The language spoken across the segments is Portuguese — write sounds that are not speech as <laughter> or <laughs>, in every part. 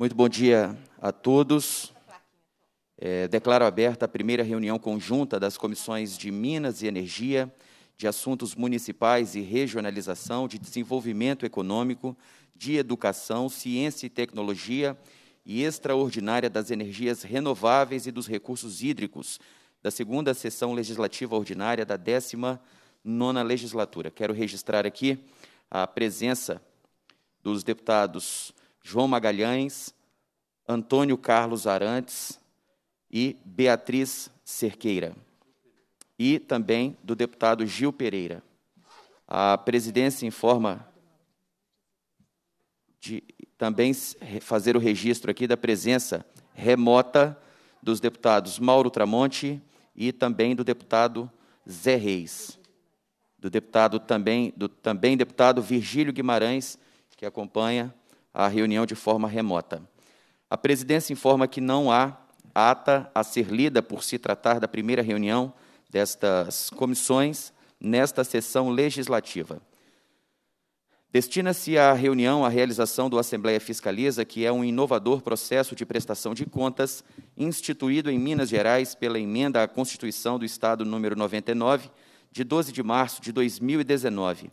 Muito bom dia a todos. É, declaro aberta a primeira reunião conjunta das comissões de Minas e Energia, de Assuntos Municipais e Regionalização, de Desenvolvimento Econômico, de Educação, Ciência e Tecnologia e Extraordinária das Energias Renováveis e dos Recursos Hídricos, da segunda sessão legislativa ordinária da 19 legislatura. Quero registrar aqui a presença dos deputados João Magalhães, Antônio Carlos Arantes e Beatriz Cerqueira. E também do deputado Gil Pereira. A presidência informa de também fazer o registro aqui da presença remota dos deputados Mauro Tramonte e também do deputado Zé Reis, do deputado também do também deputado Virgílio Guimarães, que acompanha a reunião de forma remota. A presidência informa que não há ata a ser lida por se tratar da primeira reunião destas comissões nesta sessão legislativa. Destina-se à reunião a realização do Assembleia Fiscaliza, que é um inovador processo de prestação de contas instituído em Minas Gerais pela emenda à Constituição do Estado número 99, de 12 de março de 2019.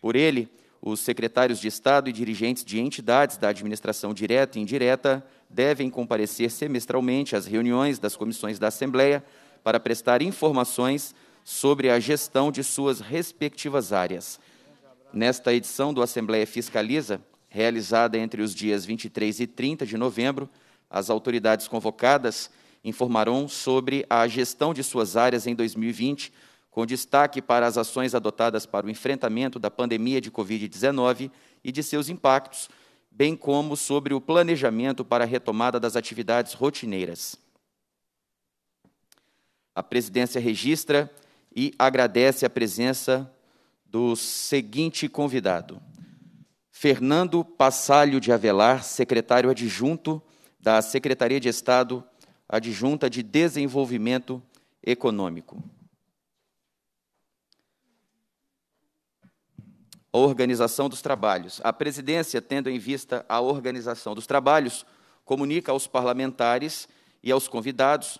Por ele, os secretários de Estado e dirigentes de entidades da administração direta e indireta devem comparecer semestralmente às reuniões das comissões da Assembleia para prestar informações sobre a gestão de suas respectivas áreas. Nesta edição do Assembleia Fiscaliza, realizada entre os dias 23 e 30 de novembro, as autoridades convocadas informarão sobre a gestão de suas áreas em 2020 com destaque para as ações adotadas para o enfrentamento da pandemia de Covid-19 e de seus impactos, bem como sobre o planejamento para a retomada das atividades rotineiras. A presidência registra e agradece a presença do seguinte convidado: Fernando Passalho de Avelar, secretário adjunto da Secretaria de Estado, adjunta de Desenvolvimento Econômico. a organização dos trabalhos. A presidência, tendo em vista a organização dos trabalhos, comunica aos parlamentares e aos convidados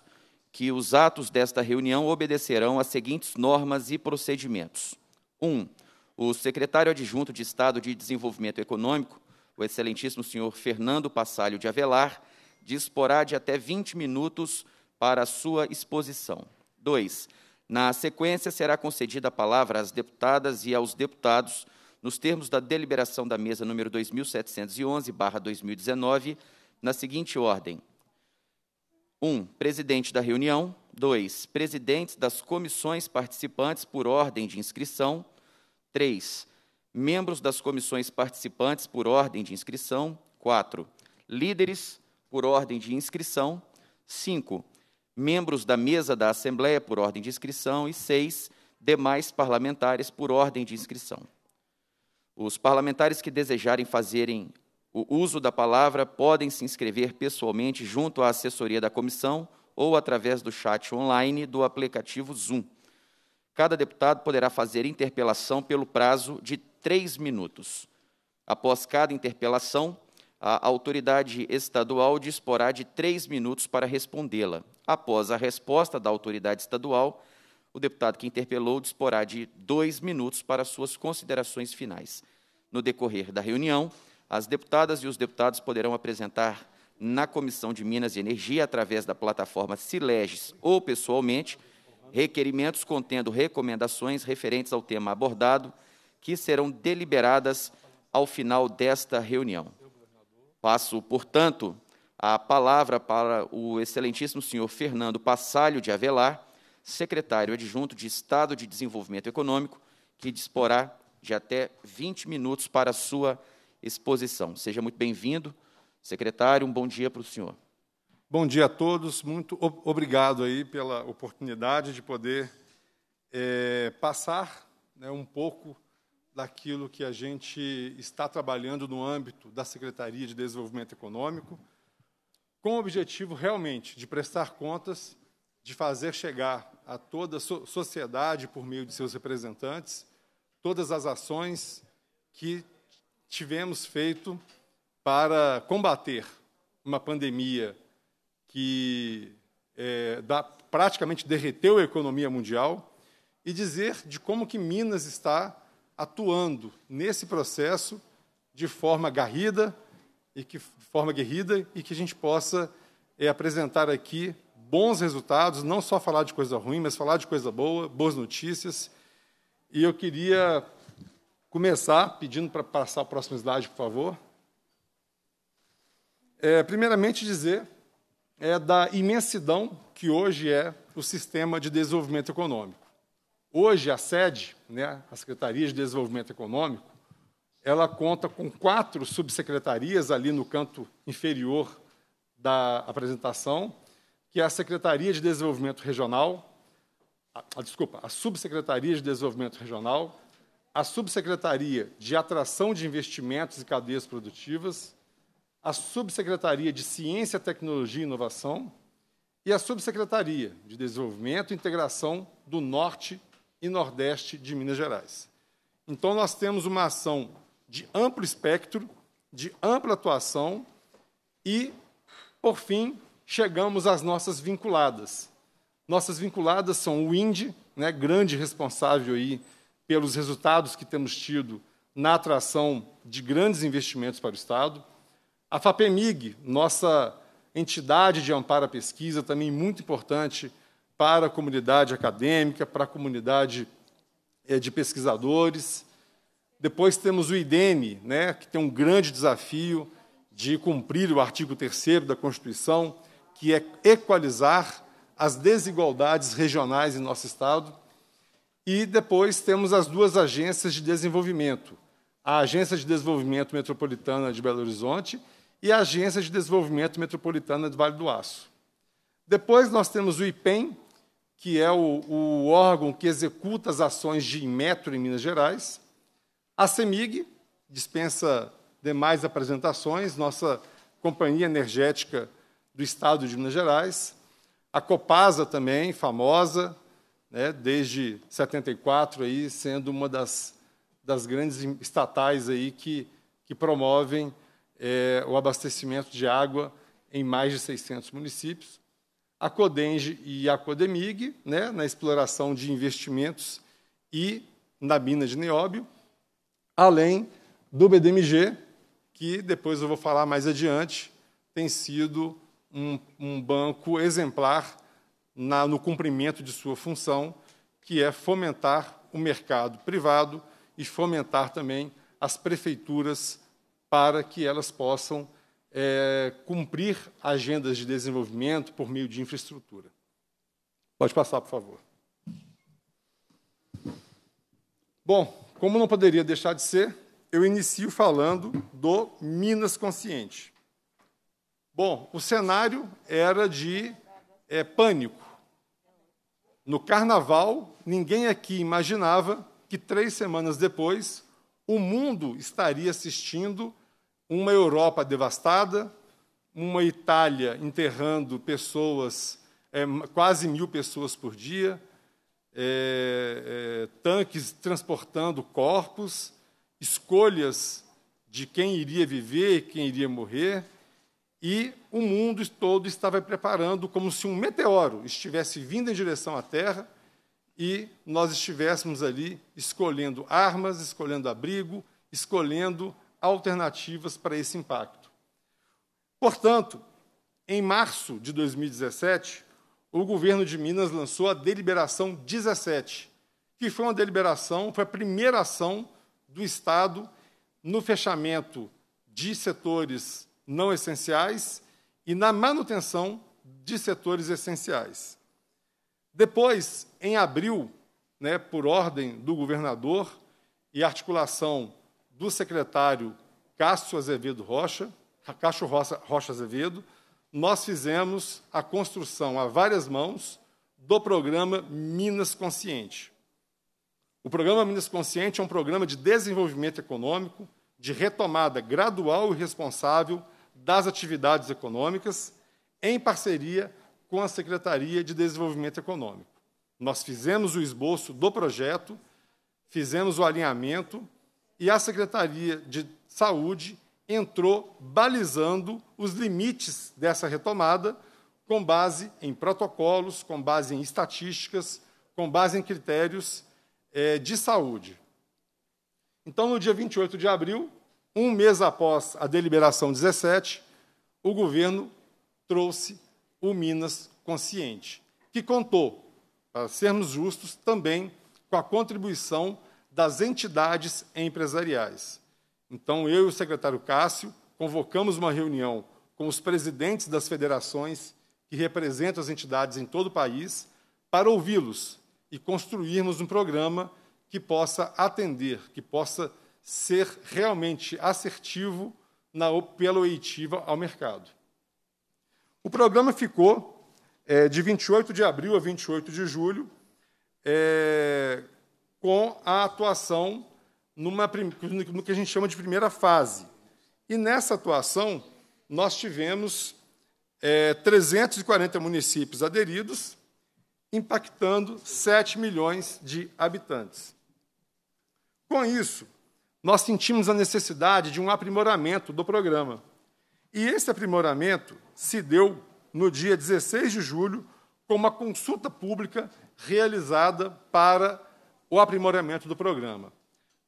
que os atos desta reunião obedecerão às seguintes normas e procedimentos. 1. Um, o secretário adjunto de Estado de Desenvolvimento Econômico, o excelentíssimo senhor Fernando Passalho de Avelar, disporá de até 20 minutos para sua exposição. 2. Na sequência, será concedida a palavra às deputadas e aos deputados nos termos da deliberação da mesa número 2711/2019, na seguinte ordem: 1. Um, presidente da reunião. 2. Presidentes das comissões participantes por ordem de inscrição. 3. Membros das comissões participantes por ordem de inscrição. 4. Líderes por ordem de inscrição. 5. Membros da mesa da Assembleia por ordem de inscrição. E 6. Demais parlamentares por ordem de inscrição. Os parlamentares que desejarem fazerem o uso da palavra podem se inscrever pessoalmente junto à assessoria da comissão ou através do chat online do aplicativo Zoom. Cada deputado poderá fazer interpelação pelo prazo de três minutos. Após cada interpelação, a autoridade estadual disporá de três minutos para respondê-la. Após a resposta da autoridade estadual, o deputado que interpelou disporá de dois minutos para suas considerações finais. No decorrer da reunião, as deputadas e os deputados poderão apresentar na Comissão de Minas e Energia, através da plataforma Sileges ou pessoalmente, requerimentos contendo recomendações referentes ao tema abordado, que serão deliberadas ao final desta reunião. Passo, portanto, a palavra para o excelentíssimo senhor Fernando Passalho de Avelar, secretário adjunto de Estado de Desenvolvimento Econômico, que disporá de até 20 minutos para a sua exposição. Seja muito bem-vindo, secretário. Um bom dia para o senhor. Bom dia a todos. Muito obrigado aí pela oportunidade de poder é, passar né, um pouco daquilo que a gente está trabalhando no âmbito da Secretaria de Desenvolvimento Econômico, com o objetivo realmente de prestar contas de fazer chegar a toda a sociedade, por meio de seus representantes, todas as ações que tivemos feito para combater uma pandemia que é, praticamente derreteu a economia mundial e dizer de como que Minas está atuando nesse processo de forma garrida e que de forma guerrida e que a gente possa é, apresentar aqui bons resultados, não só falar de coisa ruim, mas falar de coisa boa, boas notícias. E eu queria começar pedindo para passar o próximo slide, por favor. É, primeiramente, dizer é da imensidão que hoje é o sistema de desenvolvimento econômico. Hoje, a sede, né, a Secretaria de Desenvolvimento Econômico, ela conta com quatro subsecretarias ali no canto inferior da apresentação, que a Secretaria de Desenvolvimento Regional, a, a, desculpa, a Subsecretaria de Desenvolvimento Regional, a Subsecretaria de Atração de Investimentos e Cadeias Produtivas, a Subsecretaria de Ciência, Tecnologia e Inovação e a Subsecretaria de Desenvolvimento e Integração do Norte e Nordeste de Minas Gerais. Então, nós temos uma ação de amplo espectro, de ampla atuação e, por fim, chegamos às nossas vinculadas. Nossas vinculadas são o INDE, né, grande responsável aí pelos resultados que temos tido na atração de grandes investimentos para o Estado. A FAPEMIG, nossa entidade de amparo à pesquisa, também muito importante para a comunidade acadêmica, para a comunidade é, de pesquisadores. Depois temos o IDEME, né, que tem um grande desafio de cumprir o artigo 3 da Constituição, que é equalizar as desigualdades regionais em nosso Estado. E depois temos as duas agências de desenvolvimento: a Agência de Desenvolvimento Metropolitana de Belo Horizonte e a Agência de Desenvolvimento Metropolitana do Vale do Aço. Depois nós temos o IPEM, que é o, o órgão que executa as ações de metro em Minas Gerais. A CEMIG dispensa demais apresentações, nossa companhia energética do Estado de Minas Gerais, a Copasa também, famosa, né, desde 74 aí sendo uma das, das grandes estatais aí que, que promovem é, o abastecimento de água em mais de 600 municípios. A Codenge e a Codemig, né, na exploração de investimentos e na mina de neóbio, além do BDMG, que depois eu vou falar mais adiante, tem sido um, um banco exemplar na, no cumprimento de sua função, que é fomentar o mercado privado e fomentar também as prefeituras para que elas possam é, cumprir agendas de desenvolvimento por meio de infraestrutura. Pode passar, por favor. Bom, como não poderia deixar de ser, eu inicio falando do Minas Consciente. Bom, o cenário era de é, pânico. No carnaval, ninguém aqui imaginava que três semanas depois o mundo estaria assistindo uma Europa devastada, uma Itália enterrando pessoas, é, quase mil pessoas por dia, é, é, tanques transportando corpos, escolhas de quem iria viver e quem iria morrer e o mundo todo estava preparando como se um meteoro estivesse vindo em direção à Terra e nós estivéssemos ali escolhendo armas, escolhendo abrigo, escolhendo alternativas para esse impacto. Portanto, em março de 2017, o governo de Minas lançou a deliberação 17, que foi uma deliberação, foi a primeira ação do Estado no fechamento de setores não essenciais e na manutenção de setores essenciais. Depois, em abril, né, por ordem do governador e articulação do secretário Cássio Azevedo Rocha, Cássio Rocha, Rocha Azevedo, nós fizemos a construção a várias mãos do programa Minas Consciente. O programa Minas Consciente é um programa de desenvolvimento econômico, de retomada gradual e responsável das atividades econômicas em parceria com a Secretaria de Desenvolvimento Econômico. Nós fizemos o esboço do projeto, fizemos o alinhamento e a Secretaria de Saúde entrou balizando os limites dessa retomada com base em protocolos, com base em estatísticas, com base em critérios é, de saúde. Então, no dia 28 de abril, um mês após a deliberação 17, o governo trouxe o Minas Consciente, que contou, para sermos justos, também com a contribuição das entidades empresariais. Então, eu e o secretário Cássio convocamos uma reunião com os presidentes das federações que representam as entidades em todo o país para ouvi-los e construirmos um programa que possa atender, que possa ser realmente assertivo na, pela oitiva ao mercado. O programa ficou é, de 28 de abril a 28 de julho, é, com a atuação numa, no que a gente chama de primeira fase. E nessa atuação, nós tivemos é, 340 municípios aderidos, impactando 7 milhões de habitantes. Com isso, nós sentimos a necessidade de um aprimoramento do programa. E esse aprimoramento se deu no dia 16 de julho, com uma consulta pública realizada para o aprimoramento do programa.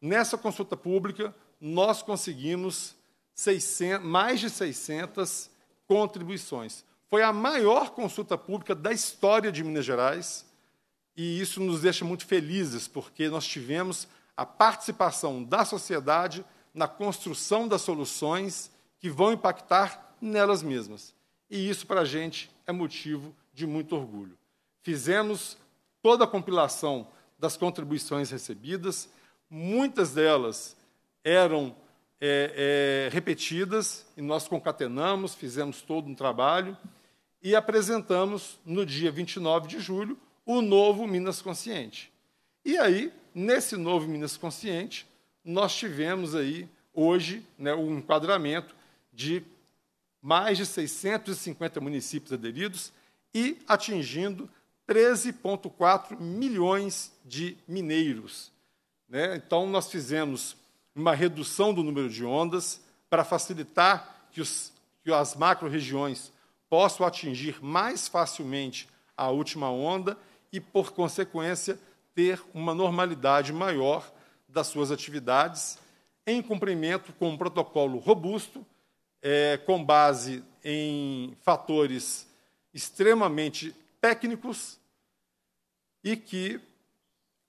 Nessa consulta pública, nós conseguimos 600, mais de 600 contribuições. Foi a maior consulta pública da história de Minas Gerais, e isso nos deixa muito felizes, porque nós tivemos a participação da sociedade na construção das soluções que vão impactar nelas mesmas. E isso, para a gente, é motivo de muito orgulho. Fizemos toda a compilação das contribuições recebidas, muitas delas eram é, é, repetidas, e nós concatenamos, fizemos todo um trabalho e apresentamos, no dia 29 de julho, o novo Minas Consciente. E aí, nesse novo ministro consciente, nós tivemos aí, hoje, né, um enquadramento de mais de 650 municípios aderidos e atingindo 13,4 milhões de mineiros. Né? Então, nós fizemos uma redução do número de ondas para facilitar que, os, que as macro-regiões possam atingir mais facilmente a última onda e, por consequência, ter uma normalidade maior das suas atividades, em cumprimento com um protocolo robusto, é, com base em fatores extremamente técnicos e que,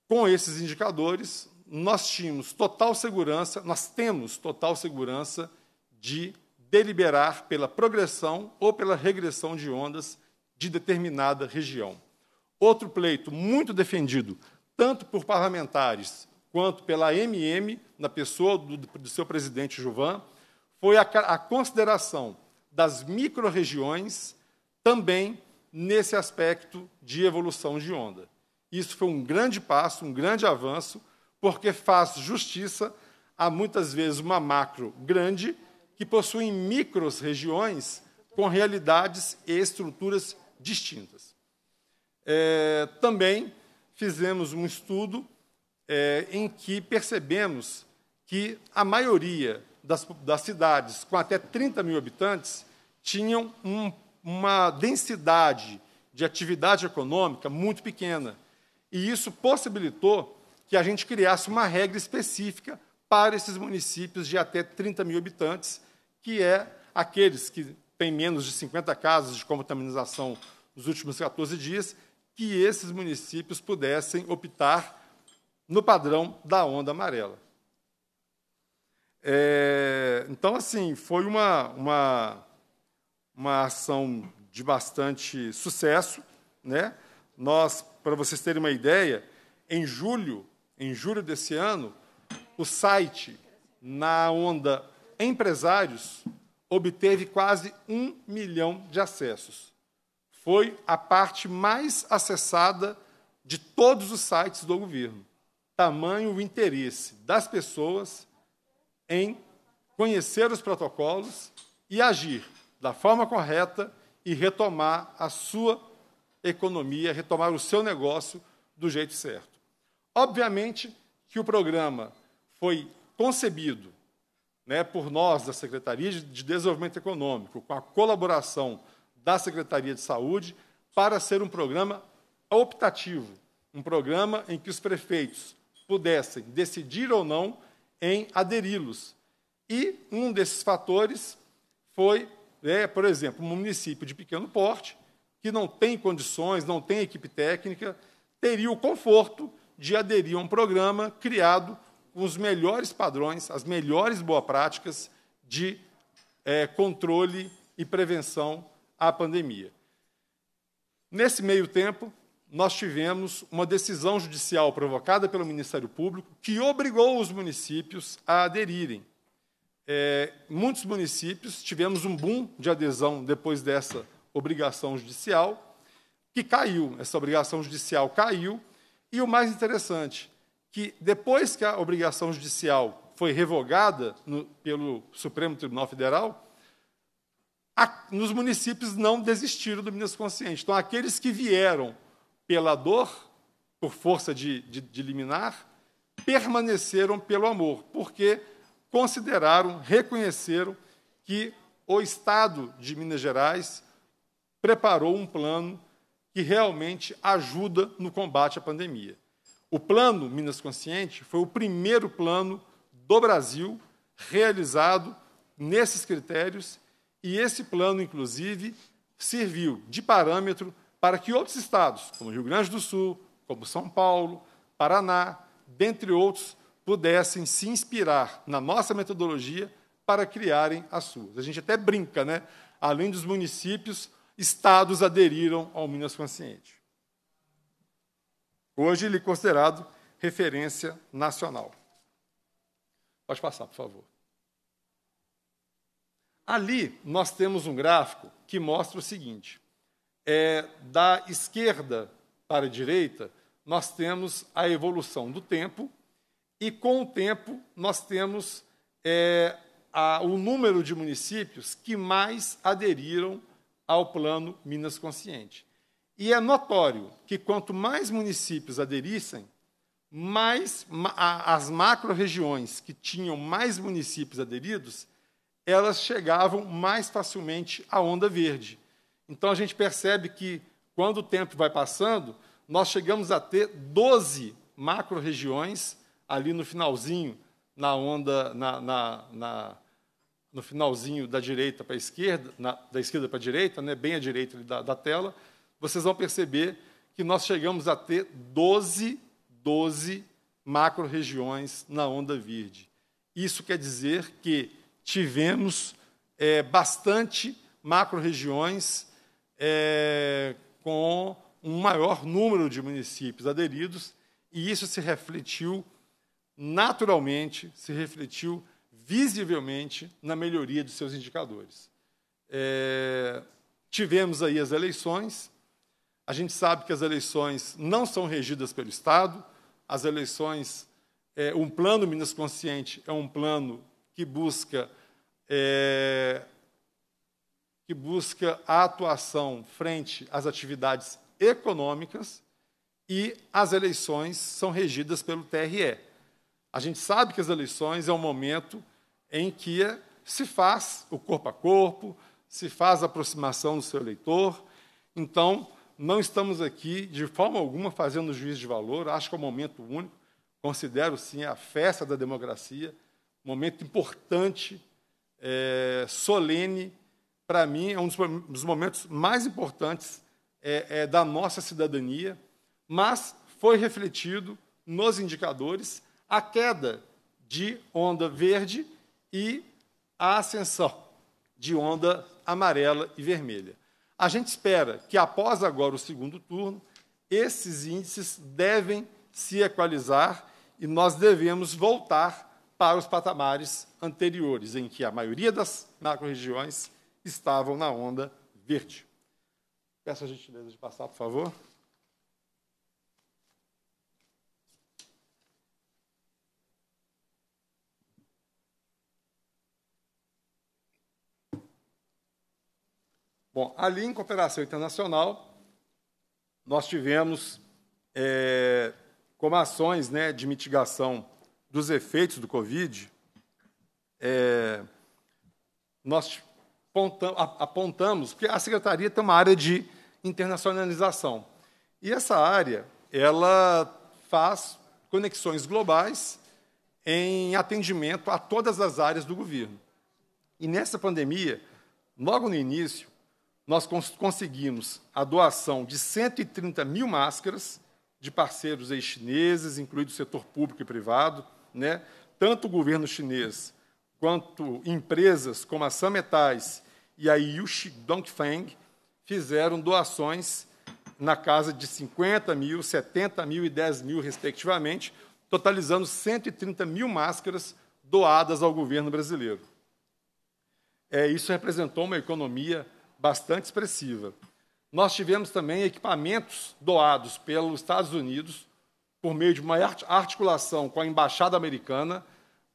com esses indicadores, nós tínhamos total segurança, nós temos total segurança de deliberar pela progressão ou pela regressão de ondas de determinada região. Outro pleito muito defendido, tanto por parlamentares quanto pela MM, na pessoa do, do seu presidente Juvan, foi a, a consideração das micro-regiões também nesse aspecto de evolução de onda. Isso foi um grande passo, um grande avanço, porque faz justiça a muitas vezes uma macro grande que possui micro regiões com realidades e estruturas distintas. É, também fizemos um estudo é, em que percebemos que a maioria das, das, cidades com até 30 mil habitantes tinham um, uma densidade de atividade econômica muito pequena. E isso possibilitou que a gente criasse uma regra específica para esses municípios de até 30 mil habitantes, que é aqueles que têm menos de 50 casos de contaminação nos últimos 14 dias, que esses municípios pudessem optar no padrão da onda amarela. É, então, assim, foi uma, uma, uma ação de bastante sucesso. Né? Nós, para vocês terem uma ideia, em julho, em julho desse ano, o site na onda Empresários obteve quase um milhão de acessos foi a parte mais acessada de todos os sites do governo. Tamanho o interesse das pessoas em conhecer os protocolos e agir da forma correta e retomar a sua economia, retomar o seu negócio do jeito certo. Obviamente que o programa foi concebido né, por nós da Secretaria de Desenvolvimento Econômico, com a colaboração da Secretaria de Saúde para ser um programa optativo, um programa em que os prefeitos pudessem decidir ou não em aderi-los. E um desses fatores foi, é, por exemplo, um município de pequeno porte, que não tem condições, não tem equipe técnica, teria o conforto de aderir a um programa criado com os melhores padrões, as melhores boas práticas de é, controle e prevenção à pandemia. Nesse meio tempo, nós tivemos uma decisão judicial provocada pelo Ministério Público que obrigou os municípios a aderirem. É, muitos municípios tivemos um boom de adesão depois dessa obrigação judicial, que caiu, essa obrigação judicial caiu, e o mais interessante, que depois que a obrigação judicial foi revogada no, pelo Supremo Tribunal Federal, a, nos municípios não desistiram do Minas Consciente. Então, aqueles que vieram pela dor, por força de, de, de liminar, permaneceram pelo amor, porque consideraram, reconheceram que o Estado de Minas Gerais preparou um plano que realmente ajuda no combate à pandemia. O plano Minas Consciente foi o primeiro plano do Brasil realizado nesses critérios e esse plano, inclusive, serviu de parâmetro para que outros estados, como Rio Grande do Sul, como São Paulo, Paraná, dentre outros, pudessem se inspirar na nossa metodologia para criarem as suas. A gente até brinca, né? Além dos municípios, estados aderiram ao Minas Consciente. Hoje ele é considerado referência nacional. Pode passar, por favor. Ali nós temos um gráfico que mostra o seguinte: é, da esquerda para a direita, nós temos a evolução do tempo, e com o tempo nós temos é, a, o número de municípios que mais aderiram ao plano Minas Consciente. E é notório que quanto mais municípios aderissem, mais ma, as macro-regiões que tinham mais municípios aderidos elas chegavam mais facilmente à onda verde. Então a gente percebe que, quando o tempo vai passando, nós chegamos a ter 12 macro-regiões ali no finalzinho, na onda, na, na, na no finalzinho da direita para a esquerda, na, da esquerda para a direita, né, bem à direita da, da, tela, vocês vão perceber que nós chegamos a ter 12, 12 macro-regiões na onda verde. Isso quer dizer que tivemos é, bastante macro-regiões é, com um maior número de municípios aderidos, e isso se refletiu naturalmente, se refletiu visivelmente na melhoria de seus indicadores. É, tivemos aí as eleições, a gente sabe que as eleições não são regidas pelo Estado, as eleições, é, um plano Minas Consciente é um plano que busca é, que busca a atuação frente às atividades econômicas e as eleições são regidas pelo TRE. A gente sabe que as eleições é um momento em que se faz o corpo a corpo, se faz a aproximação do seu eleitor. Então, não estamos aqui, de forma alguma, fazendo juízo de valor, acho que é um momento único, considero sim a festa da democracia, um momento importante é, solene, para mim, é um dos momentos mais importantes é, é, da nossa cidadania, mas foi refletido nos indicadores a queda de onda verde e a ascensão de onda amarela e vermelha. A gente espera que, após agora o segundo turno, esses índices devem se equalizar e nós devemos voltar para os patamares anteriores, em que a maioria das macro-regiões estavam na onda verde. Peço a gentileza de passar, por favor. Bom, ali em cooperação internacional, nós tivemos é, como ações né, de mitigação dos efeitos do Covid, é, nós apontamos, porque a secretaria tem uma área de internacionalização. E essa área, ela faz conexões globais em atendimento a todas as áreas do governo. E nessa pandemia, logo no início, nós cons conseguimos a doação de 130 mil máscaras de parceiros chineses, incluindo o setor público e privado, né, tanto o governo chinês quanto empresas como a Sametais e a Yushi Dongfeng fizeram doações na casa de 50 mil, 70 mil e 10 mil, respectivamente, totalizando 130 mil máscaras doadas ao governo brasileiro. É, isso representou uma economia bastante expressiva. Nós tivemos também equipamentos doados pelos Estados Unidos por meio de uma articulação com a Embaixada Americana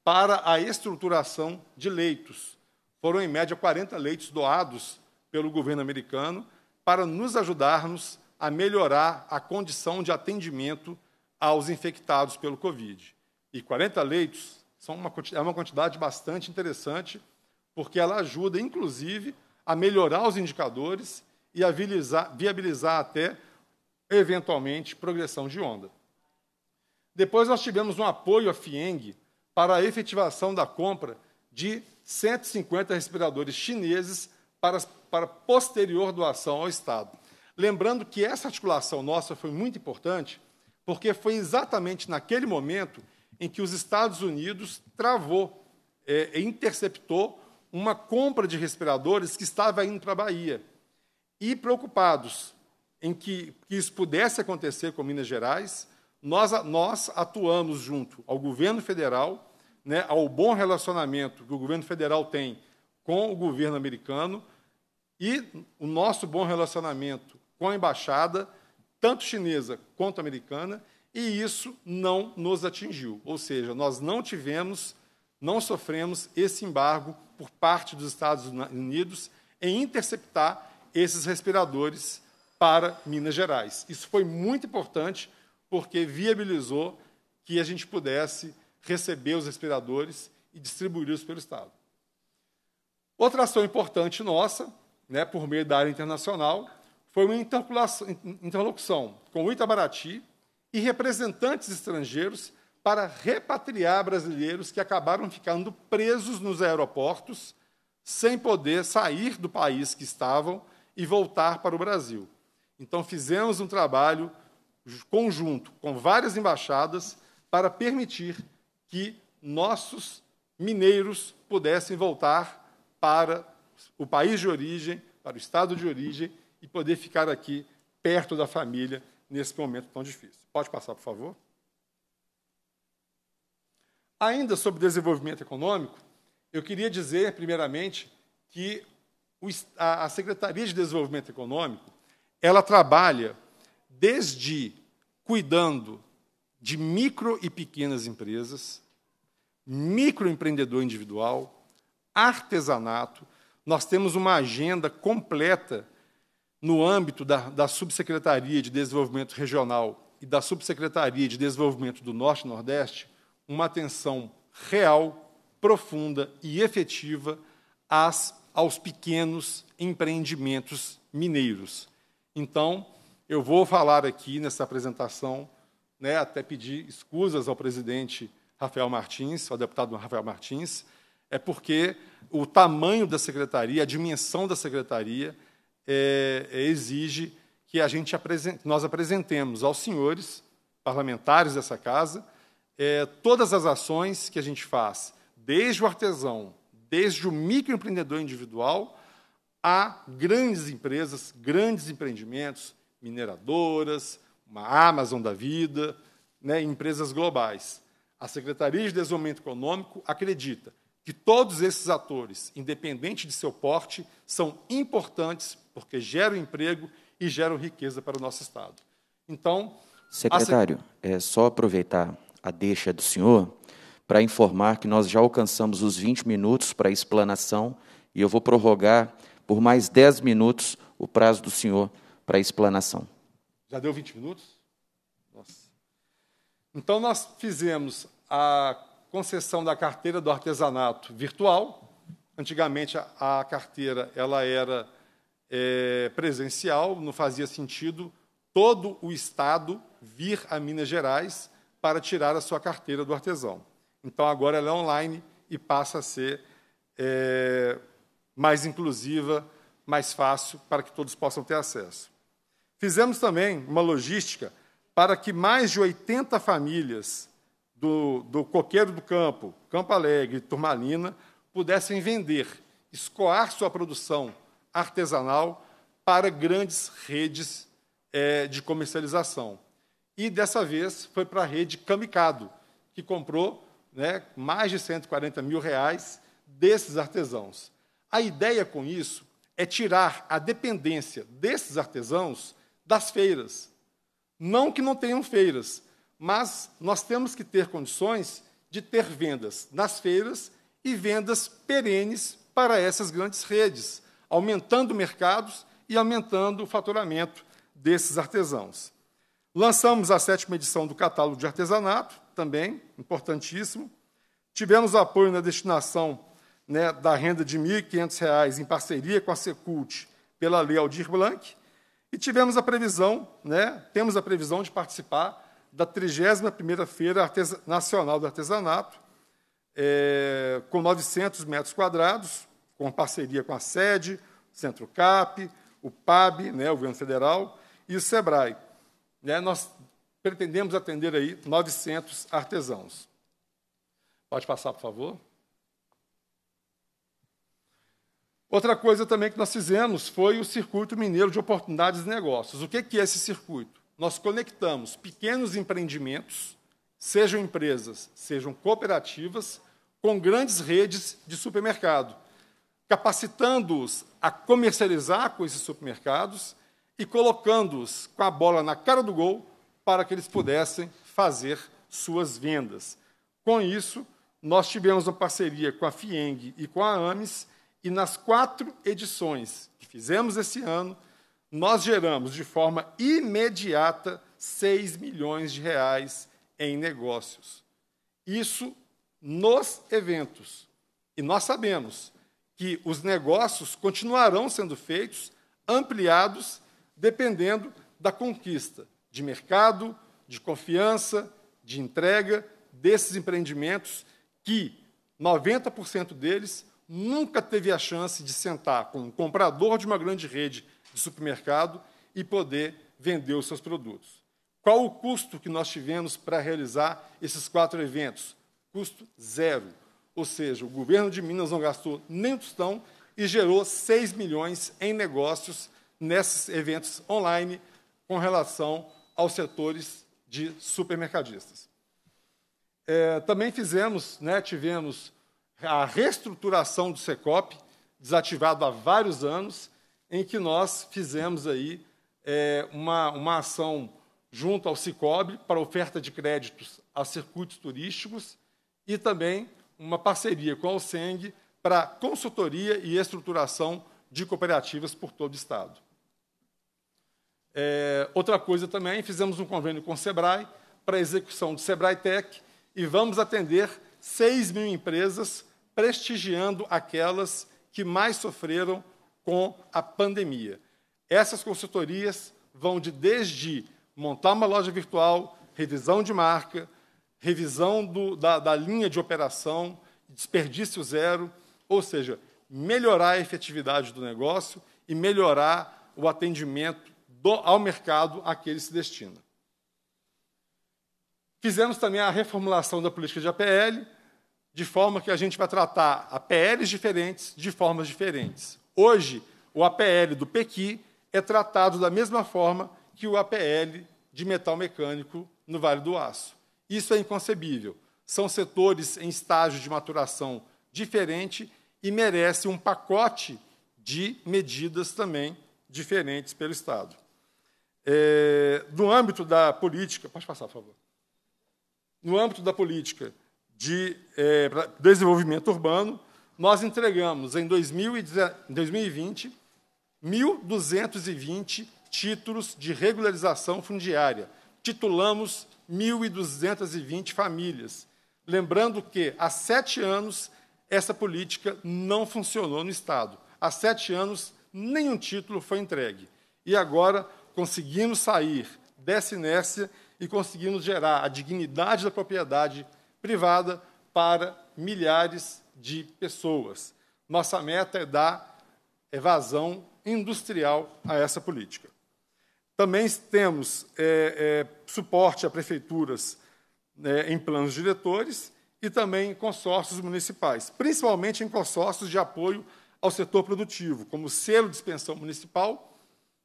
para a estruturação de leitos. Foram, em média, 40 leitos doados pelo governo americano para nos ajudarmos a melhorar a condição de atendimento aos infectados pelo Covid. E 40 leitos são uma, é uma quantidade bastante interessante, porque ela ajuda, inclusive, a melhorar os indicadores e a viabilizar, viabilizar até, eventualmente, progressão de onda. Depois nós tivemos um apoio à FIENG para a efetivação da compra de 150 respiradores chineses para, para posterior doação ao Estado. Lembrando que essa articulação nossa foi muito importante, porque foi exatamente naquele momento em que os Estados Unidos travou, é, é interceptou uma compra de respiradores que estava indo para a Bahia. E preocupados em que, que isso pudesse acontecer com Minas Gerais, nós, nós atuamos junto ao governo federal, né, ao bom relacionamento que o governo federal tem com o governo americano e o nosso bom relacionamento com a embaixada, tanto chinesa quanto americana, e isso não nos atingiu. Ou seja, nós não tivemos, não sofremos esse embargo por parte dos Estados Unidos em interceptar esses respiradores para Minas Gerais. Isso foi muito importante porque viabilizou que a gente pudesse receber os respiradores e distribuí-los pelo Estado. Outra ação importante nossa, né, por meio da área internacional, foi uma interlocução com o Itamaraty e representantes estrangeiros para repatriar brasileiros que acabaram ficando presos nos aeroportos sem poder sair do país que estavam e voltar para o Brasil. Então, fizemos um trabalho conjunto com várias embaixadas para permitir que nossos mineiros pudessem voltar para o país de origem, para o estado de origem e poder ficar aqui perto da família nesse momento tão difícil. Pode passar, por favor? Ainda sobre desenvolvimento econômico, eu queria dizer, primeiramente, que a Secretaria de Desenvolvimento Econômico ela trabalha desde cuidando de micro e pequenas empresas, microempreendedor individual, artesanato. Nós temos uma agenda completa no âmbito da, da Subsecretaria de Desenvolvimento Regional e da Subsecretaria de Desenvolvimento do Norte e Nordeste, uma atenção real, profunda e efetiva às, aos pequenos empreendimentos mineiros. Então, eu vou falar aqui nessa apresentação, né, até pedir escusas ao presidente Rafael Martins, ao deputado Rafael Martins, é porque o tamanho da secretaria, a dimensão da secretaria, é, é, exige que a gente apresente, nós apresentemos aos senhores parlamentares dessa casa é, todas as ações que a gente faz, desde o artesão, desde o microempreendedor individual, a grandes empresas, grandes empreendimentos, mineradoras, uma Amazon da vida, né, empresas globais. A Secretaria de Desenvolvimento Econômico acredita que todos esses atores, independente de seu porte, são importantes porque geram emprego e geram riqueza para o nosso Estado. Então. Secretário, sec... é só aproveitar a deixa do senhor para informar que nós já alcançamos os 20 minutos para a explanação e eu vou prorrogar por mais 10 minutos o prazo do senhor para a explanação. Já deu 20 minutos? Nossa. Então, nós fizemos a concessão da carteira do artesanato virtual. Antigamente, a, carteira ela era é, presencial, não fazia sentido todo o Estado vir a Minas Gerais para tirar a sua carteira do artesão. Então, agora ela é online e passa a ser é, mais inclusiva, mais fácil, para que todos possam ter acesso. Fizemos também uma logística para que mais de 80 famílias do, do Coqueiro do Campo, Campo Alegre e Turmalina pudessem vender, escoar sua produção artesanal para grandes redes é, de comercialização. E dessa vez foi para a rede Camicado, que comprou né, mais de 140 mil reais desses artesãos. A ideia com isso é tirar a dependência desses artesãos das feiras. Não que não tenham feiras, mas nós temos que ter condições de ter vendas nas feiras e vendas perenes para essas grandes redes, aumentando mercados e aumentando o faturamento desses artesãos. Lançamos a sétima edição do catálogo de artesanato, também importantíssimo. Tivemos apoio na destinação né, da renda de R$ 1.500 em parceria com a Secult pela Lei Aldir Blanc e tivemos a previsão, né, temos a previsão de participar da 31ª Feira Nacional do Artesanato, é, com 900 metros quadrados, com parceria com a sede, Centro CAP, o PAB, né, o governo federal, e o SEBRAE. Né, nós pretendemos atender aí 900 artesãos. Pode passar, por favor. Outra coisa também que nós fizemos foi o Circuito Mineiro de Oportunidades de Negócios. O que é esse circuito? Nós conectamos pequenos empreendimentos, sejam empresas, sejam cooperativas, com grandes redes de supermercado, capacitando-os a comercializar com esses supermercados e colocando-os com a bola na cara do gol para que eles pudessem fazer suas vendas. Com isso, nós tivemos uma parceria com a FIENG e com a AMES e nas quatro edições que fizemos esse ano, nós geramos de forma imediata 6 milhões de reais em negócios. Isso nos eventos. E nós sabemos que os negócios continuarão sendo feitos, ampliados, dependendo da conquista de mercado, de confiança, de entrega desses empreendimentos, que 90% deles nunca teve a chance de sentar com um comprador de uma grande rede de supermercado e poder vender os seus produtos. Qual o custo que nós tivemos para realizar esses quatro eventos? Custo zero. Ou seja, o governo de Minas não gastou nem um tostão e gerou 6 milhões em negócios nesses eventos online com relação aos setores de supermercadistas. É, também fizemos, né, tivemos a reestruturação do Secop, desativado há vários anos, em que nós fizemos aí é, uma, uma ação junto ao Cicobi para oferta de créditos a circuitos turísticos e também uma parceria com a OSENG para consultoria e estruturação de cooperativas por todo o Estado. É, outra coisa também, fizemos um convênio com o SEBRAE para execução do SEBRAE Tech e vamos atender 6 mil empresas, prestigiando aquelas que mais sofreram com a pandemia. Essas consultorias vão de desde montar uma loja virtual, revisão de marca, revisão do, da, da linha de operação, desperdício zero, ou seja, melhorar a efetividade do negócio e melhorar o atendimento do, ao mercado a que ele se destina. Fizemos também a reformulação da política de APL, de forma que a gente vai tratar APLs diferentes de formas diferentes. Hoje, o APL do Pequi é tratado da mesma forma que o APL de metal mecânico no Vale do Aço. Isso é inconcebível. São setores em estágio de maturação diferente e merece um pacote de medidas também diferentes pelo Estado. É, no âmbito da política, pode passar, por favor. No âmbito da política, de é, desenvolvimento urbano, nós entregamos em 2020 1.220 títulos de regularização fundiária. Titulamos 1.220 famílias. Lembrando que, há sete anos, essa política não funcionou no Estado. Há sete anos, nenhum título foi entregue. E agora conseguimos sair dessa inércia e conseguimos gerar a dignidade da propriedade privada para milhares de pessoas. Nossa meta é dar evasão industrial a essa política. Também temos é, é, suporte a prefeituras é, em planos diretores e também em consórcios municipais, principalmente em consórcios de apoio ao setor produtivo, como o selo de expansão municipal,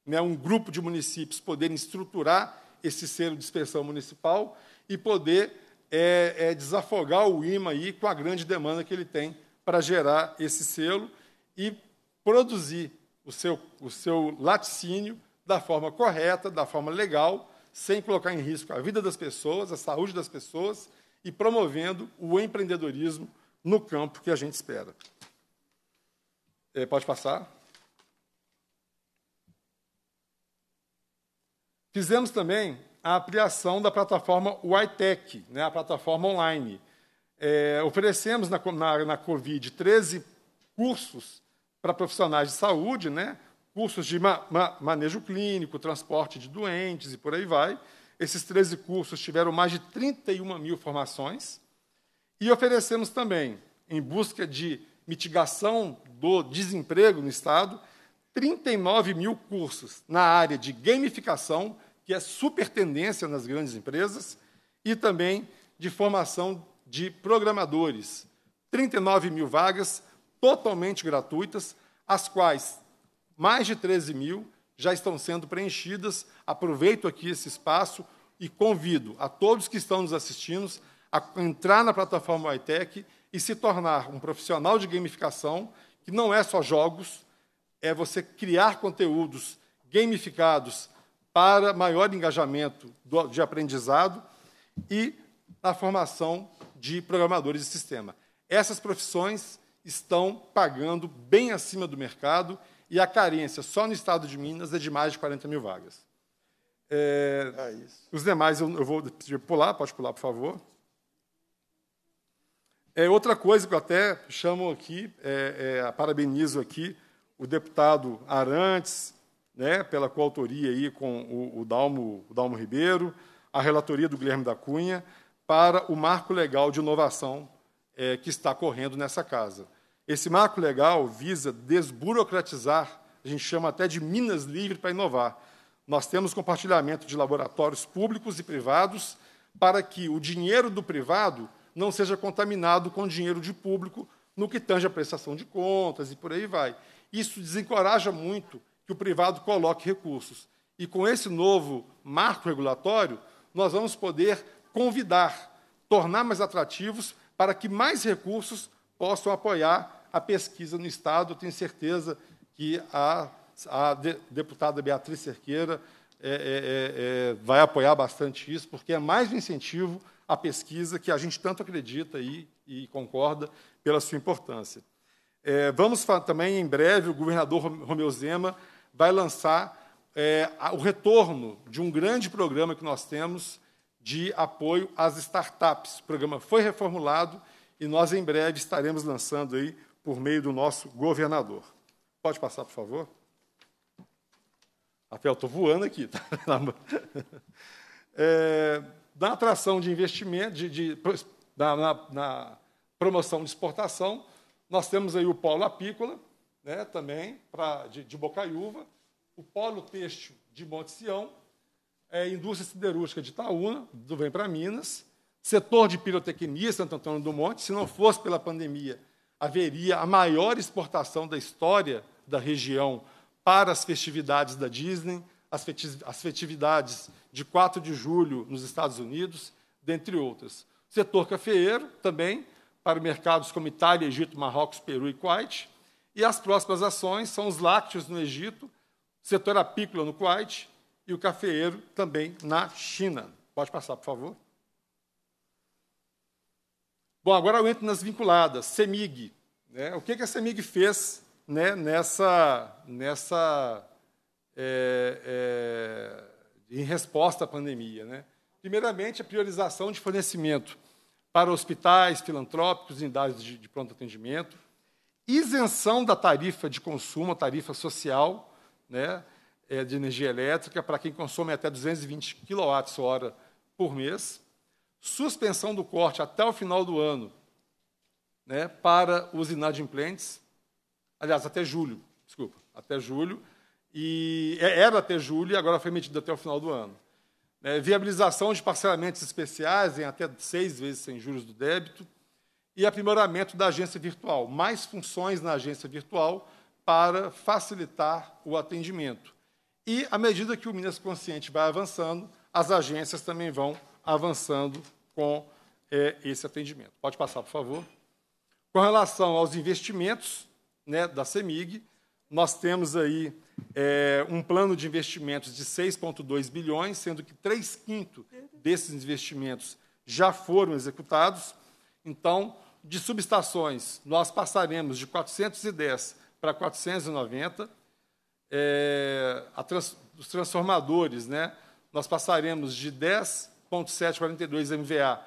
né, um grupo de municípios poderem estruturar esse selo de expansão municipal e poder é, é desafogar o IMA aí com a grande demanda que ele tem para gerar esse selo e produzir o seu, o seu laticínio da forma correta, da forma legal, sem colocar em risco a vida das pessoas, a saúde das pessoas e promovendo o empreendedorismo no campo que a gente espera. É, pode passar. Fizemos também a ampliação da plataforma YTech, né, a plataforma online. É, oferecemos na, na, na Covid 13 cursos para profissionais de saúde, né, cursos de ma, ma, manejo clínico, transporte de doentes e por aí vai. Esses 13 cursos tiveram mais de 31 mil formações. E oferecemos também, em busca de mitigação do desemprego no Estado, 39 mil cursos na área de gamificação, que é super tendência nas grandes empresas, e também de formação de programadores. 39 mil vagas totalmente gratuitas, as quais mais de 13 mil já estão sendo preenchidas. Aproveito aqui esse espaço e convido a todos que estão nos assistindo a entrar na plataforma iTech e se tornar um profissional de gamificação, que não é só jogos, é você criar conteúdos gamificados para maior engajamento do, de aprendizado e na formação de programadores de sistema. Essas profissões estão pagando bem acima do mercado e a carência só no estado de Minas é de mais de 40 mil vagas. É, é os demais eu, eu vou pular, pode pular, por favor. É, outra coisa que eu até chamo aqui, é, é, parabenizo aqui o deputado Arantes, né, pela coautoria aí com o, o, Dalmo, o Dalmo Ribeiro, a relatoria do Guilherme da Cunha, para o marco legal de inovação é, que está correndo nessa casa. Esse marco legal visa desburocratizar, a gente chama até de Minas Livre para inovar. Nós temos compartilhamento de laboratórios públicos e privados para que o dinheiro do privado não seja contaminado com o dinheiro de público no que tange a prestação de contas e por aí vai. Isso desencoraja muito que o privado coloque recursos. E com esse novo marco regulatório, nós vamos poder convidar, tornar mais atrativos para que mais recursos possam apoiar a pesquisa no Estado. Eu tenho certeza que a, a de, deputada Beatriz Cerqueira é, é, é, é vai apoiar bastante isso, porque é mais um incentivo à pesquisa que a gente tanto acredita e, e concorda pela sua importância. É, vamos também, em breve, o governador Romeu Zema vai lançar é, o retorno de um grande programa que nós temos de apoio às startups. O programa foi reformulado e nós, em breve, estaremos lançando aí por meio do nosso governador. Pode passar, por favor? Rafael, estou voando aqui. Tá? <laughs> É, na atração de investimento, de, de na, na, na promoção de exportação, nós temos aí o polo apícola, né, também pra, de, de Bocaiúva, o polo têxtil de Monte Sião, é, indústria siderúrgica de Itaúna, do Vem para Minas, setor de pirotecnia Santo Antônio do Monte. Se não fosse pela pandemia, haveria a maior exportação da história da região para as festividades da Disney, as, festividades de 4 de julho nos Estados Unidos, dentre outras. Setor cafeeiro também, para mercados como Itália, Egito, Marrocos, Peru e Kuwait e as próximas ações são os lácteos no Egito, o setor apícola no Kuwait e o cafeeiro também na China. Pode passar, por favor. Bom, agora eu entro nas vinculadas, CEMIG. Né? O que, que a CEMIG fez né, nessa, nessa é, é, em resposta à pandemia? Né? Primeiramente, a priorização de fornecimento para hospitais, filantrópicos, unidades de, de pronto atendimento, isenção da tarifa de consumo, tarifa social, né, é, de energia elétrica para quem consome até 220 kWh por mês, suspensão do corte até o final do ano né, para os inadimplentes, aliás, até julho, desculpa, até julho, e é, era até julho e agora foi emitido até o final do ano. É, viabilização de parcelamentos especiais em até seis vezes sem juros do débito, e aprimoramento da agência virtual, mais funções na agência virtual para facilitar o atendimento. E à medida que o Minas Consciente vai avançando, as agências também vão avançando com é, esse atendimento. Pode passar, por favor. Com relação aos investimentos né, da CEMIG, nós temos aí é, um plano de investimentos de 6,2 bilhões, sendo que 3 quintos desses investimentos já foram executados então, de subestações, nós passaremos de 410 para 490, é, trans, os transformadores, né, nós passaremos de 10,742 MVA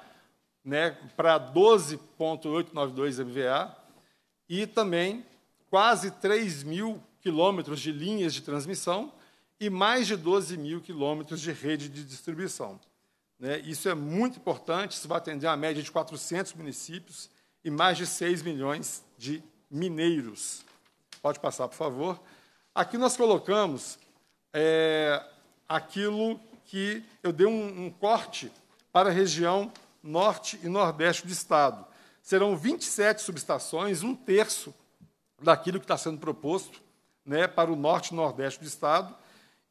né, para 12,892 MVA e também quase 3 mil quilômetros de linhas de transmissão e mais de 12 mil quilômetros de rede de distribuição. Né? Isso é muito importante, isso vai atender a média de 400 municípios e mais de 6 milhões de mineiros. Pode passar, por favor. Aqui nós colocamos é, aquilo que eu dei um, um corte para a região norte e nordeste do estado. Serão 27 subestações, um terço daquilo que está sendo proposto né, para o norte e nordeste do estado,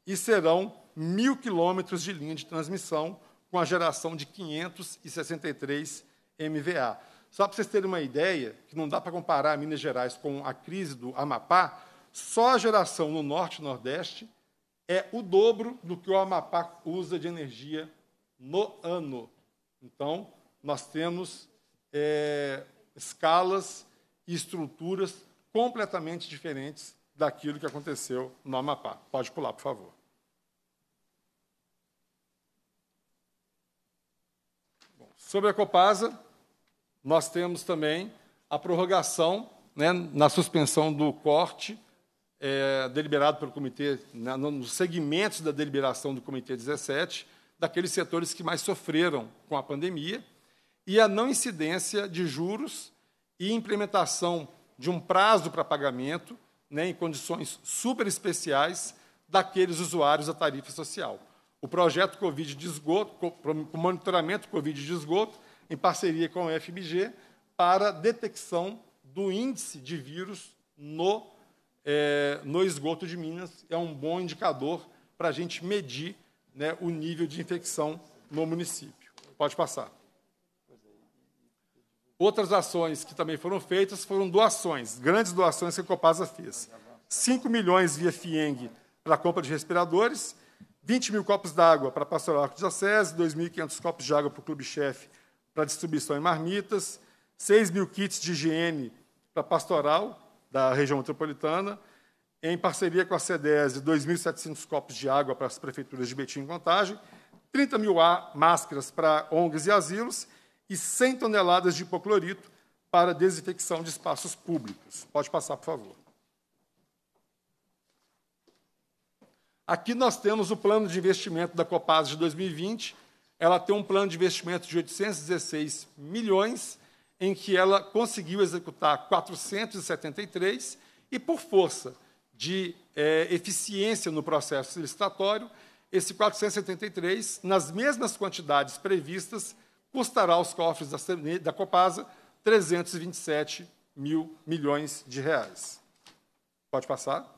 e serão mil quilômetros de linha de transmissão com a geração de 563 MVA. Só para vocês terem uma ideia, que não dá para comparar Minas Gerais com a crise do Amapá, só a geração no Norte e Nordeste é o dobro do que o Amapá usa de energia no ano. Então, nós temos é, escalas e estruturas completamente diferentes daquilo que aconteceu no Amapá. Pode pular, por favor. Sobre a Copasa, nós temos também a prorrogação né, na suspensão do corte é, deliberado pelo comitê, na, nos segmentos da deliberação do Comitê 17, daqueles setores que mais sofreram com a pandemia, e a não incidência de juros e implementação de um prazo para pagamento né, em condições super especiais daqueles usuários da tarifa social o projeto Covid de esgoto, o monitoramento Covid de esgoto, em parceria com a FBG, para detecção do índice de vírus no, é, no esgoto de Minas. É um bom indicador para a gente medir né, o nível de infecção no município. Pode passar. Outras ações que também foram feitas foram doações, grandes doações que a Copasa fez. 5 milhões via FIENG para a compra de respiradores 20 mil copos d'água para pastoral arquidiocese, 2.500 copos de água para o clube-chefe para distribuição em marmitas, 6 mil kits de higiene para pastoral da região metropolitana, em parceria com a CEDES, 2.700 copos de água para as prefeituras de Betim e Contagem, 30 mil máscaras para ONGs e asilos e 100 toneladas de hipoclorito para desinfecção de espaços públicos. Pode passar, por favor. Aqui nós temos o plano de investimento da Copasa de 2020. Ela tem um plano de investimento de 816 milhões, em que ela conseguiu executar 473 e por força de é, eficiência no processo licitatório, esse 473, nas mesmas quantidades previstas, custará aos cofres da, da Copasa 327 mil milhões de reais. Pode passar.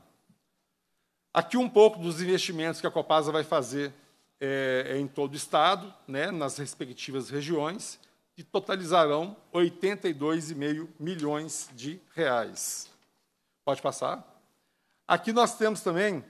Aqui um pouco dos investimentos que a Copasa vai fazer é, é em todo o Estado, né, nas respectivas regiões, que totalizarão 82,5 milhões de reais. Pode passar. Aqui nós temos também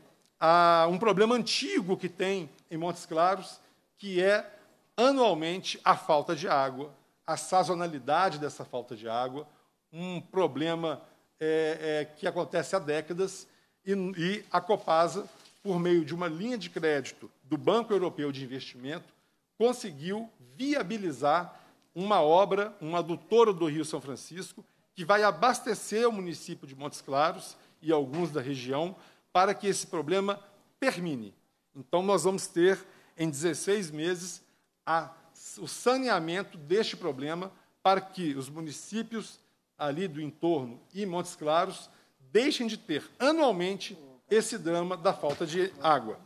um problema antigo que tem em Montes Claros, que é anualmente a falta de água, a sazonalidade dessa falta de água, um problema é, é, que acontece há décadas e, e a Copasa, por meio de uma linha de crédito do Banco Europeu de Investimento, conseguiu viabilizar uma obra, um adutora do Rio São Francisco, que vai abastecer o município de Montes Claros e alguns da região para que esse problema termine. Então, nós vamos ter, em 16 meses, a, o saneamento deste problema para que os municípios ali do entorno e Montes Claros deixem de ter anualmente esse drama da falta de água.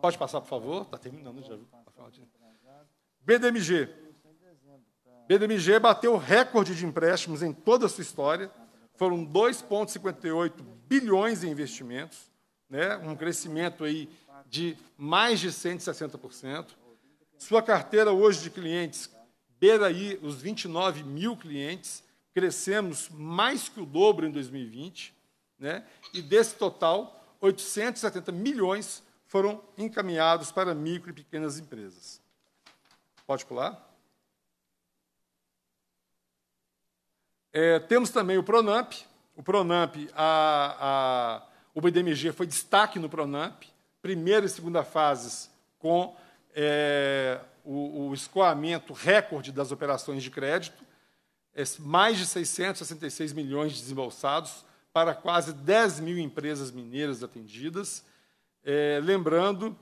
Pode passar, por favor? Está terminando já. BDMG. BDMG bateu recorde de empréstimos em toda a sua história. Foram 2,58 bilhões em investimentos, né? um crescimento aí de mais de 160%. Sua carteira hoje de clientes beira aí os 29 mil clientes. Crescemos mais que o dobro em 2020 né? e desse total, 870 milhões foram encaminhados para micro e pequenas empresas. Pode pular. É, temos também o Pronamp. O Pronamp, a, a, o BDMG foi destaque no Pronamp, primeira e segunda fases com é, o, o, escoamento recorde das operações de crédito, é, mais de 666 milhões desembolsados, para quase 10 mil empresas mineiras atendidas. É, lembrando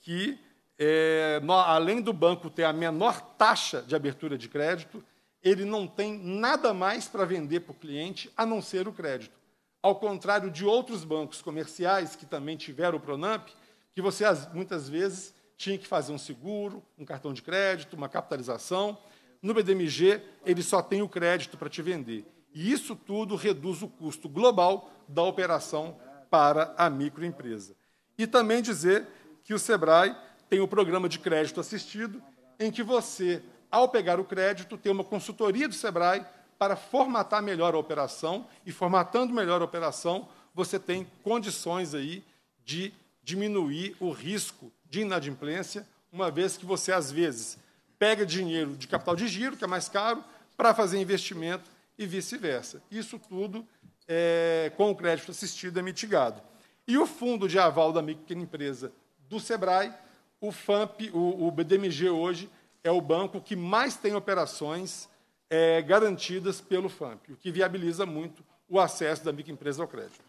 que, é, no, além do banco ter a menor taxa de abertura de crédito, ele não tem nada mais para vender para o cliente a não ser o crédito. Ao contrário de outros bancos comerciais que também tiveram o Pronamp, que você muitas vezes tinha que fazer um seguro, um cartão de crédito, uma capitalização. No BDMG, ele só tem o crédito para te vender. E isso tudo reduz o custo global da operação para a microempresa. E também dizer que o Sebrae tem o um programa de crédito assistido, em que você, ao pegar o crédito, tem uma consultoria do Sebrae para formatar melhor a operação e formatando melhor a operação, você tem condições aí de diminuir o risco de inadimplência, uma vez que você às vezes pega dinheiro de capital de giro, que é mais caro, para fazer investimento e vice-versa. Isso tudo é, com o crédito assistido é mitigado. E o fundo de aval da microempresa do Sebrae, o FAMP, o, o BDMG hoje, é o banco que mais tem operações é, garantidas pelo FAMP, o que viabiliza muito o acesso da microempresa ao crédito.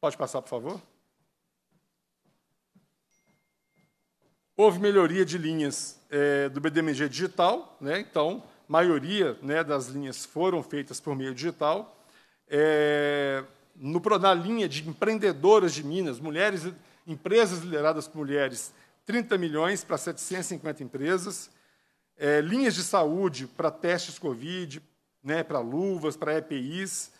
Pode passar, por favor? Houve melhoria de linhas é, do BDMG digital, né? então maioria né, das linhas foram feitas por meio digital. É, no, na linha de empreendedoras de Minas, mulheres, empresas lideradas por mulheres, 30 milhões para 750 empresas. É, linhas de saúde para testes Covid, né, para luvas, para EPIs,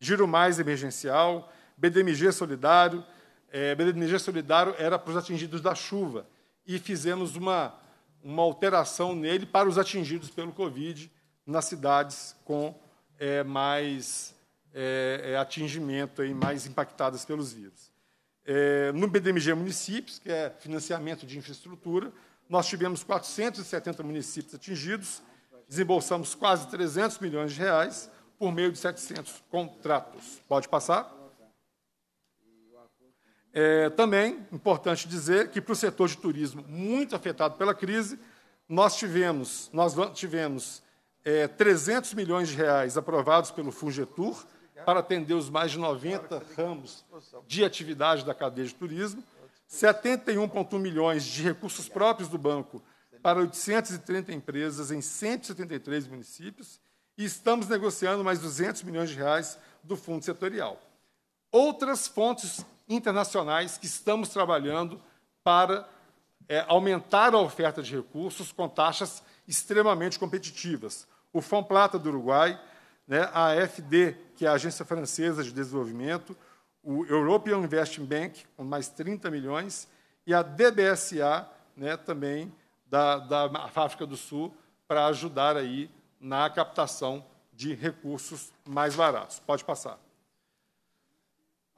Giro Mais emergencial, BDMG Solidário. É, BDMG Solidário era para os atingidos da chuva. E fizemos uma uma alteração nele para os atingidos pelo Covid nas cidades com é, mais é, é atingimento, e mais impactadas pelos vírus. É, no BDMG Municípios, que é financiamento de infraestrutura, nós tivemos 470 municípios atingidos, desembolsamos quase 300 milhões de reais por meio de 700 contratos. Pode passar? É, também importante dizer que para o setor de turismo muito afetado pela crise, nós tivemos, nós tivemos é, 300 milhões de reais aprovados pelo Fungetur para atender os mais de 90 ramos de atividade da cadeia de turismo, 71,1 milhões de recursos próprios do banco para 830 empresas em 173 municípios e estamos negociando mais 200 milhões de reais do fundo setorial. Outras fontes internacionais que estamos trabalhando para é, aumentar a oferta de recursos com taxas extremamente competitivas. O Fom Plata do Uruguai, né, a AFD, que é a Agência Francesa de Desenvolvimento, o European Investment Bank, com mais 30 milhões, e a DBSA, né, também da, da África do Sul, para ajudar aí na captação de recursos mais baratos. Pode passar.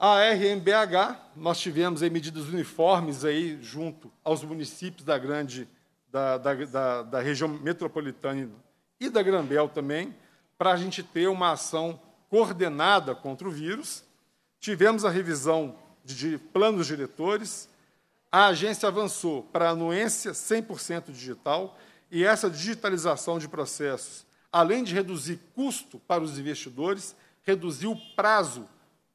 A RMBH, nós tivemos aí medidas uniformes aí junto aos municípios da grande da, da, da, da região metropolitana e da Grambel também, para a gente ter uma ação coordenada contra o vírus. Tivemos a revisão de, de planos diretores, a agência avançou para a anuência 100% digital e essa digitalização de processos, além de reduzir custo para os investidores, reduziu o prazo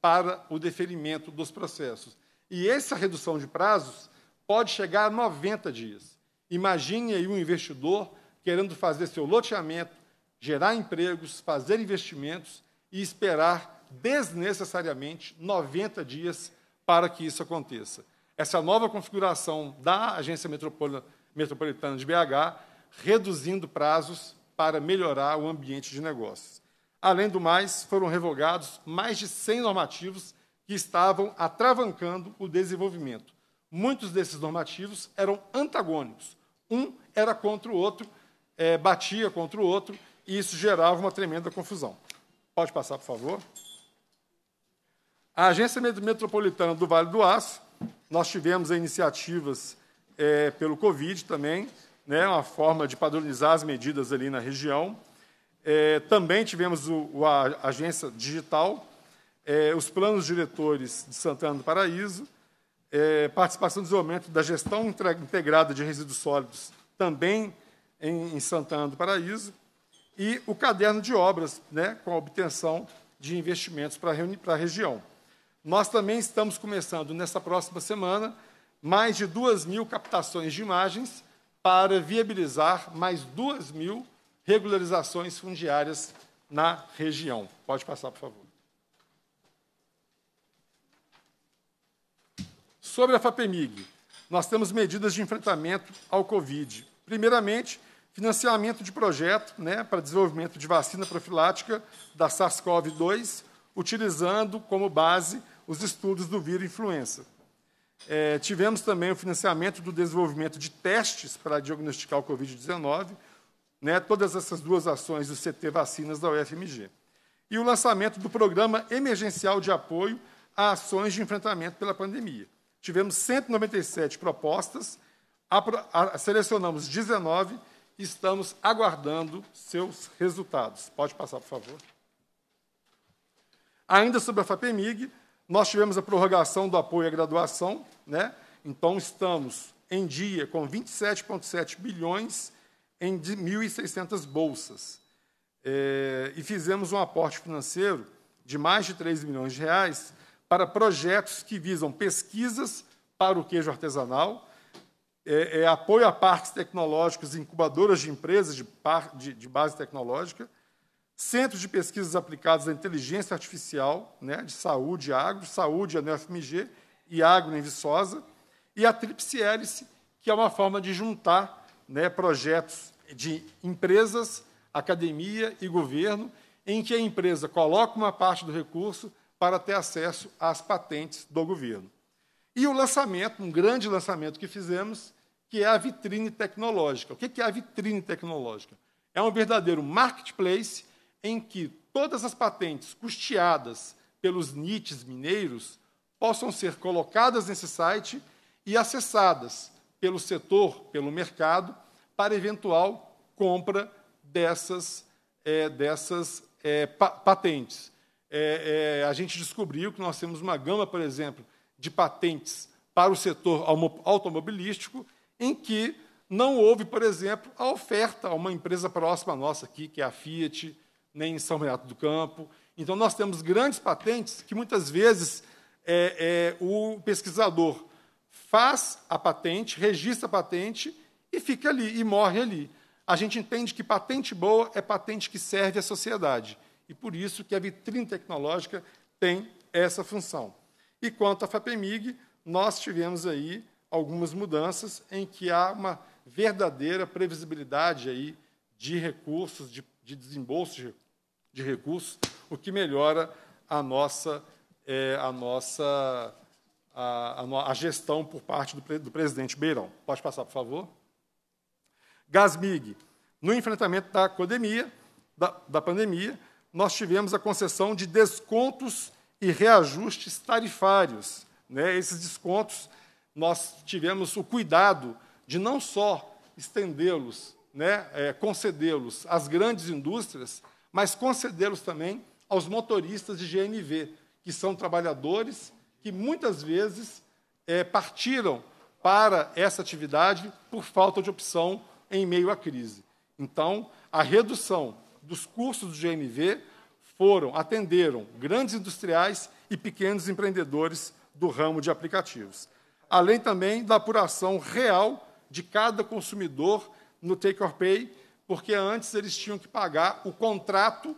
para o deferimento dos processos. E essa redução de prazos pode chegar a 90 dias. Imagine aí um investidor querendo fazer seu loteamento, gerar empregos, fazer investimentos e esperar desnecessariamente 90 dias para que isso aconteça. Essa nova configuração da Agência Metropolitana de BH, reduzindo prazos para melhorar o ambiente de negócios. Além do mais, foram revogados mais de 100 normativos que estavam atravancando o desenvolvimento. Muitos desses normativos eram antagônicos. Um era contra o outro, é, batia contra o outro, e isso gerava uma tremenda confusão. Pode passar, por favor. A Agência Metropolitana do Vale do Aço, nós tivemos iniciativas é, pelo Covid também, né, uma forma de padronizar as medidas ali na região. É, também tivemos o, o, a agência digital, é, os planos diretores de Santana do Paraíso, é, participação do desenvolvimento da gestão integrada de resíduos sólidos também em, em, Santana do Paraíso, e o caderno de obras, né, com a obtenção de investimentos para a região. Nós também estamos começando, nessa próxima semana, mais de 2 mil captações de imagens para viabilizar mais 2 mil regularizações fundiárias na região. Pode passar, por favor. Sobre a FAPEMIG, nós temos medidas de enfrentamento ao Covid. Primeiramente, financiamento de projeto né, para desenvolvimento de vacina profilática da SARS-CoV-2, utilizando como base os estudos do vírus influenza. É, tivemos também o financiamento do desenvolvimento de testes para diagnosticar o Covid-19, né, todas essas duas ações do CT Vacinas da UFMG. E o lançamento do Programa Emergencial de Apoio a Ações de Enfrentamento pela Pandemia. Tivemos 197 propostas, a, a, selecionamos 19 e estamos aguardando seus resultados. Pode passar, por favor. Ainda sobre a FAPEMIG, nós tivemos a prorrogação do apoio à graduação, né? então estamos em dia com 27,7 bilhões em 1.600 bolsas. É, e fizemos um aporte financeiro de mais de 3 milhões de reais para projetos que visam pesquisas para o queijo artesanal, é, é, apoio a parques tecnológicos e incubadoras de empresas de, par, de, de, base tecnológica, centros de pesquisas aplicadas à inteligência artificial, né, de saúde e agro, saúde a NFMG e agro em Viçosa, e a tríplice hélice, que é uma forma de juntar né, projetos de empresas, academia e governo, em que a empresa coloca uma parte do recurso para ter acesso às patentes do governo. E o lançamento, um grande lançamento que fizemos, que é a vitrine tecnológica. O que é a vitrine tecnológica? É um verdadeiro marketplace em que todas as patentes custeadas pelos NITs mineiros possam ser colocadas nesse site e acessadas pelo setor, pelo mercado, para eventual compra dessas, é, dessas é, pa patentes. É, é, a gente descobriu que nós temos uma gama, por exemplo, de patentes para o setor automobilístico, em que não houve, por exemplo, a oferta a uma empresa próxima à nossa aqui, que é a Fiat, nem em São Bernardo do Campo. Então, nós temos grandes patentes que muitas vezes é, é, o pesquisador faz a patente, registra a patente e fica ali, e morre ali. A gente entende que patente boa é patente que serve à sociedade. E por isso que a vitrine tecnológica tem essa função. E quanto à FAPEMIG, nós tivemos aí algumas mudanças em que há uma verdadeira previsibilidade aí de recursos, de, de desembolso de, de recursos, o que melhora a nossa, é, a nossa a, a, a gestão por parte do, do presidente Beirão. Pode passar, por favor. Gasmig. No enfrentamento da, codemia, da, da pandemia, nós tivemos a concessão de descontos e reajustes tarifários. Né? Esses descontos, nós tivemos o cuidado de não só estendê-los, né, é, concedê-los às grandes indústrias, mas concedê-los também aos motoristas de GNV, que são trabalhadores que muitas vezes é, partiram para essa atividade por falta de opção em meio à crise. Então, a redução dos cursos do GNV foram, atenderam grandes industriais e pequenos empreendedores do ramo de aplicativos. Além também da apuração real de cada consumidor no Take or Pay, porque antes eles tinham que pagar o contrato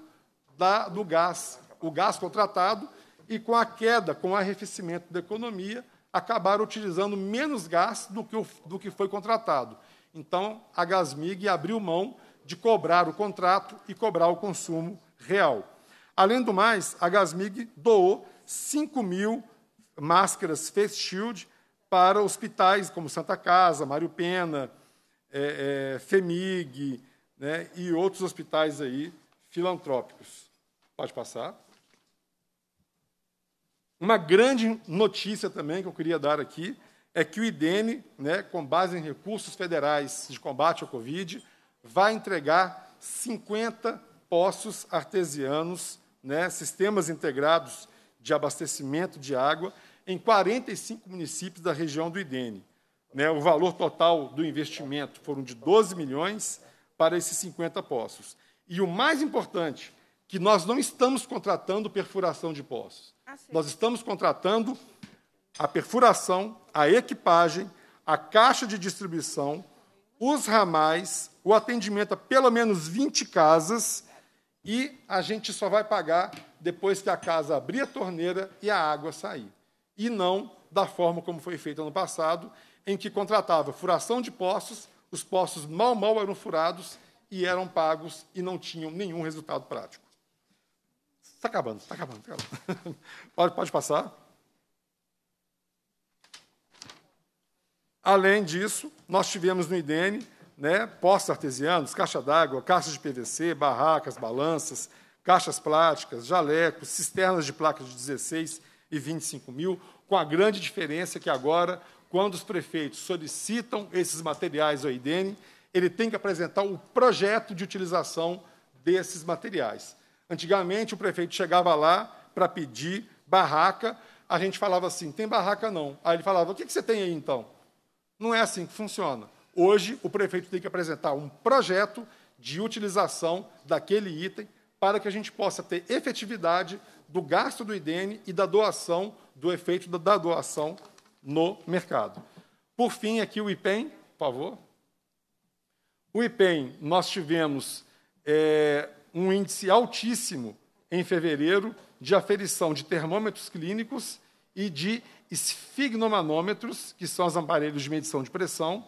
da, do gás, o gás contratado, e com a queda, com o arrefecimento da economia, acabaram utilizando menos gás do que, o, do que foi contratado. Então, a Gasmig abriu mão de cobrar o contrato e cobrar o consumo real. Além do mais, a Gasmig doou 5 mil máscaras face shield para hospitais como Santa Casa, Mário Pena, é, é, FEMIG né, e outros hospitais aí filantrópicos. Pode passar. Uma grande notícia também que eu queria dar aqui é que o IDEME, né, com base em recursos federais de combate ao Covid, vai entregar 50 poços artesianos, né, sistemas integrados de abastecimento de água, em 45 municípios da região do IDEME. Né, o valor total do investimento foram de 12 milhões para esses 50 poços. E o mais importante, que nós não estamos contratando perfuração de poços. Nós estamos contratando a perfuração, a equipagem, a caixa de distribuição, os ramais, o atendimento a pelo menos 20 casas e a gente só vai pagar depois que a casa abrir a torneira e a água sair. E não da forma como foi feito ano passado, em que contratava furação de poços, os poços mal, mal eram furados e eram pagos e não tinham nenhum resultado prático. Está acabando, está acabando, tá acabando. Tá <laughs> pode, pode passar. Além disso, nós tivemos no IDN né, postos artesianos, caixa d'água, caixas de PVC, barracas, balanças, caixas plásticas, jalecos, cisternas de placas de 16 e 25 mil, com a grande diferença que agora, quando os prefeitos solicitam esses materiais ao IDN, ele tem que apresentar o projeto de utilização desses materiais. Antigamente, o prefeito chegava lá para pedir barraca, a gente falava assim: tem barraca não. Aí ele falava: o que, que você tem aí então? Não é assim que funciona. Hoje, o prefeito tem que apresentar um projeto de utilização daquele item para que a gente possa ter efetividade do gasto do IDN e da doação, do efeito da doação no mercado. Por fim, aqui o IPEM, por favor. O IPEM, nós tivemos é, um índice altíssimo em fevereiro de aferição de termômetros clínicos e de esfignomanômetros, que são os aparelhos de medição de pressão.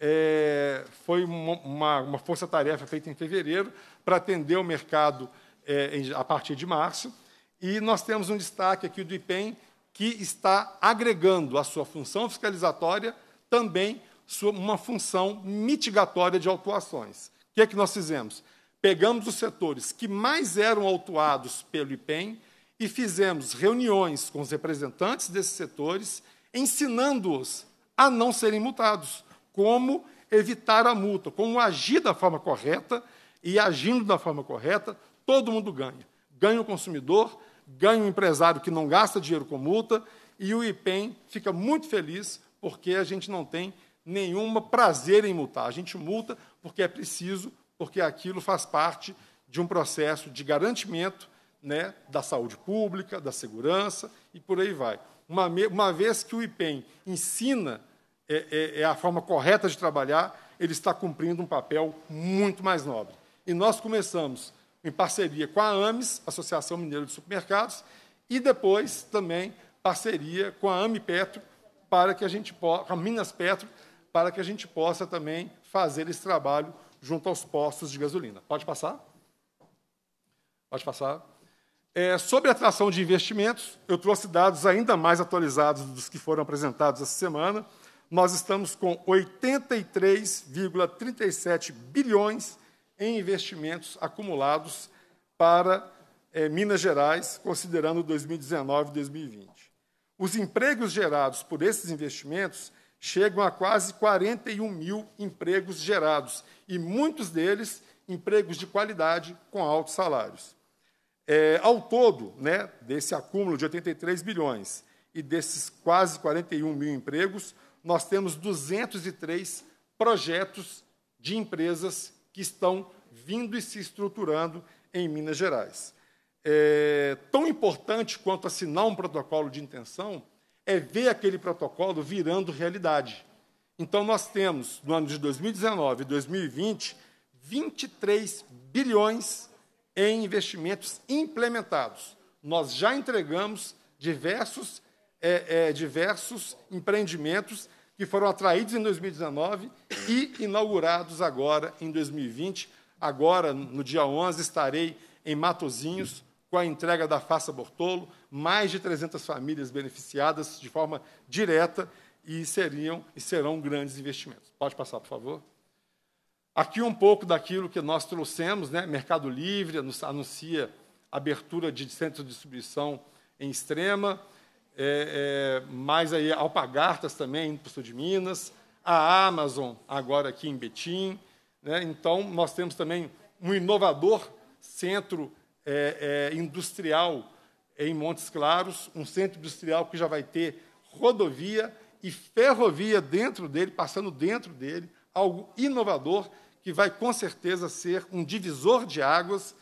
É, foi uma, uma força-tarefa feita em fevereiro para atender o mercado é, em, a partir de março. E nós temos um destaque aqui do IPEM que está agregando à sua função fiscalizatória também sua, uma função mitigatória de autuações. O que é que nós fizemos? Pegamos os setores que mais eram autuados pelo IPEM e fizemos reuniões com os representantes desses setores, ensinando-os a não serem multados, como evitar a multa, como agir da forma correta e agindo da forma correta, todo mundo ganha. Ganha o consumidor, ganha o empresário que não gasta dinheiro com multa e o IPEM fica muito feliz porque a gente não tem nenhum prazer em multar. A gente multa porque é preciso porque aquilo faz parte de um processo de garantimento né, da saúde pública, da segurança e por aí vai. Uma, uma vez que o IPEM ensina é, é, é, a forma correta de trabalhar, ele está cumprindo um papel muito mais nobre. E nós começamos em parceria com a AMES, Associação Mineira de Supermercados, e depois também parceria com a AME Petro, para que a gente possa, a Minas Petro, para que a gente possa também fazer esse trabalho junto aos postos de gasolina. Pode passar? Pode passar. É, sobre a atração de investimentos, eu trouxe dados ainda mais atualizados dos que foram apresentados essa semana. Nós estamos com 83,37 bilhões em investimentos acumulados para é, Minas Gerais, considerando 2019 e 2020. Os empregos gerados por esses investimentos chegam a quase 41 mil empregos gerados, e muitos deles empregos de qualidade com altos salários. É, ao todo, né, desse acúmulo de 83 bilhões e desses quase 41 mil empregos, nós temos 203 projetos de empresas que estão vindo e se estruturando em Minas Gerais. É, tão importante quanto assinar um protocolo de intenção é ver aquele protocolo virando realidade. Então, nós temos, no ano de 2019 e 2020, 23 bilhões em investimentos implementados. Nós já entregamos diversos, é, é, diversos empreendimentos que foram atraídos em 2019 e inaugurados agora em 2020. Agora, no dia 11, estarei em Matozinhos com a entrega da Faça Bortolo, mais de 300 famílias beneficiadas de forma direta e seriam e serão grandes investimentos. Pode passar, por favor. Aqui um pouco daquilo que nós trouxemos, né? Mercado Livre anuncia abertura de centro de distribuição em Extrema, é, é, mais aí Alpagartas também, para o sul de Minas, a Amazon agora aqui em Betim. Né? Então, nós temos também um inovador centro é, é industrial em Montes Claros, um centro industrial que já vai ter rodovia e ferrovia dentro dele, passando dentro dele, algo inovador que vai com certeza ser um divisor de águas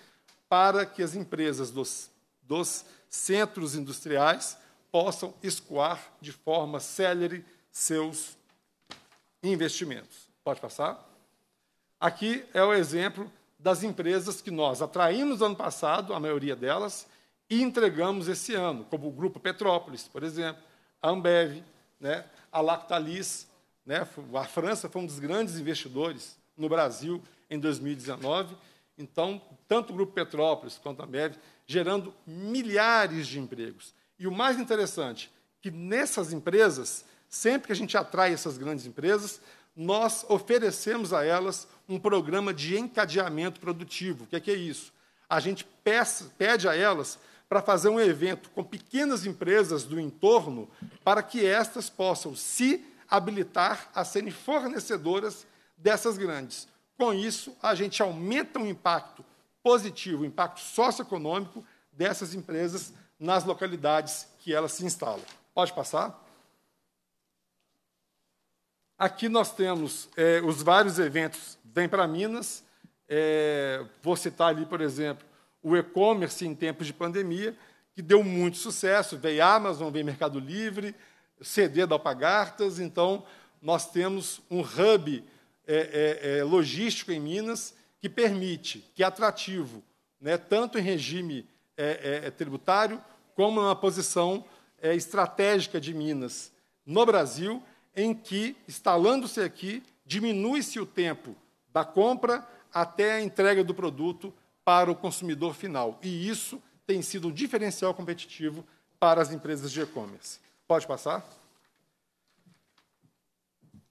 para que as empresas dos, dos centros industriais possam escoar de forma célere seus investimentos. Pode passar? Aqui é o exemplo das empresas que nós atraímos ano passado, a maioria delas, e entregamos esse ano, como o Grupo Petrópolis, por exemplo, a Ambev, né, a Lactalis. Né, a França foi um dos grandes investidores no Brasil em 2019. Então, tanto o Grupo Petrópolis quanto a Ambev gerando milhares de empregos. E o mais interessante, que nessas empresas, sempre que a gente atrai essas grandes empresas, nós oferecemos a elas um programa de encadeamento produtivo. O que é, que é isso? A gente peça, pede a elas para fazer um evento com pequenas empresas do entorno, para que estas possam se habilitar a serem fornecedoras dessas grandes. Com isso, a gente aumenta o impacto positivo, o impacto socioeconômico dessas empresas nas localidades que elas se instalam. Pode passar? Aqui nós temos é, os vários eventos Vem para Minas. É, vou citar ali, por exemplo, o e-commerce em tempos de pandemia, que deu muito sucesso, veio Amazon, veio Mercado Livre, CD da Alpagartas, então nós temos um hub é, é, é, logístico em Minas que permite, que é atrativo, né, tanto em regime é, é, é tributário como na posição estratégica de Minas no Brasil, em que, instalando-se aqui, diminui-se o tempo da compra até a entrega do produto para o consumidor final. E isso tem sido um diferencial competitivo para as empresas de e-commerce. Pode passar?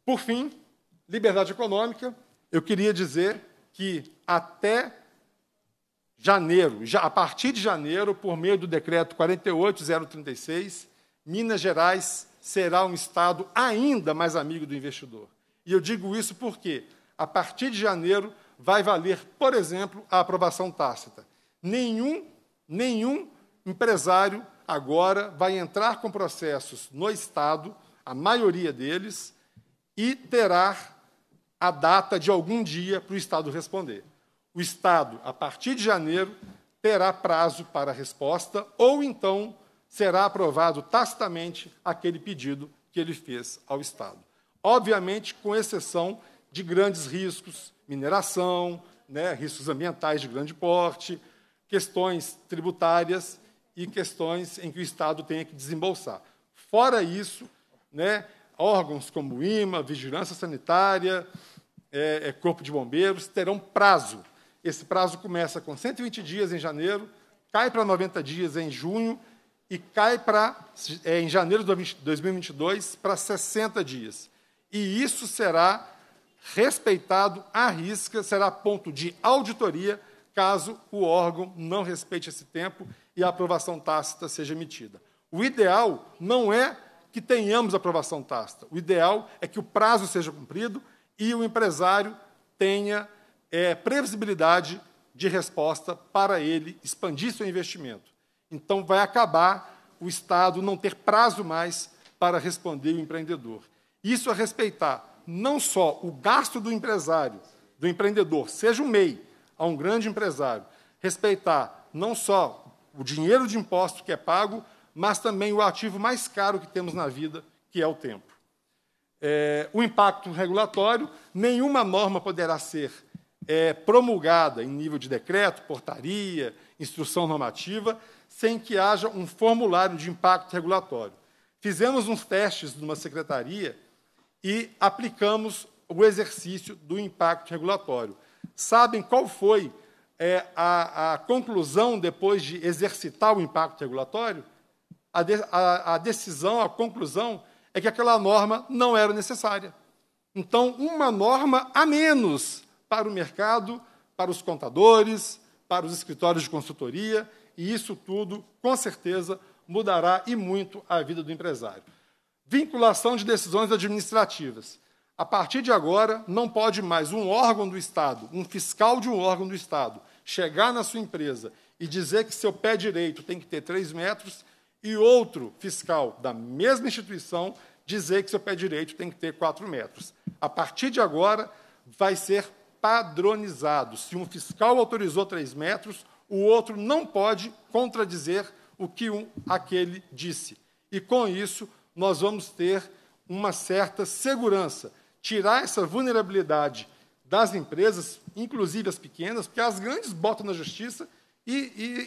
Por fim, liberdade econômica. Eu queria dizer que até janeiro, já a partir de janeiro, por meio do decreto 48036, Minas Gerais será um estado ainda mais amigo do investidor. E eu digo isso porque a partir de janeiro vai valer, por exemplo, a aprovação tácita. Nenhum, nenhum empresário agora vai entrar com processos no Estado, a maioria deles, e terá a data de algum dia para o Estado responder. O Estado, a partir de janeiro, terá prazo para resposta, ou então será aprovado tacitamente aquele pedido que ele fez ao Estado. Obviamente, com exceção de grandes riscos, mineração, né, riscos ambientais de grande porte, questões tributárias e questões em que o Estado tenha que desembolsar. Fora isso, né, órgãos como o IMA, Vigilância Sanitária, é, é, Corpo de Bombeiros, terão prazo. Esse prazo começa com 120 dias em janeiro, cai para 90 dias em junho e cai para, é, em janeiro de 2022 para 60 dias. E isso será respeitado à risca, será ponto de auditoria caso o órgão não respeite esse tempo e a aprovação tácita seja emitida. O ideal não é que tenhamos aprovação tácita, o ideal é que o prazo seja cumprido e o empresário tenha é, previsibilidade de resposta para ele expandir seu investimento. Então, vai acabar o Estado não ter prazo mais para responder o empreendedor. Isso é respeitar não só o gasto do empresário, do empreendedor, seja o MEI, a um grande empresário, respeitar não só o dinheiro de imposto que é pago, mas também o ativo mais caro que temos na vida, que é o tempo. É, o impacto regulatório, nenhuma norma poderá ser é, promulgada em nível de decreto, portaria, instrução normativa, sem que haja um formulário de impacto regulatório. Fizemos uns testes numa secretaria e aplicamos o exercício do impacto regulatório. Sabem qual foi é, a, a, conclusão depois de exercitar o impacto regulatório? A, de, a, a decisão, a conclusão é que aquela norma não era necessária. Então, uma norma a menos para o mercado, para os contadores, para os escritórios de consultoria, e isso tudo, com certeza, mudará e muito a vida do empresário. Vinculação de decisões administrativas. A partir de agora, não pode mais um órgão do Estado, um fiscal de um órgão do Estado, chegar na sua empresa e dizer que seu pé direito tem que ter três metros e outro fiscal da mesma instituição dizer que seu pé direito tem que ter quatro metros. A partir de agora, vai ser padronizado. Se um fiscal autorizou três metros, o outro não pode contradizer o que um, aquele disse. E, com isso, nós vamos ter uma certa segurança. Tirar essa vulnerabilidade das empresas, inclusive as pequenas, porque as grandes botam na justiça e,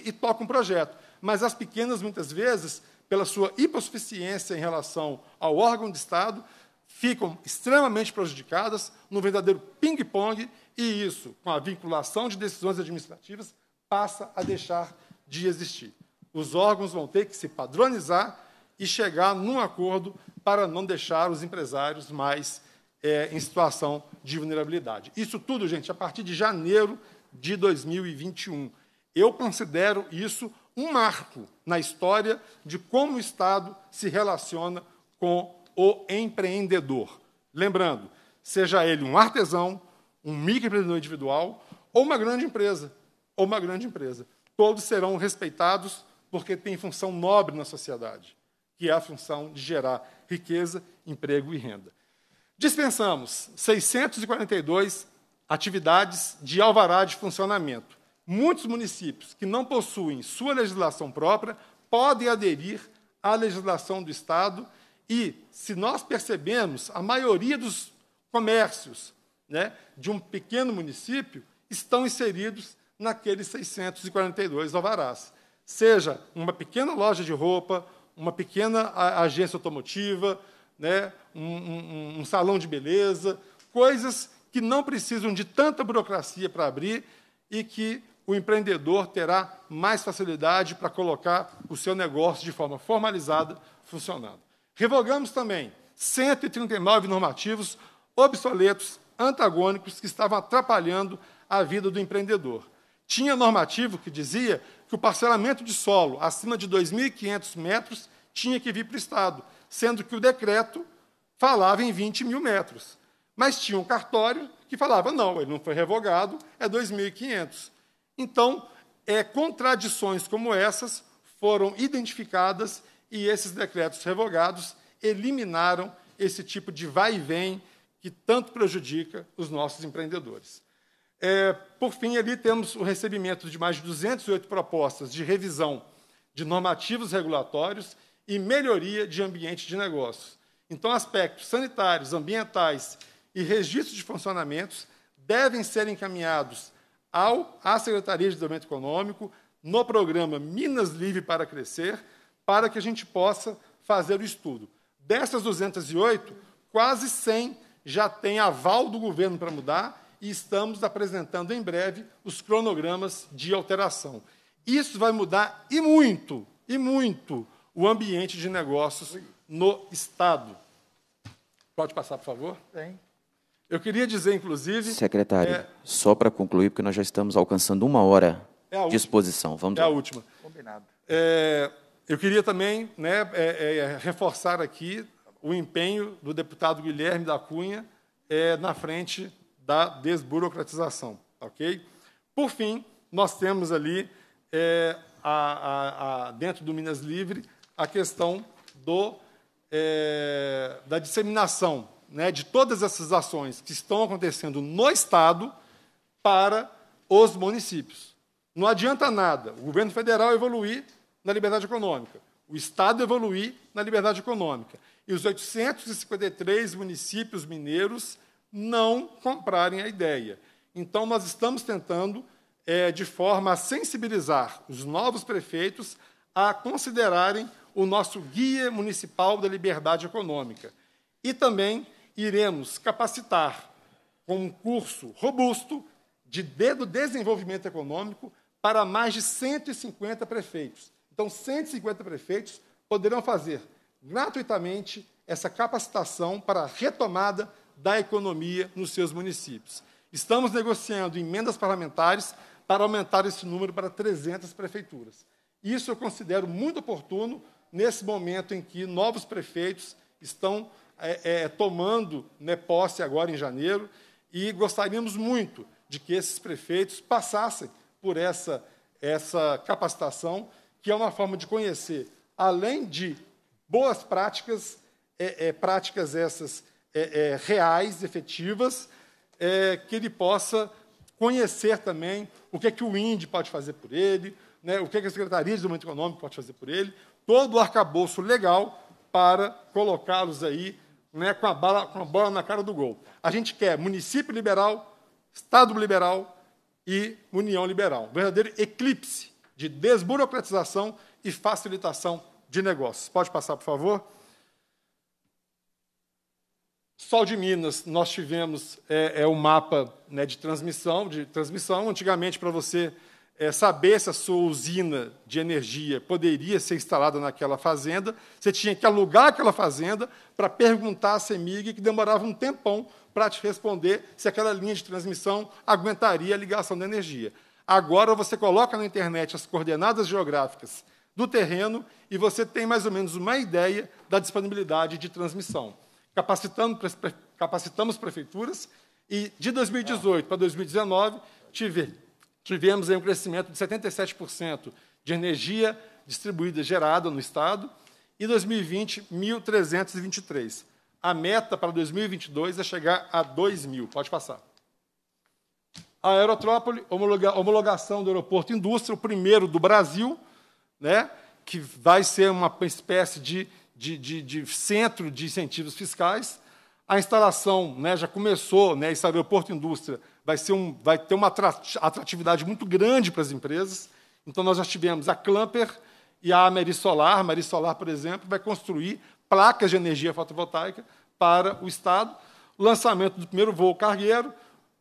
e, e tocam o projeto. Mas as pequenas, muitas vezes, pela sua hipossuficiência em relação ao órgão de Estado, ficam extremamente prejudicadas no verdadeiro ping-pong, e isso, com a vinculação de decisões administrativas, passa a deixar de existir. Os órgãos vão ter que se padronizar e chegar num acordo para não deixar os empresários mais é, em situação de vulnerabilidade. Isso tudo, gente, a partir de janeiro de 2021. Eu considero isso um marco na história de como o Estado se relaciona com o empreendedor. Lembrando, seja ele um artesão, um microempreendedor individual ou uma grande empresa, ou uma grande empresa. Todos serão respeitados porque têm função nobre na sociedade que é a função de gerar riqueza, emprego e renda. Dispensamos 642 atividades de alvará de funcionamento. Muitos municípios que não possuem sua legislação própria podem aderir à legislação do Estado e, se nós percebemos, a maioria dos comércios né, de um pequeno município estão inseridos naqueles 642 alvarás. Seja uma pequena loja de roupa, uma pequena agência automotiva, né, um, um, um salão de beleza, coisas que não precisam de tanta burocracia para abrir e que o empreendedor terá mais facilidade para colocar o seu negócio de forma formalizada funcionando. Revogamos também 139 normativos obsoletos, antagônicos, que estavam atrapalhando a vida do empreendedor. Tinha normativo que dizia que o parcelamento de solo acima de 2.500 metros tinha que vir para o Estado, sendo que o decreto falava em 20 mil metros. Mas tinha um cartório que falava, não, ele não foi revogado, é 2.500. Então, é, contradições como essas foram identificadas e esses decretos revogados eliminaram esse tipo de vai e vem que tanto prejudica os nossos empreendedores. É, por fim, ali temos o recebimento de mais de 208 propostas de revisão de normativos regulatórios e melhoria de ambiente de negócios. Então, aspectos sanitários, ambientais e registro de funcionamentos devem ser encaminhados ao, à Secretaria de Desenvolvimento Econômico, no programa Minas Livre para Crescer, para que a gente possa fazer o estudo. Dessas 208, quase 100 já têm aval do governo para mudar e estamos apresentando em breve os cronogramas de alteração. Isso vai mudar e muito, e muito, o ambiente de negócios no Estado. Pode passar, por favor? Tem. Eu queria dizer, inclusive. Secretário, é... só para concluir, porque nós já estamos alcançando uma hora é de exposição. Vamos é lá. a última. Combinado. É, eu queria também né, é, é, é, reforçar aqui o empenho do deputado Guilherme da Cunha na frente da desburocratização. ok? Por fim, nós temos ali, é, a, a, a, dentro do Minas Livre, a questão do, é, da disseminação né, de todas essas ações que estão acontecendo no Estado para os municípios. Não adianta nada o governo federal evoluir na liberdade econômica, o Estado evoluir na liberdade econômica. E os 853 municípios mineiros não comprarem a ideia. Então, nós estamos tentando, é, de forma a sensibilizar os novos prefeitos a considerarem o nosso Guia Municipal da Liberdade Econômica. E também iremos capacitar com um curso robusto de dedo desenvolvimento econômico para mais de 150 prefeitos. Então, 150 prefeitos poderão fazer gratuitamente essa capacitação para a retomada da economia nos seus municípios. Estamos negociando emendas parlamentares para aumentar esse número para 300 prefeituras. Isso eu considero muito oportuno nesse momento em que novos prefeitos estão é, é, tomando né, posse agora em janeiro e gostaríamos muito de que esses prefeitos passassem por essa, essa capacitação, que é uma forma de conhecer, além de boas práticas, é, é práticas essas é, é, reais, efetivas, é, que ele possa conhecer também o que é que o INDE pode fazer por ele, né, o que é que a Secretaria de Desenvolvimento Econômico pode fazer por ele, todo o arcabouço legal para colocá-los aí né, com, a bala, com a bola na cara do gol. A gente quer município liberal, Estado liberal e União liberal. Um verdadeiro eclipse de desburocratização e facilitação de negócios. Pode passar, por favor? Sol de Minas, nós tivemos é, é o mapa né, de transmissão, de transmissão. Antigamente, para você é, saber se a sua usina de energia poderia ser instalada naquela fazenda, você tinha que alugar aquela fazenda para perguntar à CEMIG, que demorava um tempão para te responder se aquela linha de transmissão aguentaria a ligação da energia. Agora você coloca na internet as coordenadas geográficas do terreno e você tem mais ou menos uma ideia da disponibilidade de transmissão capacitamos prefeituras e de 2018 para 2019 tive, tivemos um crescimento de 77% de energia distribuída gerada no Estado e 2020, 1.323. A meta para 2022 é chegar a 2.000. Pode passar. A Aerotrópole, homologa, homologação do aeroporto indústria, o primeiro do Brasil, né, que vai ser uma espécie de de, de, de centro de incentivos fiscais. A instalação né, já começou, né, esse aeroporto indústria vai, ser um, vai ter uma atratividade muito grande para as empresas. Então, nós já tivemos a Clamper e a Amerisolar. A Amerisolar, por exemplo, vai construir placas de energia fotovoltaica para o Estado. lançamento do primeiro voo cargueiro,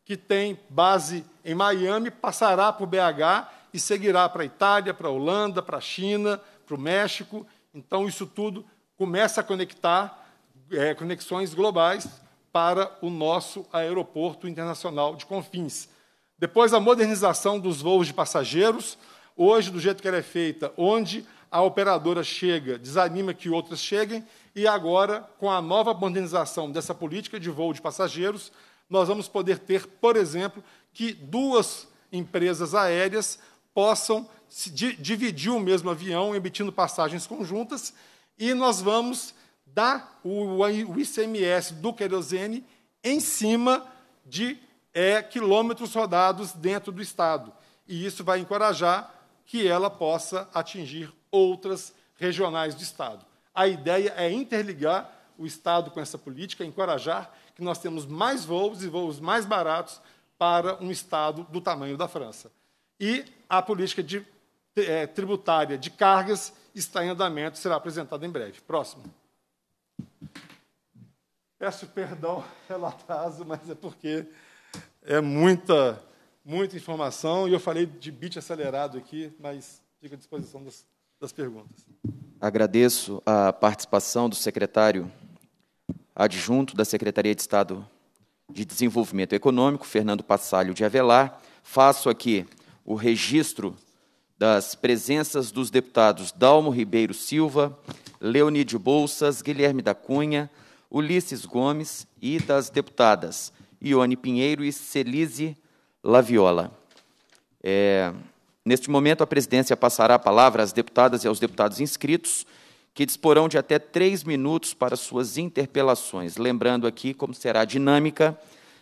que tem base em Miami, passará por BH e seguirá para a Itália, para a Holanda, para a China, para o México. Então, isso tudo começa a conectar é, conexões globais para o nosso aeroporto internacional de Confins. Depois, a modernização dos voos de passageiros, hoje, do jeito que ela é feita, onde a operadora chega, desanima que outras cheguem, e agora, com a nova modernização dessa política de voo de passageiros, nós vamos poder ter, por exemplo, que duas empresas aéreas possam dividir o mesmo avião, emitindo passagens conjuntas, e nós vamos dar o, o ICMS do querosene em cima de é, quilômetros rodados dentro do Estado. E isso vai encorajar que ela possa atingir outras regionais do Estado. A ideia é interligar o Estado com essa política, encorajar que nós temos mais voos e voos mais baratos para um Estado do tamanho da França. E a política de, é, tributária de cargas está em andamento, será apresentado em breve. Próximo. Peço perdão pelo <laughs> é atraso, mas é porque é muita, muita informação e eu falei de bit acelerado aqui, mas fico à disposição das, das perguntas. Agradeço a participação do secretário adjunto da Secretaria de Estado de Desenvolvimento Econômico, Fernando Passalho de Avelar. Faço aqui o registro das presenças dos deputados Dalmo Ribeiro Silva, Leonídio Bolsas, Guilherme da Cunha, Ulisses Gomes e das deputadas Ione Pinheiro e Celise Laviola. É, neste momento, a presidência passará a palavra às deputadas e aos deputados inscritos, que disporão de até três minutos para suas interpelações. Lembrando aqui como será a dinâmica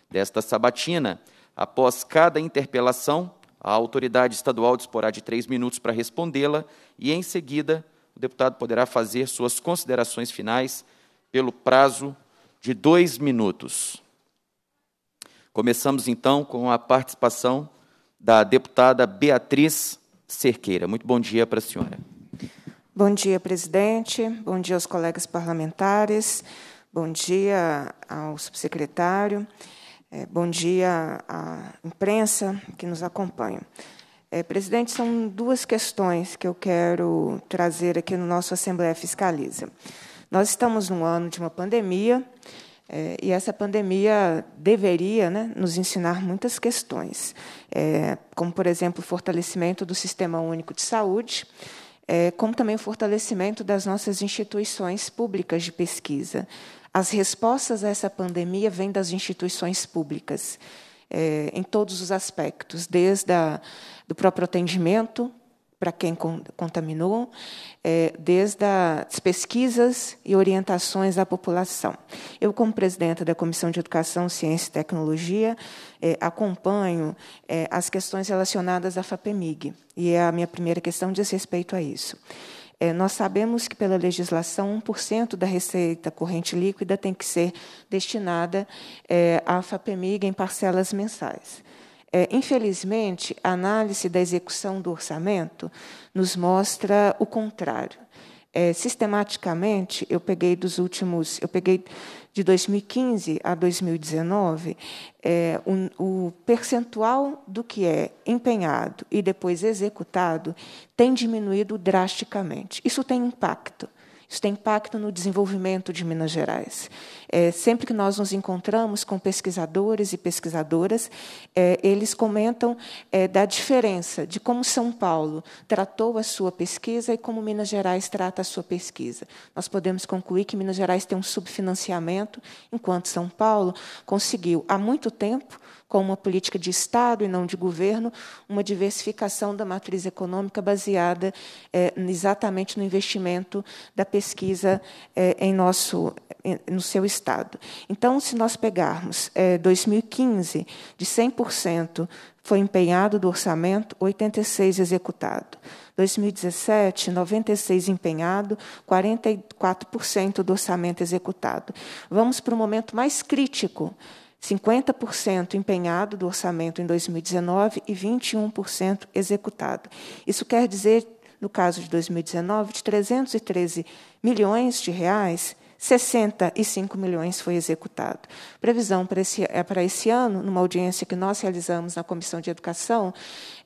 desta sabatina. Após cada interpelação, a autoridade estadual disporá de três minutos para respondê-la e, em seguida, o deputado poderá fazer suas considerações finais pelo prazo de dois minutos. Começamos, então, com a participação da deputada Beatriz Cerqueira. Muito bom dia para a senhora. Bom dia, presidente. Bom dia aos colegas parlamentares. Bom dia ao subsecretário. É, bom dia à imprensa que nos acompanha. É, presidente, são duas questões que eu quero trazer aqui no nosso Assembleia Fiscaliza. Nós estamos num ano de uma pandemia, é, e essa pandemia deveria né, nos ensinar muitas questões, é, como, por exemplo, o fortalecimento do Sistema Único de Saúde, é, como também o fortalecimento das nossas instituições públicas de pesquisa as respostas a essa pandemia vêm das instituições públicas, é, em todos os aspectos, desde a, do próprio atendimento para quem con contaminou, é, desde as pesquisas e orientações à população. Eu, como presidenta da Comissão de Educação, Ciência e Tecnologia, é, acompanho as questões relacionadas à FAPEMIG, e é a minha primeira questão diz respeito a isso. É, nós sabemos que, pela legislação, 1% da receita corrente líquida tem que ser destinada é, à FAPEMIG em parcelas mensais. É, infelizmente, a análise da execução do orçamento nos mostra o contrário. É, sistematicamente, eu peguei dos últimos, eu peguei de 2015 a 2019, é, o percentual do que é empenhado e depois executado tem diminuído drasticamente. Isso tem impacto. Isso tem impacto no desenvolvimento de Minas Gerais. É, sempre que nós nos encontramos com pesquisadores e pesquisadoras, é, eles comentam é, da diferença de como São Paulo tratou a sua pesquisa e como Minas Gerais trata a sua pesquisa. Nós podemos concluir que Minas Gerais tem um subfinanciamento, enquanto São Paulo conseguiu, há muito tempo, com uma política de Estado e não de governo, uma diversificação da matriz econômica baseada é, exatamente no investimento da pesquisa é, em nosso, eh, no seu Estado. Então, se nós pegarmos é, 2015, de 100% foi empenhado do orçamento, 86 executado. 2017, 96 empenhado, 44% do orçamento executado. Vamos para o momento mais crítico 50% empenhado do orçamento em 2019 e 21% executado. Isso quer dizer, no caso de 2019, de 313 milhões de reais, 65 milhões foi executado. Previsão para esse, é para esse ano, numa audiência que nós realizamos na Comissão de Educação,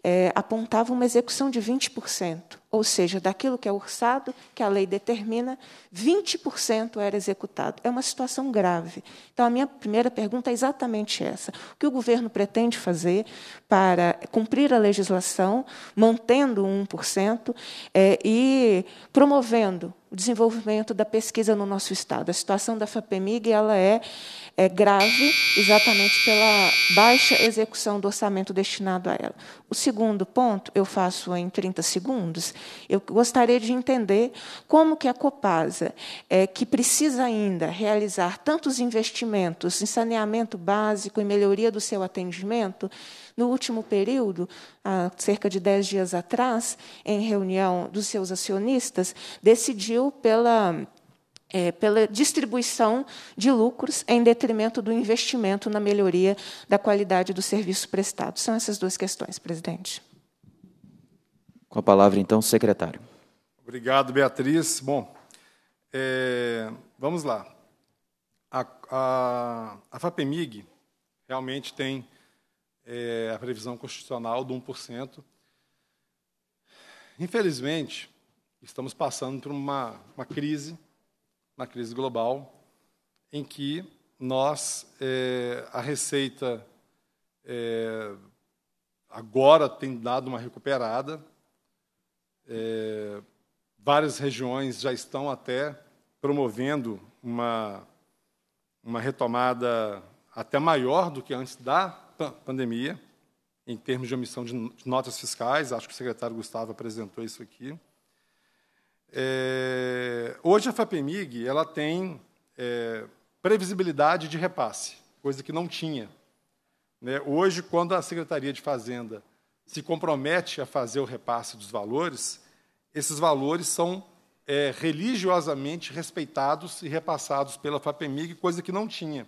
é, apontava uma execução de 20% ou seja, daquilo que é orçado, que a lei determina, 20% era executado. É uma situação grave. Então, a minha primeira pergunta é exatamente essa: o que o governo pretende fazer para cumprir a legislação, mantendo 1% é, eh, e promovendo o desenvolvimento da pesquisa no nosso estado. A situação da FAPEMIG ela é, é grave exatamente pela baixa execução do orçamento destinado a ela. O segundo ponto, eu faço em 30 segundos, eu gostaria de entender como que a Copasa, é, que precisa ainda realizar tantos investimentos em saneamento básico e melhoria do seu atendimento, no último período, há cerca de dez dias atrás, em reunião dos seus acionistas, decidiu pela é, pela distribuição de lucros em detrimento do investimento na melhoria da qualidade do serviço prestado. São essas duas questões, presidente. Com a palavra, então, o secretário. Obrigado, Beatriz. Bom, é, vamos lá. A, a, a FAPEMIG realmente tem é, a previsão constitucional do 1%. Infelizmente, estamos passando por uma, uma crise, uma crise global, em que nós, é, a receita é, agora tem dado uma recuperada, é, várias regiões já estão até promovendo uma, uma retomada até maior do que antes da pandemia, em termos de omissão de notas fiscais, acho que o secretário Gustavo apresentou isso aqui. É, hoje a FAPEMIG ela tem é, previsibilidade de repasse, coisa que não tinha. Né? Hoje, quando a Secretaria de Fazenda se compromete a fazer o repasse dos valores, esses valores são é, religiosamente respeitados e repassados pela FAPEMIG, coisa que não tinha.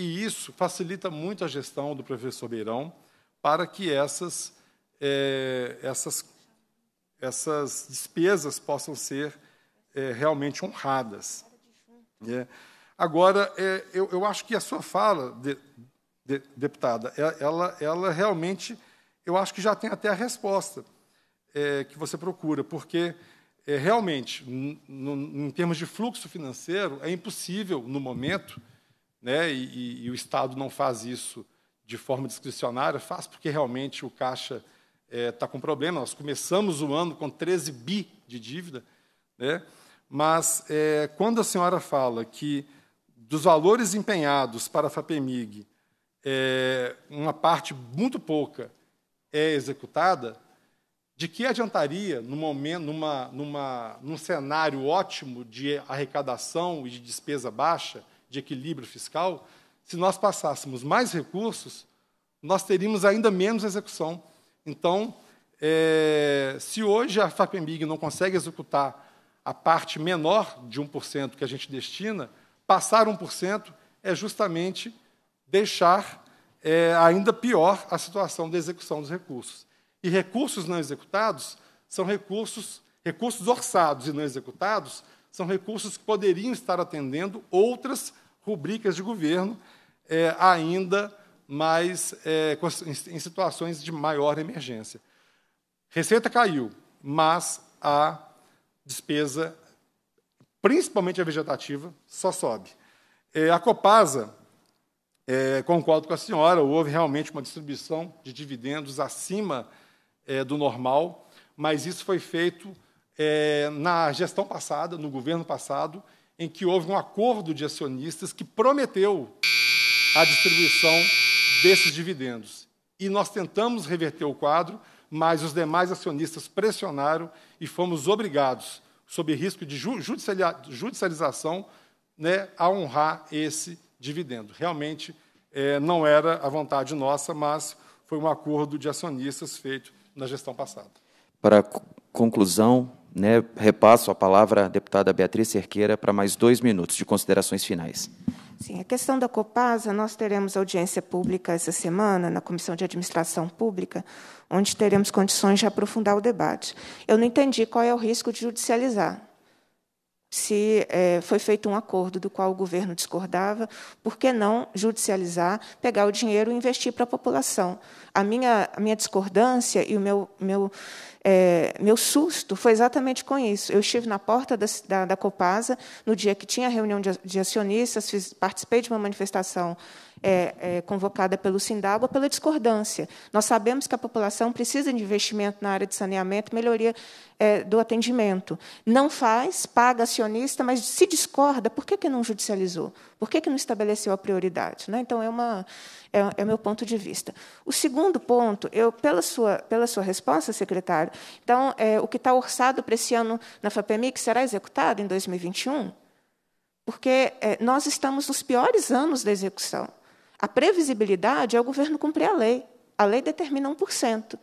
E isso facilita muito a gestão do professor Beirão para que essas, é, essas, essas despesas possam ser é, realmente honradas. É. Agora, é, eu, eu, acho que a sua fala, de, de, deputada, é, ela, ela realmente, eu acho que já tem até a resposta é, que você procura, porque realmente, em termos de fluxo financeiro, é impossível, no momento, né, e, e o Estado não faz isso de forma discricionária, faz porque realmente o caixa está eh, é, com problema. Nós começamos o ano com 13 bi de dívida, né, mas é, quando a senhora fala que dos valores empenhados para a FAPEMIG, é, uma parte muito pouca é executada, de que adiantaria, num, momento, numa, numa, num cenário ótimo de arrecadação e de despesa baixa, de equilíbrio fiscal, se nós passássemos mais recursos, nós teríamos ainda menos execução. Então, é, se hoje a FAPEMIG não consegue executar a parte menor de 1% que a gente destina, passar 1% é justamente deixar é, ainda pior a situação da execução dos recursos. E recursos não executados são recursos, recursos orçados e não executados são recursos que poderiam estar atendendo outras rubricas de governo é, ainda mais é, em situações de maior emergência. Receita caiu, mas a despesa, principalmente a vegetativa, só sobe. É, a Copasa, é, concordo com a senhora, houve realmente uma distribuição de dividendos acima é, do normal, mas isso foi feito é, na gestão passada, no governo passado, em que houve um acordo de acionistas que prometeu a distribuição desses dividendos. E nós tentamos reverter o quadro, mas os demais acionistas pressionaram e fomos obrigados, sob risco de judicialização, né, a honrar esse dividendo. Realmente é, não era a vontade nossa, mas foi um acordo de acionistas feito na gestão passada. Para conclusão, né, repasso a palavra à deputada Beatriz Cerqueira para mais dois minutos de considerações finais. Sim, a questão da Copasa, nós teremos audiência pública essa semana na Comissão de Administração Pública, onde teremos condições de aprofundar o debate. Eu não entendi qual é o risco de judicializar se é, foi feito um acordo do qual o governo discordava, por que não judicializar, pegar o dinheiro e investir para a população? A minha, a minha discordância e o meu, meu, é, meu susto foi exatamente com isso. Eu estive na porta da, da, da Copasa, no dia que tinha reunião de, de acionistas, fiz, participei de uma manifestação é, é, convocada pelo Sindago pela discordância. Nós sabemos que a população precisa de investimento na área de saneamento, melhoria é, do atendimento. Não faz, paga acionista, mas se discorda, por que, que não judicializou? Por que, que não estabeleceu a prioridade? Né? Então, é, o é, é meu ponto de vista. O segundo ponto, eu, pela, sua, pela sua resposta, secretário, então, é, o que está orçado para esse ano na FAPEMIC será executado em 2021? Porque é, nós estamos nos piores anos da execução. A previsibilidade é o governo cumprir a lei. A lei determina 1%.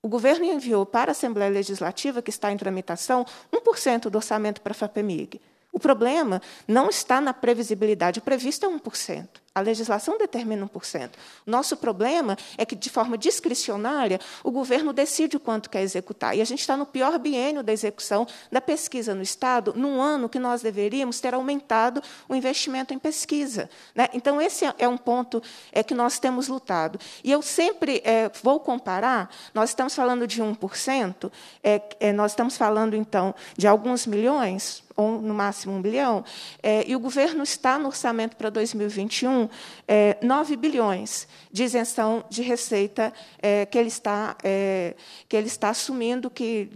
O governo enviou para a Assembleia Legislativa, que está em tramitação, 1% do orçamento para a FAPEMIG. O problema não está na previsibilidade, o previsto é 1%. A legislação determina 1%. Nosso problema é que, de forma discricionária, o governo decide o quanto quer executar. E a gente está no pior biênio da execução da pesquisa no Estado, num ano que nós deveríamos ter aumentado o investimento em pesquisa. Né? Então, esse é um ponto é, que nós temos lutado. E eu sempre é, vou comparar, nós estamos falando de 1%, é, é, nós estamos falando, então, de alguns milhões, ou no máximo um bilhão, é, e o governo está no orçamento para 2021 é, 9 bilhões de isenção de receita é, que, ele está, é, que ele está assumindo que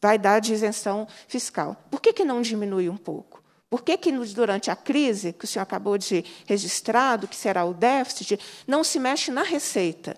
vai dar de isenção fiscal. Por que, que não diminui um pouco? Por que, que durante a crise, que o senhor acabou de registrar, que será o déficit, não se mexe na receita?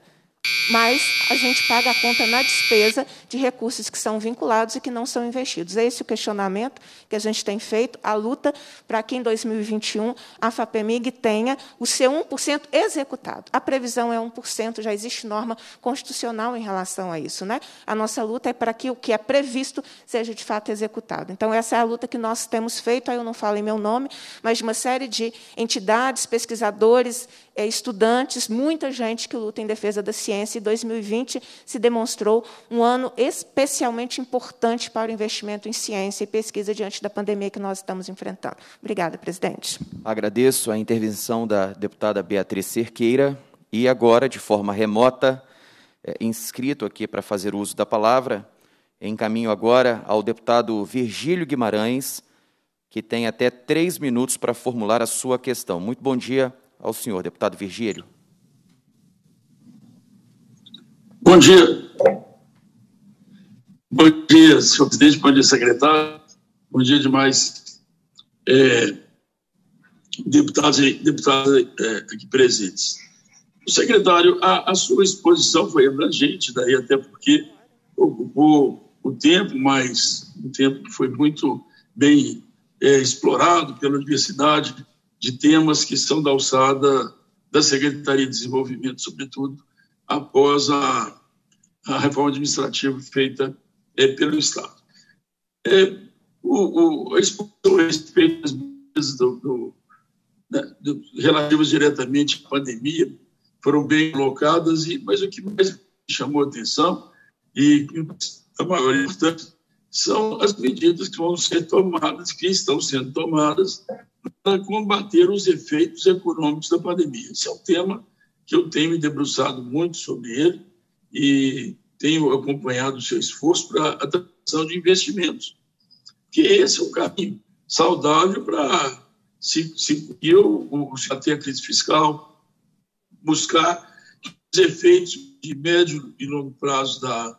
mas a gente paga a conta na despesa de recursos que são vinculados e que não são investidos. É esse o questionamento que a gente tem feito, a luta para que em 2021 a FAPEMIG tenha o seu 1% executado. A previsão é 1%, já existe norma constitucional em relação a isso. Né? A nossa luta é para que o que é previsto seja de fato executado. Então, essa é a luta que nós temos feito, aí eu não falo em meu nome, mas de uma série de entidades, pesquisadores, é, estudantes, muita gente que luta em defesa da ciência, e 2020 se demonstrou um ano especialmente importante para o investimento em ciência e pesquisa diante da pandemia que nós estamos enfrentando. Obrigada, presidente. Agradeço a intervenção da deputada Beatriz Cerqueira e agora, de forma remota, é, inscrito aqui para fazer uso da palavra, encaminho agora ao deputado Virgílio Guimarães, que tem até três minutos para formular a sua questão. Muito bom dia, ao senhor, deputado Virgílio. Bom dia. Bom dia, senhor presidente, bom dia, secretário. Bom dia demais, é, deputados e deputadas é, aqui presentes. O secretário, a, a sua exposição foi abrangente, daí até porque ocupou o tempo, mas um tempo que foi muito bem é, explorado pela universidade, de temas que são da alçada da Secretaria de Desenvolvimento, sobretudo após a, a reforma administrativa feita é, pelo Estado. É, o, o, a exposição a respeito das medidas do, do, né, do, relativas diretamente à pandemia foram bem colocadas, e, mas o que mais chamou atenção e a é maior importância são as medidas que vão ser tomadas, que estão sendo tomadas para combater os efeitos econômicos da pandemia. Esse é um tema que eu tenho me debruçado muito sobre ele e tenho acompanhado o seu esforço para a atração de investimentos, que esse é o um caminho saudável para se, se eu, até a crise fiscal, buscar os efeitos de médio e longo prazo da,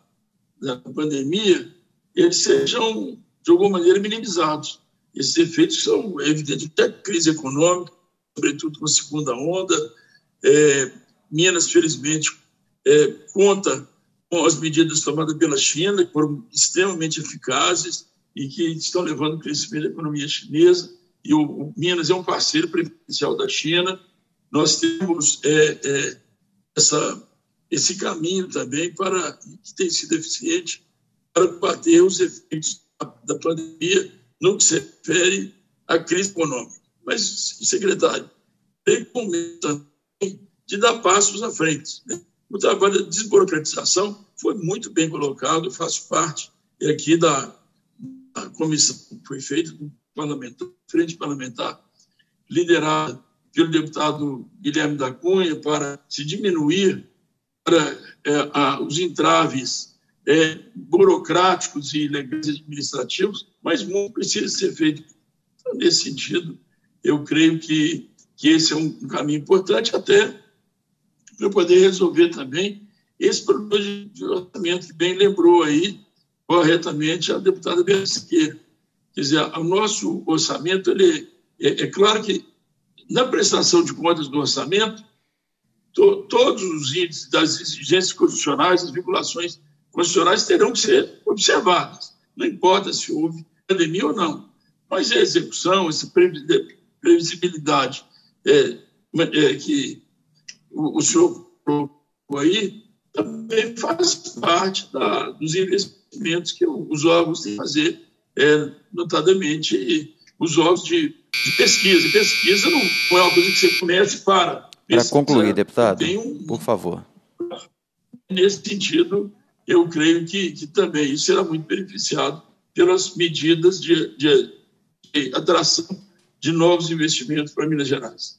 da pandemia, eles sejam, de alguma maneira, minimizados. Esses efeitos são evidentes, até crise econômica, sobretudo com a segunda onda. É, Minas, felizmente, é, conta com as medidas tomadas pela China, que foram extremamente eficazes e que estão levando o crescimento da economia chinesa. E o, o Minas é um parceiro preferencial da China. Nós temos é, é essa, esse caminho também para que tem sido eficiente para combater os efeitos da, da pandemia no que se refere à crise econômica. Mas, secretário, tem também de dar passos à frente. Né? O trabalho de desburocratização foi muito bem colocado, faço parte aqui da, da comissão que foi feita do parlamentar, frente parlamentar, liderada pelo deputado Guilherme da Cunha, para se diminuir para, é, a, os entraves é, burocráticos e legais administrativos mas muito precisa ser feito. Então, nesse sentido, eu creio que, que esse é um, caminho importante até para poder resolver também esse problema de orçamento que bem lembrou aí corretamente a deputada Bersiqueira. Quer dizer, o nosso orçamento, ele, é, é claro que na prestação de contas do orçamento, to, todos os índices das exigências constitucionais, as vinculações constitucionais terão que ser observadas. Não importa se houve pandemia ou não. Mas a execução, essa previsibilidade é, é, que o, o senhor colocou aí, também faz parte da, dos investimentos que os órgãos têm que fazer, é, notadamente os órgãos de, de pesquisa. Pesquisa não, não, é uma coisa que você começa e para. Para concluir, deputado, um, por favor. Nesse sentido, eu creio que, que também isso será muito beneficiado pelas medidas de, de, de atração de novos investimentos para Minas Gerais.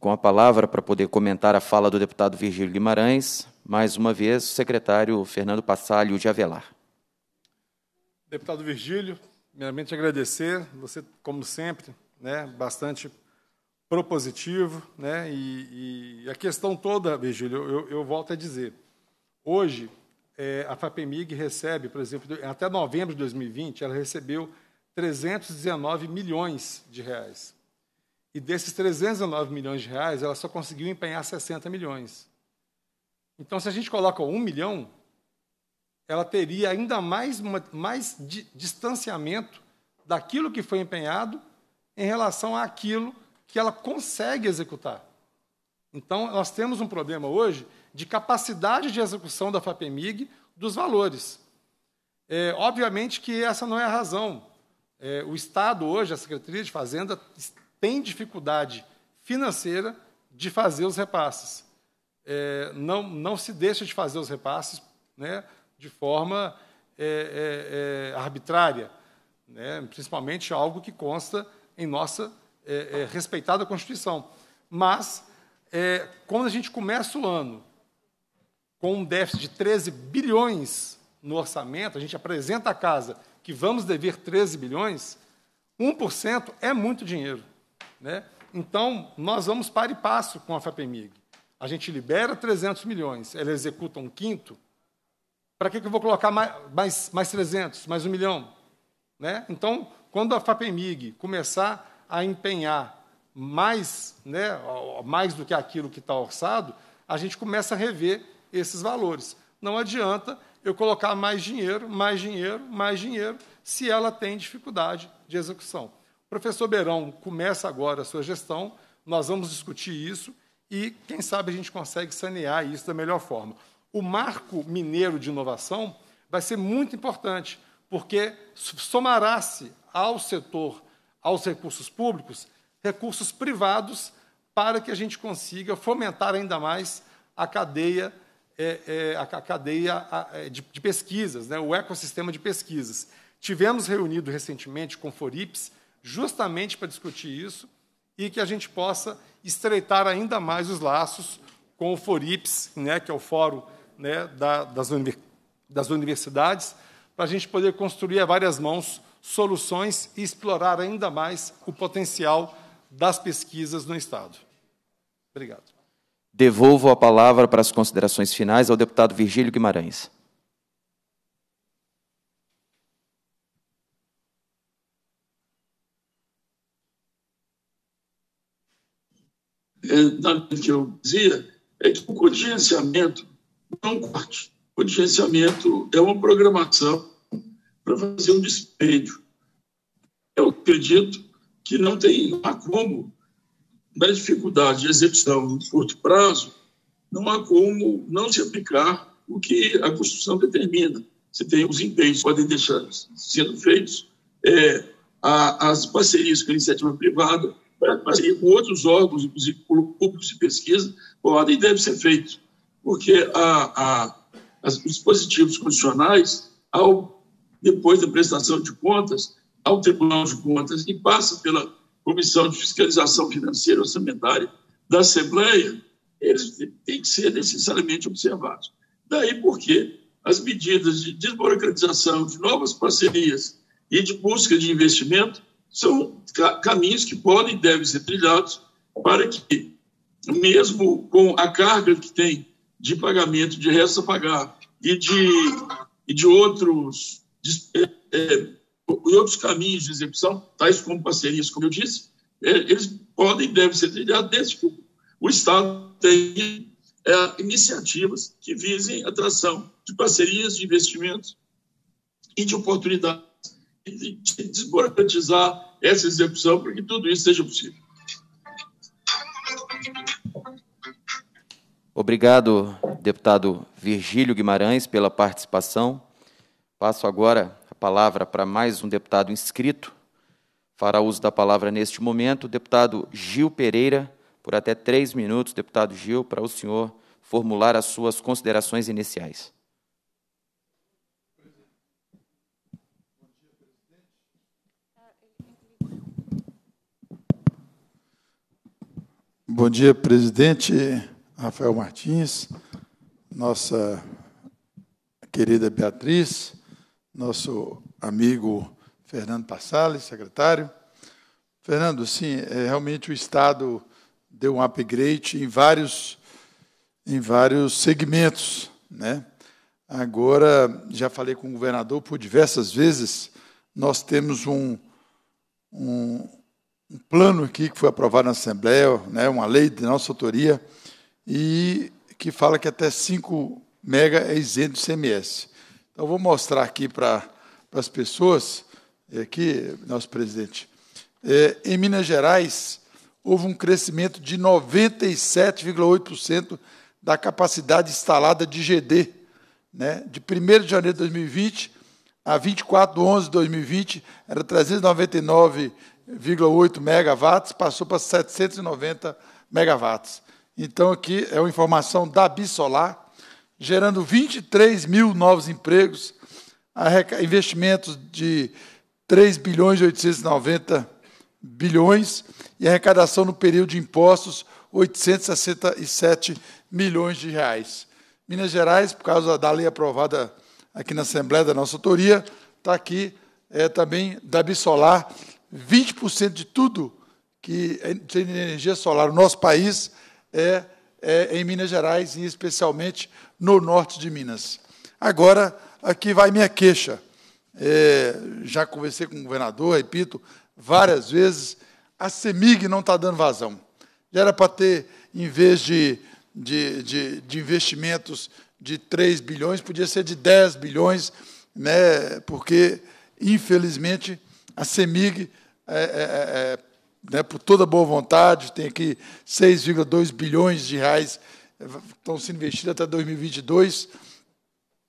Com a palavra para poder comentar a fala do deputado Virgílio Guimarães, mais uma vez, o secretário Fernando Passalho de Avelar. Deputado Virgílio, primeiramente agradecer, você, como sempre, né, bastante propositivo, né, e, e a questão toda, Virgílio, eu, eu volto a dizer, hoje é, a FAPEMIG recebe, por exemplo, até novembro de 2020, ela recebeu 319 milhões de reais. E desses 319 milhões de reais, ela só conseguiu empenhar 60 milhões. Então, se a gente coloca 1 milhão, ela teria ainda mais, mais di, distanciamento daquilo que foi empenhado em relação àquilo que ela consegue executar. Então, nós temos um problema hoje de capacidade de execução da FAPEMIG dos valores. É, obviamente que essa não é a razão. É, o Estado, hoje, a Secretaria de Fazenda, tem dificuldade financeira de fazer os repasses. É, não, não se deixa de fazer os repasses né, de forma é, é, é, arbitrária, né, principalmente algo que consta em nossa respeitada Constituição. Mas, quando a gente começa o ano com um déficit de 13 bilhões no orçamento, a gente apresenta à casa que vamos dever 13 bilhões, 1% é muito dinheiro. Né? Então, nós vamos para e passo com a FAPEMIG. A gente libera 300 milhões, ela executa um quinto. Para que, que eu vou colocar mais, mais, mais 300, mais um milhão? Né? Então, quando a FAPEMIG começar a empenhar mais, né, mais do que aquilo que está orçado, a gente começa a rever esses valores. Não adianta eu colocar mais dinheiro, mais dinheiro, mais dinheiro, se ela tem dificuldade de execução. O professor Beirão começa agora a sua gestão, nós vamos discutir isso e, quem sabe, a gente consegue sanear isso da melhor forma. O marco mineiro de inovação vai ser muito importante, porque somará-se ao setor, aos recursos públicos, recursos privados para que a gente consiga fomentar ainda mais a cadeia é, é, a, a cadeia a, é, de, de, pesquisas, né, o ecossistema de pesquisas. Tivemos reunido recentemente com Forips, justamente para discutir isso, e que a gente possa estreitar ainda mais os laços com o Forips, né, que é o fórum né, da, das, uni das universidades, para a gente poder construir a várias mãos soluções e explorar ainda mais o potencial das pesquisas no Estado. Obrigado. Devolvo a palavra para as considerações finais ao deputado Virgílio Guimarães. É, que eu dizia é que o contingenciamento não é um corte. O contingenciamento é uma programação para fazer um dispêndio. Eu acredito que não tem há como da dificuldade de execução no curto prazo, não há como não se aplicar o que a Constituição determina. Você tem os empenhos que podem deixar sendo feitos, é, a, as parcerias com a iniciativa privada, parceria com outros órgãos, inclusive públicos de pesquisa, podem e devem ser feitos, porque a, a, as, os dispositivos condicionais, ao, depois da prestação de contas, ao Tribunal de Contas, que passa pela Comissão de Fiscalização Financeira e Orçamentária da Assembleia, eles têm que ser necessariamente observados. Daí porque as medidas de desburocratização, de novas parcerias e de busca de investimento são caminhos que podem e devem ser trilhados para que, mesmo com a carga que tem de pagamento de resta pagar e de, e de outros é, e outros caminhos de execução, tais como parcerias, como eu disse, eles podem e devem ser trilhados desde que o Estado tenha é, iniciativas que visem atração de parcerias, de investimentos e de oportunidades de desburocratizar essa execução para que tudo isso seja possível. Obrigado, deputado Virgílio Guimarães, pela participação. Passo agora palavra para mais um deputado inscrito. Fará uso da palavra neste momento o deputado Gil Pereira, por até três minutos. Deputado Gil, para o senhor formular as suas considerações iniciais. Bom dia, presidente Rafael Martins, nossa querida Beatriz, nosso amigo Fernando Passales, secretário. Fernando, sim, é, realmente o Estado deu um upgrade em vários, em vários segmentos. Né? Agora, já falei com o governador por diversas vezes, nós temos um, um, um plano aqui que foi aprovado na Assembleia, né, uma lei de nossa autoria, e que fala que até 5 mega é isento de Cms. Então, vou mostrar aqui para as pessoas, aqui, é, nosso presidente. É, em Minas Gerais, houve um crescimento de 97,8% da capacidade instalada de GD, né? de 1 de janeiro de 2020 a 24 de 11 de 2020, era 399,8 megawatts, passou para 790 megawatts. Então, aqui é uma informação da Bisolar, gerando 23 mil novos empregos, investimentos de 3 bilhões e 890 bilhões e arrecadação no período de impostos 867 milhões de reais. Minas Gerais, por causa da lei aprovada aqui na Assembleia da nossa autoria, está aqui é, também da Bissolar, 20% de tudo que tem é, energia solar no nosso país é, é em Minas Gerais e especialmente no norte de Minas. Agora, aqui vai minha queixa. É, já conversei com o governador, repito, várias vezes, a CEMIG não está dando vazão. Já era para ter, em vez de, de, de, de, investimentos de 3 bilhões, podia ser de 10 bilhões, né, porque, infelizmente, a CEMIG, é é, é, é, né, por toda boa vontade, tem aqui 6,2 bilhões de reais estão sendo investidas até 2022,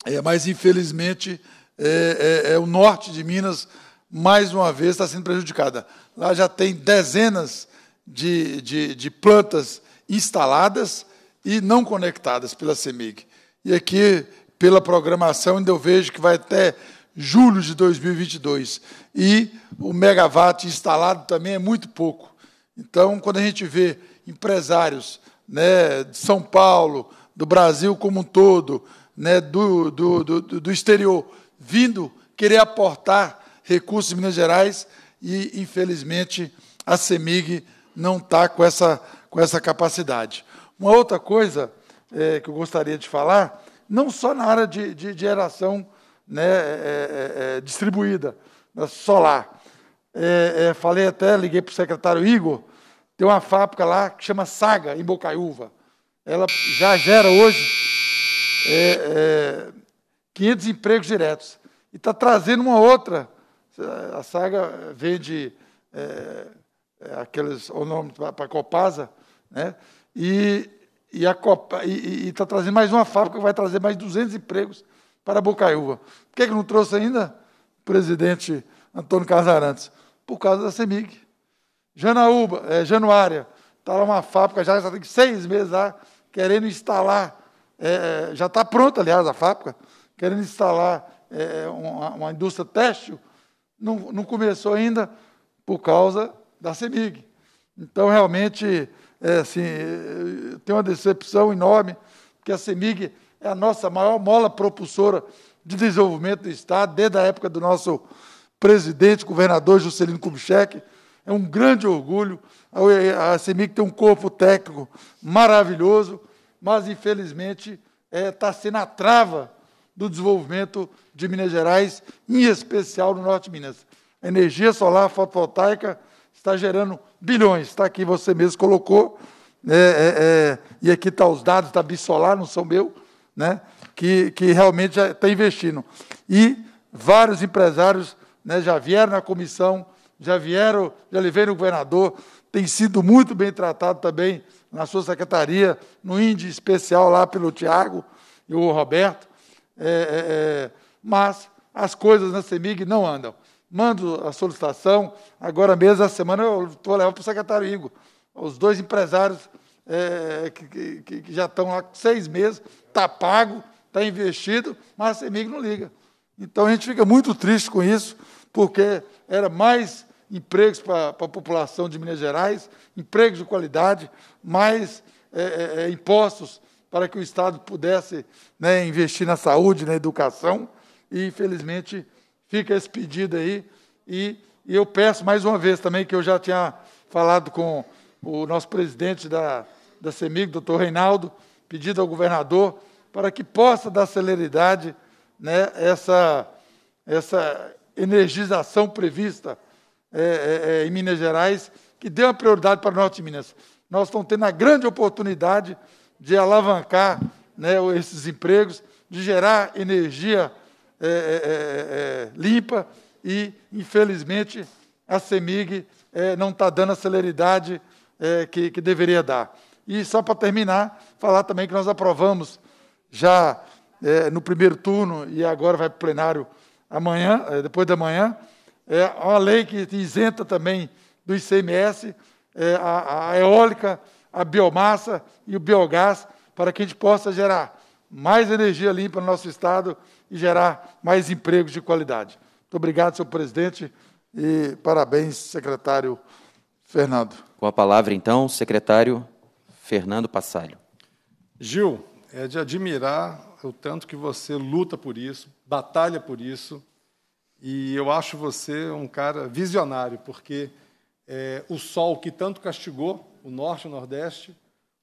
é, mas, infelizmente, é, é, é, o norte de Minas, mais uma vez, está sendo prejudicada. Lá já tem dezenas de, de, de plantas instaladas e não conectadas pela CEMIG. E aqui, pela programação, ainda eu vejo que vai até julho de 2022. E o megawatt instalado também é muito pouco. Então, quando a gente vê empresários né, de São Paulo, do Brasil como um todo, né, do, do, do, do exterior, vindo querer aportar recursos em Minas Gerais e, infelizmente, a CEMIG não está com essa, com essa capacidade. Uma outra coisa é, que eu gostaria de falar, não só na área de, de geração né, é, é, é distribuída, solar. É, é, falei até, liguei para o secretário Igor, tem uma fábrica lá que chama Saga, em Bocaiúva. Ela já gera hoje é, é, 500 empregos diretos. E está trazendo uma outra. A Saga vende é, é aqueles onômetros para a Copasa, né? e está trazendo mais uma fábrica que vai trazer mais 200 empregos para Bocaiúva. Por que, que não trouxe ainda presidente Antônio Casarantes? Por causa da CEMIG. Janaúba, é, Januária, está lá uma fábrica, já, já tem seis meses lá, querendo instalar, é, é já está pronta, aliás, a fábrica, querendo instalar é, é, uma, uma, indústria têxtil, não, não começou ainda por causa da CEMIG. Então, realmente, é, assim, é, tem uma decepção enorme, porque a CEMIG é a nossa maior mola propulsora de desenvolvimento do Estado, desde a época do nosso presidente, governador Juscelino Kubitschek, é um grande orgulho. A CEMIG tem um corpo técnico maravilhoso, mas, infelizmente, está é, tá sendo a trava do desenvolvimento de Minas Gerais, em especial no Norte de Minas. A energia solar fotovoltaica está gerando bilhões. Está aqui, você mesmo colocou, né? é, é, é, e aqui estão tá os dados da Bissolar, não são meu, né, que, que realmente está investindo. E vários empresários né, já vieram na comissão, já vieram, já levei no governador, tem sido muito bem tratado também na sua secretaria, no índice especial lá pelo Tiago e o Roberto. É, é, é, mas as coisas na CEMIG não andam. Mando a solicitação, agora mesmo, essa semana, eu vou levar para o secretário Igor. Os dois empresários é, que, que, que, já estão lá seis meses, está pago, está investido, mas a CEMIG não liga. Então a gente fica muito triste com isso, porque era mais empregos para a população de Minas Gerais, empregos de qualidade, mais é, é, é, impostos para que o Estado pudesse né, investir na saúde, na educação, e, infelizmente, fica esse pedido aí. E, e eu peço mais uma vez também, que eu já tinha falado com o nosso presidente da, da CEMIG, doutor Reinaldo, pedido ao governador para que possa dar celeridade né, essa, essa energização prevista é, é, é, em Minas Gerais, que dê uma prioridade para o norte de Minas. Nós estamos tendo a grande oportunidade de alavancar né, esses empregos, de gerar energia é, é, é limpa e, infelizmente, a CEMIG não está dando a celeridade que, que deveria dar. E só para terminar, falar também que nós aprovamos já é, no primeiro turno e agora vai para o plenário amanhã, é, depois da manhã, é uma lei que isenta também do ICMS é, a, a eólica, a biomassa e o biogás, para que a gente possa gerar mais energia limpa no nosso Estado e gerar mais empregos de qualidade. Muito obrigado, senhor presidente, e parabéns, secretário Fernando. Com a palavra, então, secretário Fernando Passalho. Gil, é de admirar o tanto que você luta por isso, batalha por isso, e eu acho você um cara visionário, porque é, o sol que tanto castigou o norte e o nordeste,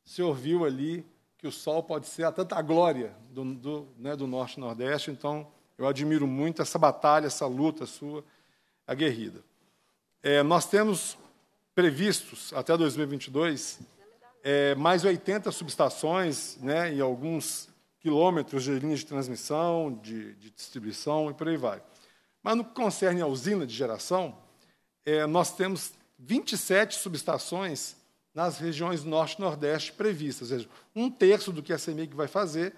o senhor viu ali que o sol pode ser a tanta glória do, do, né, do norte e nordeste. Então, eu admiro muito essa batalha, essa luta sua aguerrida. É, nós temos previstos, até 2022, é, mais 80 subestações né, e alguns quilômetros de linhas de transmissão, de, de distribuição e por aí vai. Mas no que concerne à usina de geração, é, nós temos 27 subestações nas regiões norte e nordeste previstas, ou seja, um terço do que a CEMIG vai fazer,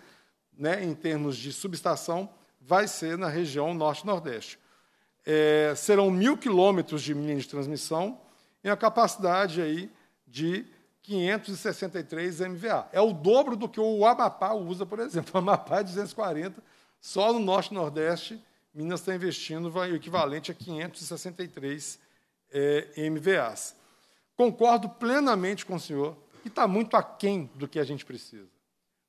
né, em termos de subestação, vai ser na região norte e nordeste. É, serão mil quilômetros de linha de transmissão e a capacidade aí de 563 MVA. É o dobro do que o Amapá usa, por exemplo. <laughs> O Amapá é 240, só no norte e nordeste Minas está investindo o equivalente a 563 é, MVAs. Concordo plenamente com o senhor que está muito aquém do que a gente precisa.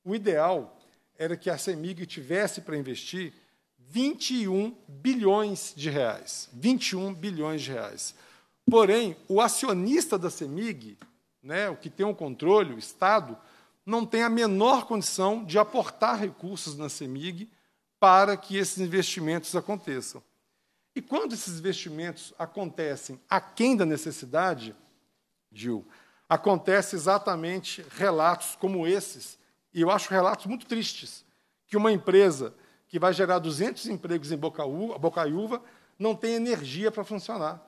O ideal era que a CEMIG tivesse para investir 21 bilhões de reais. 21 bilhões de reais. Porém, o acionista da CEMIG, né, o que tem o um controle, o Estado, não tem a menor condição de aportar recursos na CEMIG para que esses investimentos aconteçam. E quando esses investimentos acontecem aquém da necessidade, Gil, acontece exatamente relatos como esses, e eu acho relatos muito tristes, que uma empresa que vai gerar 200 empregos em Bocaiúva não tem energia para funcionar.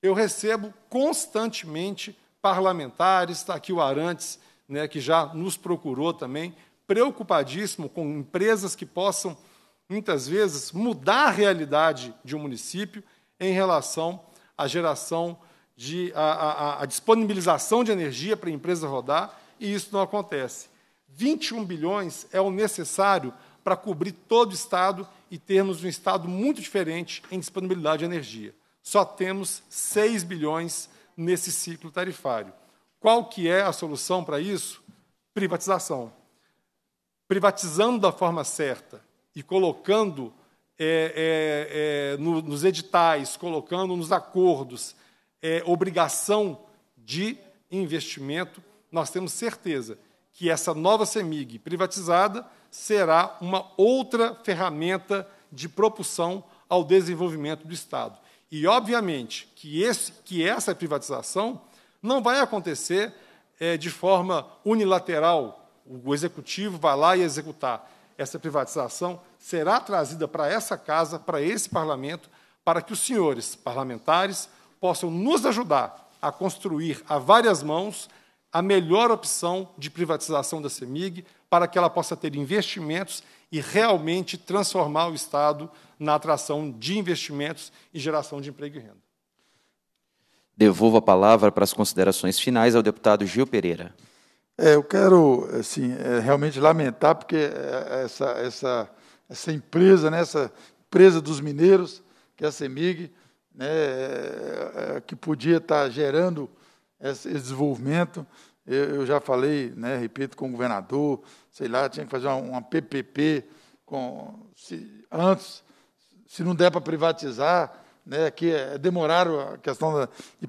Eu recebo constantemente parlamentares, está aqui o Arantes, né, que já nos procurou também, preocupadíssimo com empresas que possam muitas vezes, mudar a realidade de um município em relação à geração de à disponibilização de energia para a empresa rodar, e isso não acontece. 21 bilhões é o necessário para cobrir todo o Estado e termos um Estado muito diferente em disponibilidade de energia. Só temos 6 bilhões nesse ciclo tarifário. Qual que é a solução para isso? Privatização. Privatizando da forma certa, e colocando é, é, é, no, nos editais, colocando nos acordos é, obrigação de investimento, nós temos certeza que essa nova CEMIG privatizada será uma outra ferramenta de propulsão ao desenvolvimento do Estado. E, obviamente, que, esse, que essa privatização não vai acontecer é, de forma unilateral, o executivo vai lá e executar essa privatização será trazida para essa casa, para esse parlamento, para que os senhores parlamentares possam nos ajudar a construir a várias mãos a melhor opção de privatização da CEMIG para que ela possa ter investimentos e realmente transformar o Estado na atração de investimentos e geração de emprego e renda. Devolvo a palavra para as considerações finais ao deputado Gil Pereira. É, eu quero assim, é, realmente lamentar, porque é, essa, essa, essa empresa, né, essa empresa dos mineiros, que é a CEMIG, né, é, que podia estar gerando esse desenvolvimento, eu, já falei, né, repito, com o governador, sei lá, tinha que fazer uma, uma PPP com, se, antes, se não der para privatizar, né, que é, demoraram a questão da, de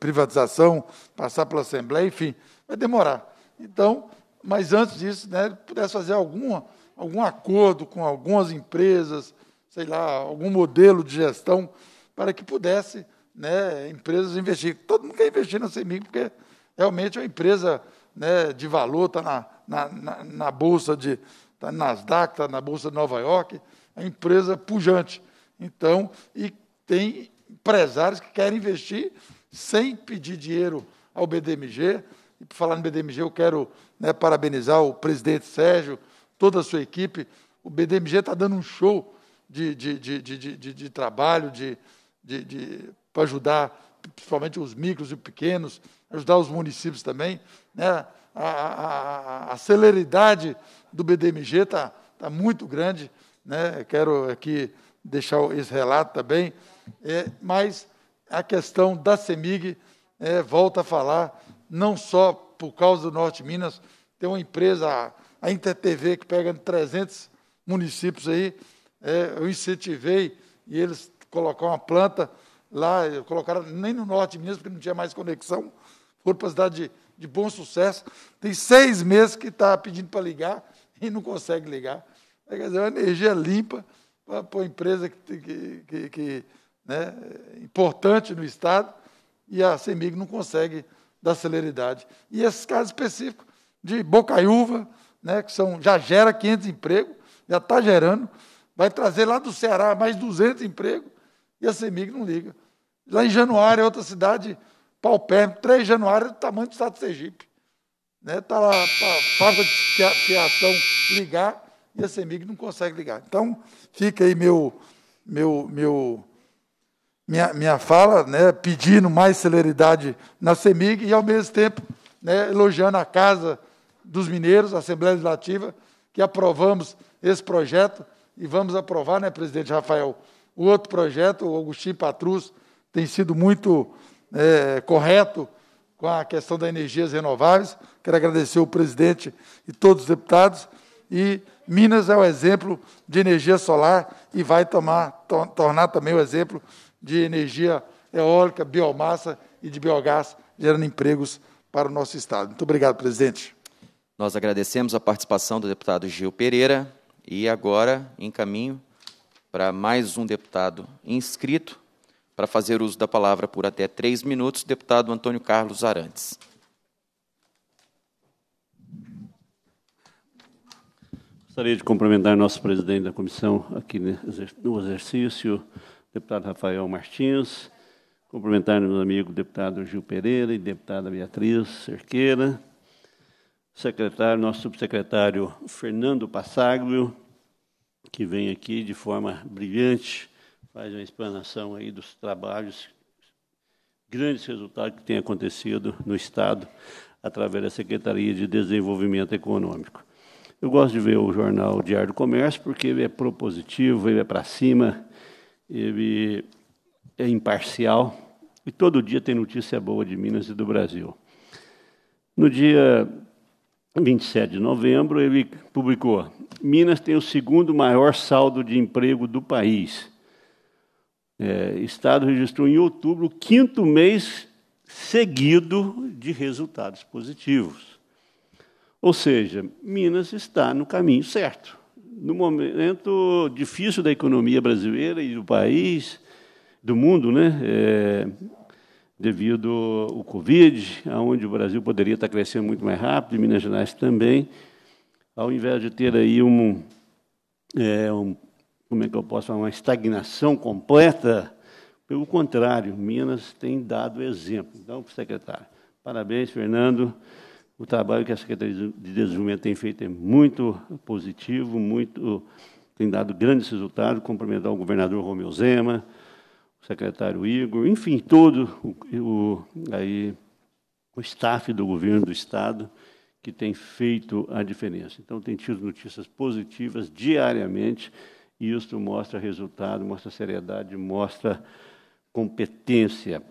privatização, passar pela Assembleia, enfim, vai demorar. Então, mas antes disso, né, pudesse fazer alguma, algum acordo com algumas empresas, sei lá, algum modelo de gestão, para que pudesse né, empresas investir. Todo mundo quer investir na CEMIG, porque realmente é uma empresa né, de valor, está na, na, na, na, Bolsa de tá Nasdaq, está na Bolsa de Nova York, é uma empresa pujante. Então, e tem empresários que querem investir sem pedir dinheiro ao BDMG, e por falar no BDMG, eu quero né, parabenizar o presidente Sérgio, toda a sua equipe. O BDMG está dando um show de, de, de, de, de, de trabalho, de, de, de para ajudar principalmente os micros e pequenos, ajudar os municípios também. Né? A, a, a celeridade do BDMG está tá muito grande. Né? Quero aqui deixar esse relato também. É, mas a questão da CEMIG é, volta a falar não só por causa do Norte de Minas, tem uma empresa, a InterTV, que pega 300 municípios aí, é, eu incentivei e eles colocaram uma planta lá, colocaram nem no Norte de Minas, porque não tinha mais conexão, foram para a cidade de, de bom sucesso. Tem seis meses que está pedindo para ligar e não consegue ligar. É, quer dizer, é uma energia limpa para uma empresa que, que, que, que né, é importante no Estado e a CEMIG não consegue da celeridade. E esses casos específicos de Bocaiúva, né, que são, já gera 500 empregos, já está gerando, vai trazer lá do Ceará mais 200 empregos, e a CEMIG não liga. Lá em Januário, é outra cidade, paupérrimo, 3 de januário, é do tamanho do estado de Sergipe. Está né, tá lá a fábrica de fiação ligar, e a CEMIG não consegue ligar. Então, fica aí meu, meu, meu minha, minha fala, né, pedindo mais celeridade na CEMIG e, ao mesmo tempo, né, elogiando a Casa dos Mineiros, a Assembleia Legislativa, que aprovamos esse projeto e vamos aprovar, né, presidente Rafael, o outro projeto, o Augustinho Patrus, tem sido muito é, correto com a questão das energias renováveis. Quero agradecer o presidente e todos os deputados. E Minas é o exemplo de energia solar e vai tomar, to tornar também o exemplo de energia eólica, biomassa e de biogás, gerando empregos para o nosso Estado. Muito obrigado, presidente. Nós agradecemos a participação do deputado Gil Pereira e agora encaminho para mais um deputado inscrito para fazer uso da palavra por até três minutos, deputado Antônio Carlos Arantes. Gostaria de cumprimentar nosso presidente da comissão aqui no exercício, deputado Rafael Martins, cumprimentar meu amigo deputado Gil Pereira e deputada Beatriz Cerqueira, secretário, nosso subsecretário Fernando Passaglio, que vem aqui de forma brilhante, faz uma explanação aí dos trabalhos, grandes resultados que têm acontecido no Estado através da Secretaria de Desenvolvimento Econômico. Eu gosto de ver o jornal Diário do Comércio porque ele é propositivo, ele é para cima, ele é imparcial e todo dia tem notícia boa de Minas e do Brasil. No dia 27 de novembro, ele publicou: Minas tem o segundo maior saldo de emprego do país. É, Estado registrou em outubro o quinto mês seguido de resultados positivos. Ou seja, Minas está no caminho certo no momento difícil da economia brasileira e do país, do mundo, né? É, devido ao Covid, aonde o Brasil poderia estar crescendo muito mais rápido, e Minas Gerais também, ao invés de ter aí um, é, um como é que eu posso falar, uma estagnação completa, pelo contrário, Minas tem dado exemplo. Então, secretário, parabéns, Fernando. O trabalho que a Secretaria de Desenvolvimento tem feito é muito positivo, muito tem dado grandes resultados. Cumprimentar o governador Romeu Zema, o secretário Igor, enfim, todo o, o, aí, o staff do governo do Estado que tem feito a diferença. Então, tem tido notícias positivas diariamente e isso mostra resultado, mostra seriedade, mostra competência.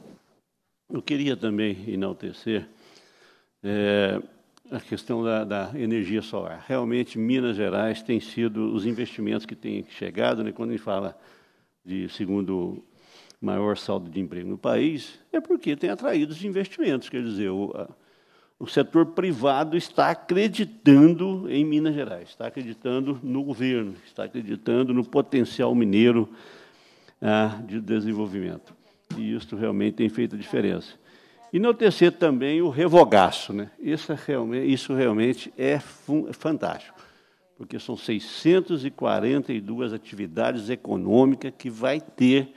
Eu queria também enaltecer é, a questão da, da, energia solar. Realmente, Minas Gerais tem sido os investimentos que têm chegado, né, quando a gente fala de segundo maior saldo de emprego no país, é porque tem atraído os investimentos. Quer dizer, o, a, o setor privado está acreditando em Minas Gerais, está acreditando no governo, está acreditando no potencial mineiro ah, de desenvolvimento. E isso realmente tem feito a diferença. Enaltecer também o revogaço. Né? Isso, é realmente, isso realmente é, é fantástico, porque são 642 atividades econômicas que vai ter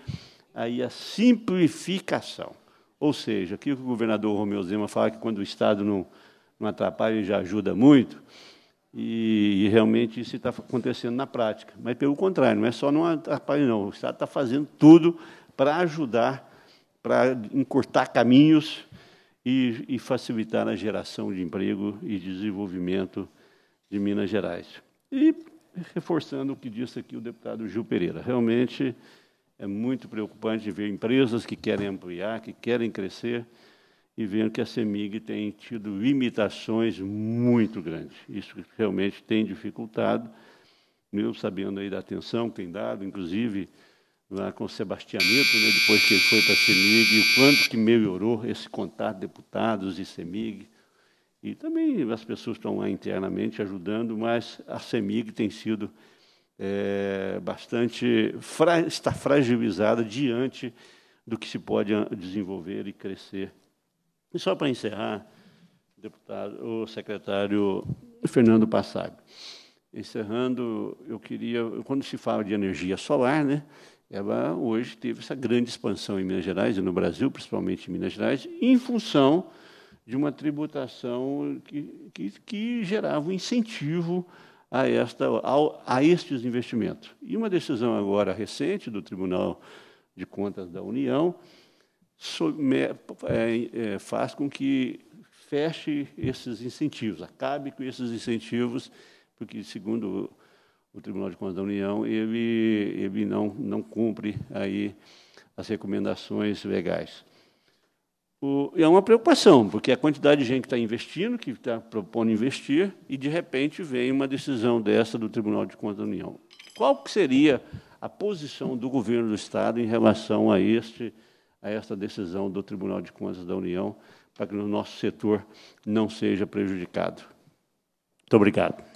aí a simplificação. Ou seja, que o governador Romeu Zema fala que quando o Estado não, não atrapalha, ele já ajuda muito, e, e realmente isso está acontecendo na prática. Mas, pelo contrário, não é só não atrapalhar, não. O Estado está fazendo tudo para ajudar para encurtar caminhos e, e facilitar a geração de emprego e desenvolvimento de Minas Gerais. E reforçando o que disse aqui o deputado Gil Pereira, realmente é muito preocupante ver empresas que querem ampliar, que querem crescer, e vendo que a CEMIG tem tido limitações muito grandes. Isso realmente tem dificultado, mesmo sabendo aí da atenção que tem dado, inclusive lá com o Sebastianito, né, depois que ele foi para a CEMIG, o quanto que melhorou esse contato de deputados e CEMIG. E também as pessoas estão lá internamente ajudando, mas a CEMIG tem sido é, bastante, fra está fragilizada diante do que se pode desenvolver e crescer. E só para encerrar, deputado, o secretário Fernando Passab, encerrando, eu queria, quando se fala de energia solar, né, ela hoje teve essa grande expansão em Minas Gerais e no Brasil, principalmente em Minas Gerais, em função de uma tributação que, que, que gerava um incentivo a, esta, ao, a estes investimentos. E uma decisão agora recente do Tribunal de Contas da União é, é, faz com que feche esses incentivos, acabe com esses incentivos, porque, segundo o Tribunal de Contas da União, ele, ele não, não cumpre aí as recomendações legais. O, é uma preocupação, porque a quantidade de gente que está investindo, que está propondo investir, e de repente vem uma decisão dessa do Tribunal de Contas da União. Qual que seria a posição do governo do Estado em relação a, este, a esta decisão do Tribunal de Contas da União para que o nosso setor não seja prejudicado? Muito obrigado.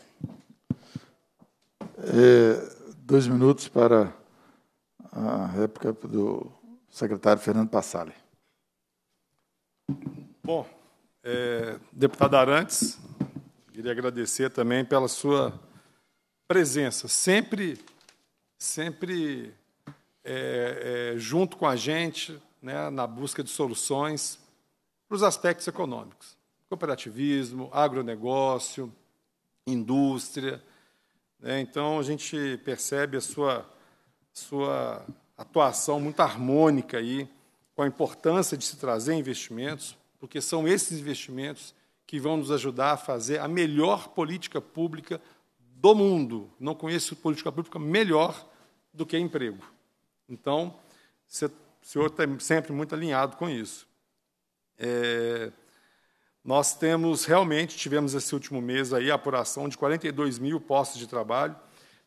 É, dois minutos para a réplica do secretário Fernando Passale. Bom, é, deputado Arantes, queria agradecer também pela sua presença, sempre, sempre é, é, junto com a gente, né, na busca de soluções para os aspectos econômicos, cooperativismo, agronegócio, indústria, né? Então, a gente percebe a sua, sua atuação muito harmônica aí, com a importância de se trazer investimentos, porque são esses investimentos que vão nos ajudar a fazer a melhor política pública do mundo. Não conheço política pública melhor do que emprego. Então, o senhor está sempre muito alinhado com isso. É, nós temos realmente, tivemos esse último mês aí a apuração de 42 mil postos de trabalho.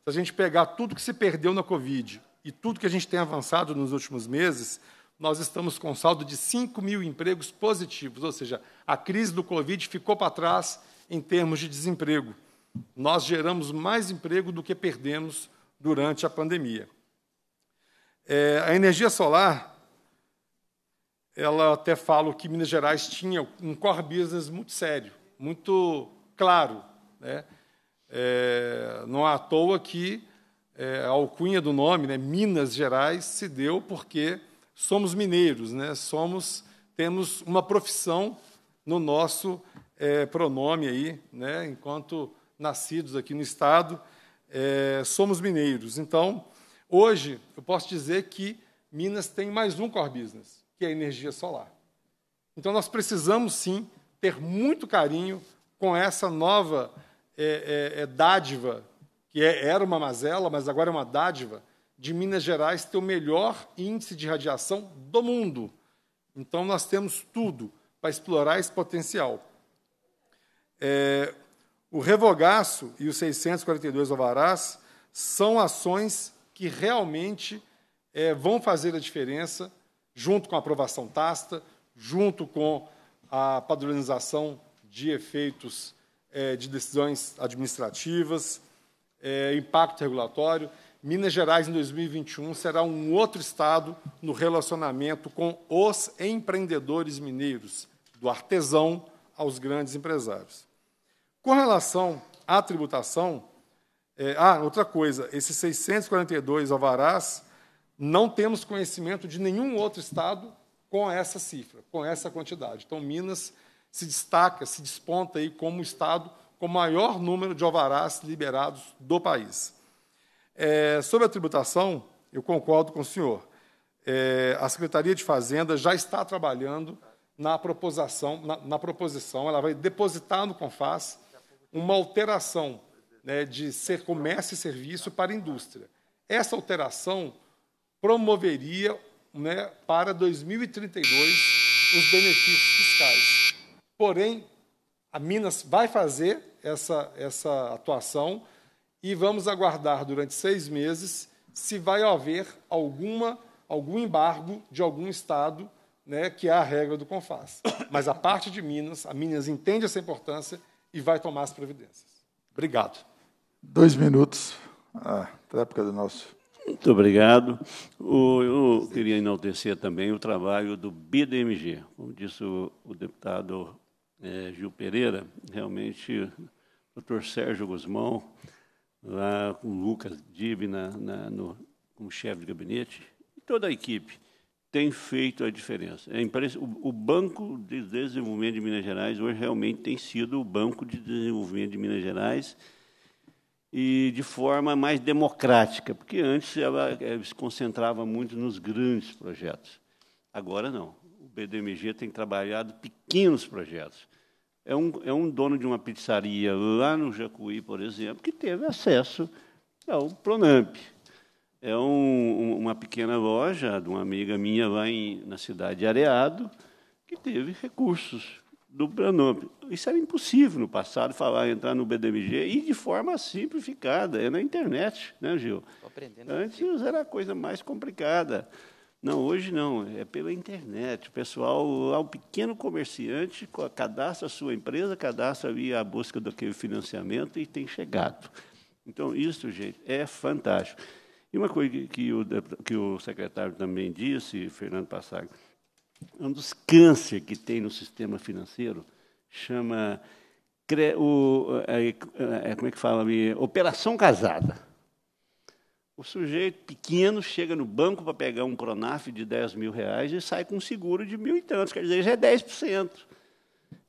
Se a gente pegar tudo que se perdeu na Covid e tudo que a gente tem avançado nos últimos meses, nós estamos com saldo de 5 mil empregos positivos, ou seja, a crise do Covid ficou para trás em termos de desemprego. Nós geramos mais emprego do que perdemos durante a pandemia. É, a energia solar ela até fala que Minas Gerais tinha um core business muito sério, muito claro. Né? É, não é à toa que é, a alcunha do nome, né, Minas Gerais, se deu porque somos mineiros, né, somos, temos uma profissão no nosso é, pronome aí, né, enquanto nascidos aqui no Estado, é, somos mineiros. Então, hoje, eu posso dizer que Minas tem mais um core business que é a energia solar. Então, nós precisamos sim ter muito carinho com essa nova é, é, é dádiva, que é, era uma mazela, mas agora é uma dádiva, de Minas Gerais ter o melhor índice de radiação do mundo. Então, nós temos tudo para explorar esse potencial. É, o revogaço e o 642 alvarás são ações que realmente é, vão fazer a diferença junto com a aprovação tácita, junto com a padronização de efeitos é, de decisões administrativas, é, impacto regulatório. Minas Gerais, em 2021, será um outro estado no relacionamento com os empreendedores mineiros, do artesão aos grandes empresários. Com relação à tributação, é, ah, outra coisa, esses 642 alvarás não temos conhecimento de nenhum outro estado com essa cifra, com essa quantidade. Então, Minas se destaca, se desponta aí como o estado com maior número de alvarás liberados do país. É, sobre a tributação, eu concordo com o senhor. É, a Secretaria de Fazenda já está trabalhando na proposição, na, na proposição ela vai depositar no CONFAS uma alteração né, de ser comércio e serviço para indústria. Essa alteração promoveria né, para 2032 os benefícios fiscais. Porém, a Minas vai fazer essa, essa atuação e vamos aguardar durante seis meses se vai haver alguma, algum embargo de algum Estado, né, que é a regra do CONFAS. Mas a parte de Minas, a Minas entende essa importância e vai tomar as providências. Obrigado. Dois minutos, a ah, época do nosso muito obrigado. eu queria enaltecer também o trabalho do BDMG. Como disse o, deputado é, Gil Pereira, realmente o doutor Sérgio Guzmão, lá com o Lucas Dibi na, na, no, como chefe de gabinete, e toda a equipe tem feito a diferença. É o Banco de Desenvolvimento de Minas Gerais hoje realmente tem sido o Banco de Desenvolvimento de Minas Gerais, e de forma mais democrática, porque antes ela eh, se concentrava muito nos grandes projetos. Agora não. O BDMG tem trabalhado pequenos projetos. É um, é um dono de uma pizzaria lá no Jacuí, por exemplo, que teve acesso ao Pronamp. É um, uma pequena loja de uma amiga minha lá em, na cidade de Areado, que teve recursos do pronome. Isso era impossível no passado, falar, entrar no BDMG, e de forma simplificada, é na internet, né, Gil? Antes era a coisa mais complicada. Não, hoje não, é pela internet. O pessoal, ao ah, pequeno comerciante, cadastra a sua empresa, cadastra ali a busca daquele financiamento e tem chegado. Então, isso, gente, é fantástico. E uma coisa que o, que o secretário também disse, Fernando Passag um dos cânceres que tem no sistema financeiro, chama o, é, é, como é que fala? Operação casada. O sujeito pequeno chega no banco para pegar um Pronaf de 10 mil reais e sai com um seguro de mil e tantos, quer dizer, já é 10%.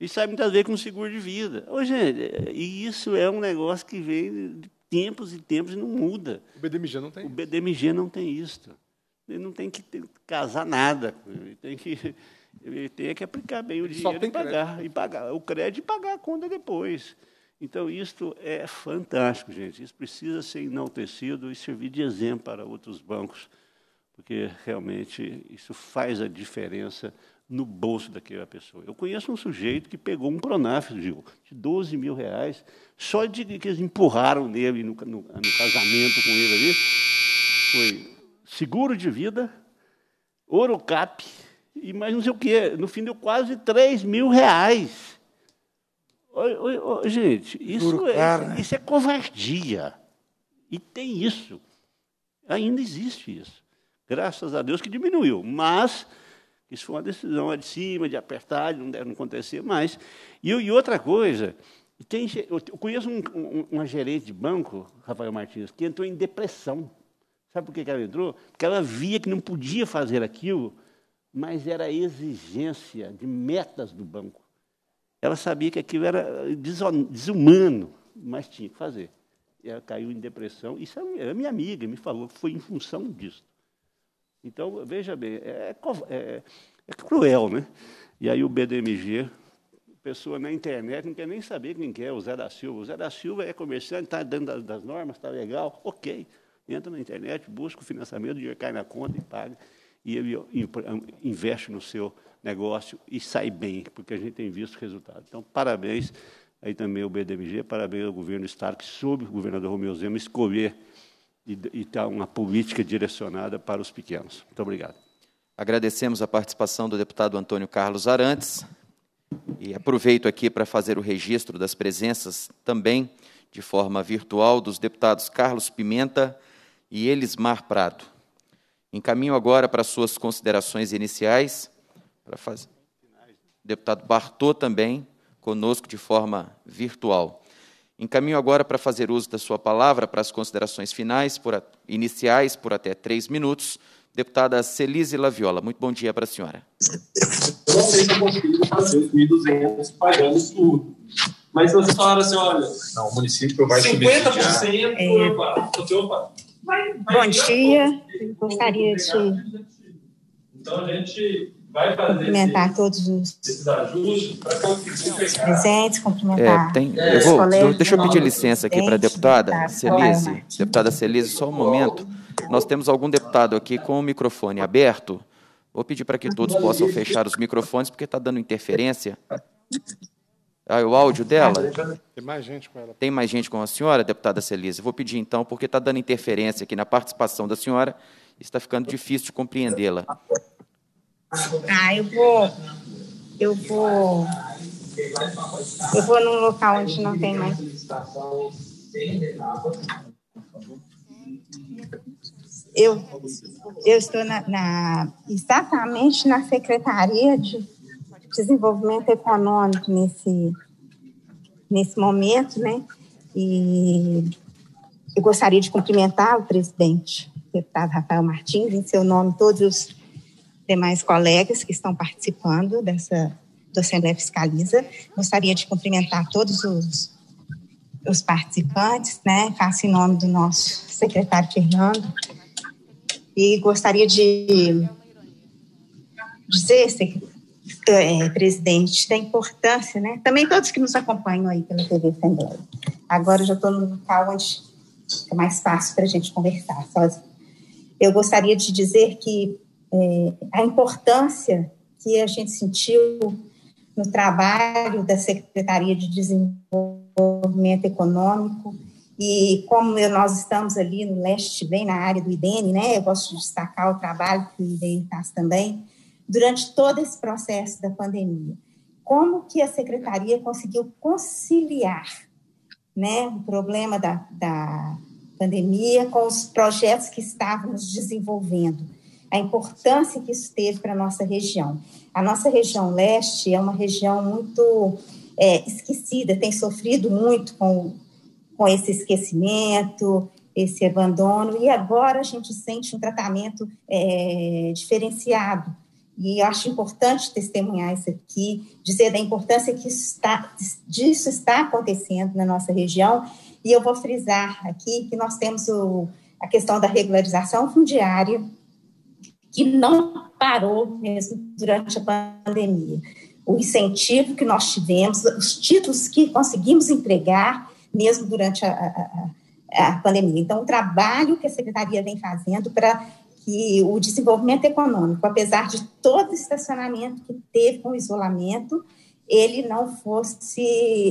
E sai muitas vezes com seguro de vida. Ô, gente, é, e isso é um negócio que vem de tempos e tempos e não muda. O BDMG não tem. O BDMG não tem isso. Ele não tem que, casar nada. Ele tem que, ele tem que aplicar bem o ele dinheiro e pagar, e pagar o crédito e pagar a conta depois. Então, isto é fantástico, gente. Isso precisa ser enaltecido e servir de exemplo para outros bancos, porque realmente isso faz a diferença no bolso daquela pessoa. Eu conheço um sujeito que pegou um Pronaf, Gil, de 12 mil reais, só de que eles empurraram nele no, no, no casamento com ele ali. Foi seguro de vida, Cap e mais não sei o quê. No fim deu quase 3 mil reais. Oi, oi, oi, gente, isso é, né? isso é covardia. E tem isso. Ainda existe isso. Graças a Deus que diminuiu. Mas isso foi uma decisão de cima, de apertar, de não deve acontecer mais. E, e outra coisa, tem, eu conheço um, um, uma gerente de banco, Rafael Martins, que entrou em depressão. Sabe por que ela entrou? Porque ela via que não podia fazer aquilo, mas era a exigência de metas do banco. Ela sabia que aquilo era eh, desumano, mas tinha que fazer. Ela caiu em depressão. Isso é, é minha amiga, me falou que foi em função disso. Então, veja bem, é, é, é, é cruel, né? E aí o BDMG pessoa na internet não quer nem saber quem é o Zé da Silva. O Zé da Silva é comerciante, está dentro das normas, está legal, ok entra na internet, busca o financiamento, o dinheiro cai na conta e paga. E ele investe no seu negócio e sai bem, porque a gente tem visto o resultado. Então, parabéns aí também ao BDMG, parabéns ao governo do Estado, que soube o governador Romeu Zema escolher e, e dar uma política direcionada para os pequenos. Muito obrigado. Agradecemos a participação do deputado Antônio Carlos Arantes. E aproveito aqui para fazer o registro das presenças também de forma virtual dos deputados Carlos Pimenta, e Elismar Prado. Encaminho agora para suas considerações iniciais, para fazer. Deputado Bartô também conosco de forma virtual. Encaminho agora para fazer uso da sua palavra para as considerações finais, por iniciais, por até três minutos. Deputada Celise Laviola, muito bom dia para a senhora. Eu não sei se eu consigo fazer os 1.200 pagando tudo. Mas se você falar assim, Não, o município vai 50 subsidiar... 50%, é. opa, opa, Bom dia. Gostaria de então, a gente vai fazer cumprimentar todos os, presentes, cumprimentar. É, tem, deixa eu pedir licença aqui para a deputada Celise. Deputada Celise, só um momento. Nós temos algum deputado aqui com o microfone aberto. Vou pedir para que todos possam fechar os microfones, porque está dando interferência. Ah, o áudio dela? Né? Tem mais gente com ela. Tem mais gente com a senhora, deputada Celise? Vou pedir então, porque está dando interferência aqui na participação da senhora e está ficando difícil de compreendê-la. Ah, eu vou. Eu vou. Eu vou num local onde não tem mais. Eu, eu estou na, na exatamente na Secretaria de desenvolvimento econômico nesse, nesse momento, né? E eu gostaria de cumprimentar o presidente, o deputado Rafael Martins, em seu nome, todos os demais colegas que estão participando dessa do Assembleia Fiscaliza. Gostaria de cumprimentar todos os, os participantes, né? Faço em nome do nosso secretário Fernando. E gostaria de dizer, secretário, é, presidente, da importância, né? Também todos que nos acompanham aí pela TV Assembleia. Agora eu já estou no local onde é mais fácil para a gente conversar. Sozinho. Eu gostaria de dizer que é, a importância que a gente sentiu no trabalho da Secretaria de Desenvolvimento Econômico e como nós estamos ali no leste, bem na área do IDN, né? Eu gosto de destacar o trabalho que o IDN faz também durante todo esse processo da pandemia. Como que a secretaria conseguiu conciliar né, o problema da, da pandemia com os projetos que estávamos desenvolvendo? A importância que isso teve para a nossa região. A nossa região leste é uma região muito é, esquecida, tem sofrido muito com, com esse esquecimento, esse abandono, e agora a gente sente um tratamento é, diferenciado e acho importante testemunhar isso aqui, dizer da importância que está, disso está acontecendo na nossa região. E eu vou frisar aqui que nós temos o, a questão da regularização fundiária, que não parou mesmo durante a pandemia. O incentivo que nós tivemos, os títulos que conseguimos entregar, mesmo durante a, a, a pandemia. Então, o trabalho que a secretaria vem fazendo para que o desenvolvimento econômico, apesar de todo o estacionamento que teve com o isolamento, ele não fosse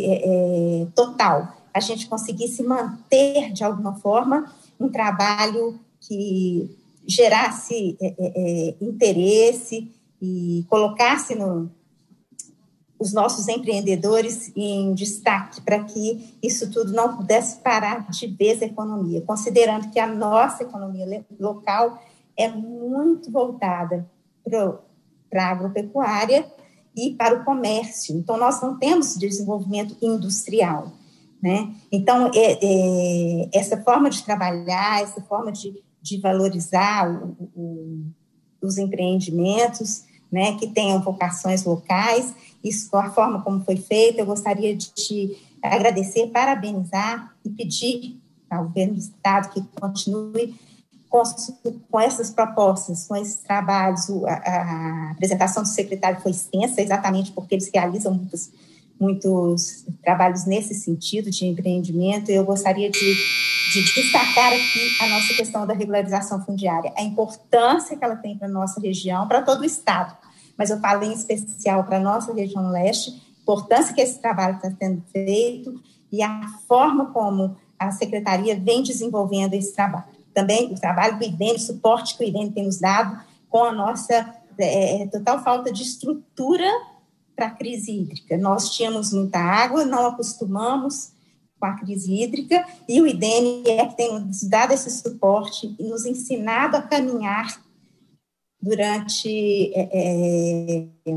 é, é total. A gente conseguisse manter, de alguma forma, um trabalho que gerasse é, é, é, interesse e colocasse no, os nossos empreendedores em destaque para que isso tudo não pudesse parar de vez a economia, considerando que a nossa economia local é muito voltada para a agropecuária e para o comércio. Então, nós não temos desenvolvimento industrial. Né? Então, é, é, essa forma de trabalhar, essa forma de, de valorizar o, o, os empreendimentos, né, que tenham vocações locais, isso, a forma como foi feita, eu gostaria de te agradecer, parabenizar e pedir ao governo do Estado que continue com, com essas propostas, com esses trabalhos, a, a apresentação do secretário foi extensa, exatamente porque eles realizam muitos, muitos trabalhos nesse sentido de empreendimento. Eu gostaria de, de destacar aqui a nossa questão da regularização fundiária, a importância que ela tem para a nossa região, para todo o Estado, mas eu falo em especial para a nossa região leste, a importância que esse trabalho está sendo feito e a forma como a secretaria vem desenvolvendo esse trabalho também o trabalho do IDEM, o suporte que o IDEM tem nos dado, com a nossa é, é total falta de estrutura para a crise hídrica. Nós tínhamos muita água, não acostumamos com a crise hídrica, e o IDEM é que tem nos dado esse suporte e nos ensinado a caminhar durante é, é,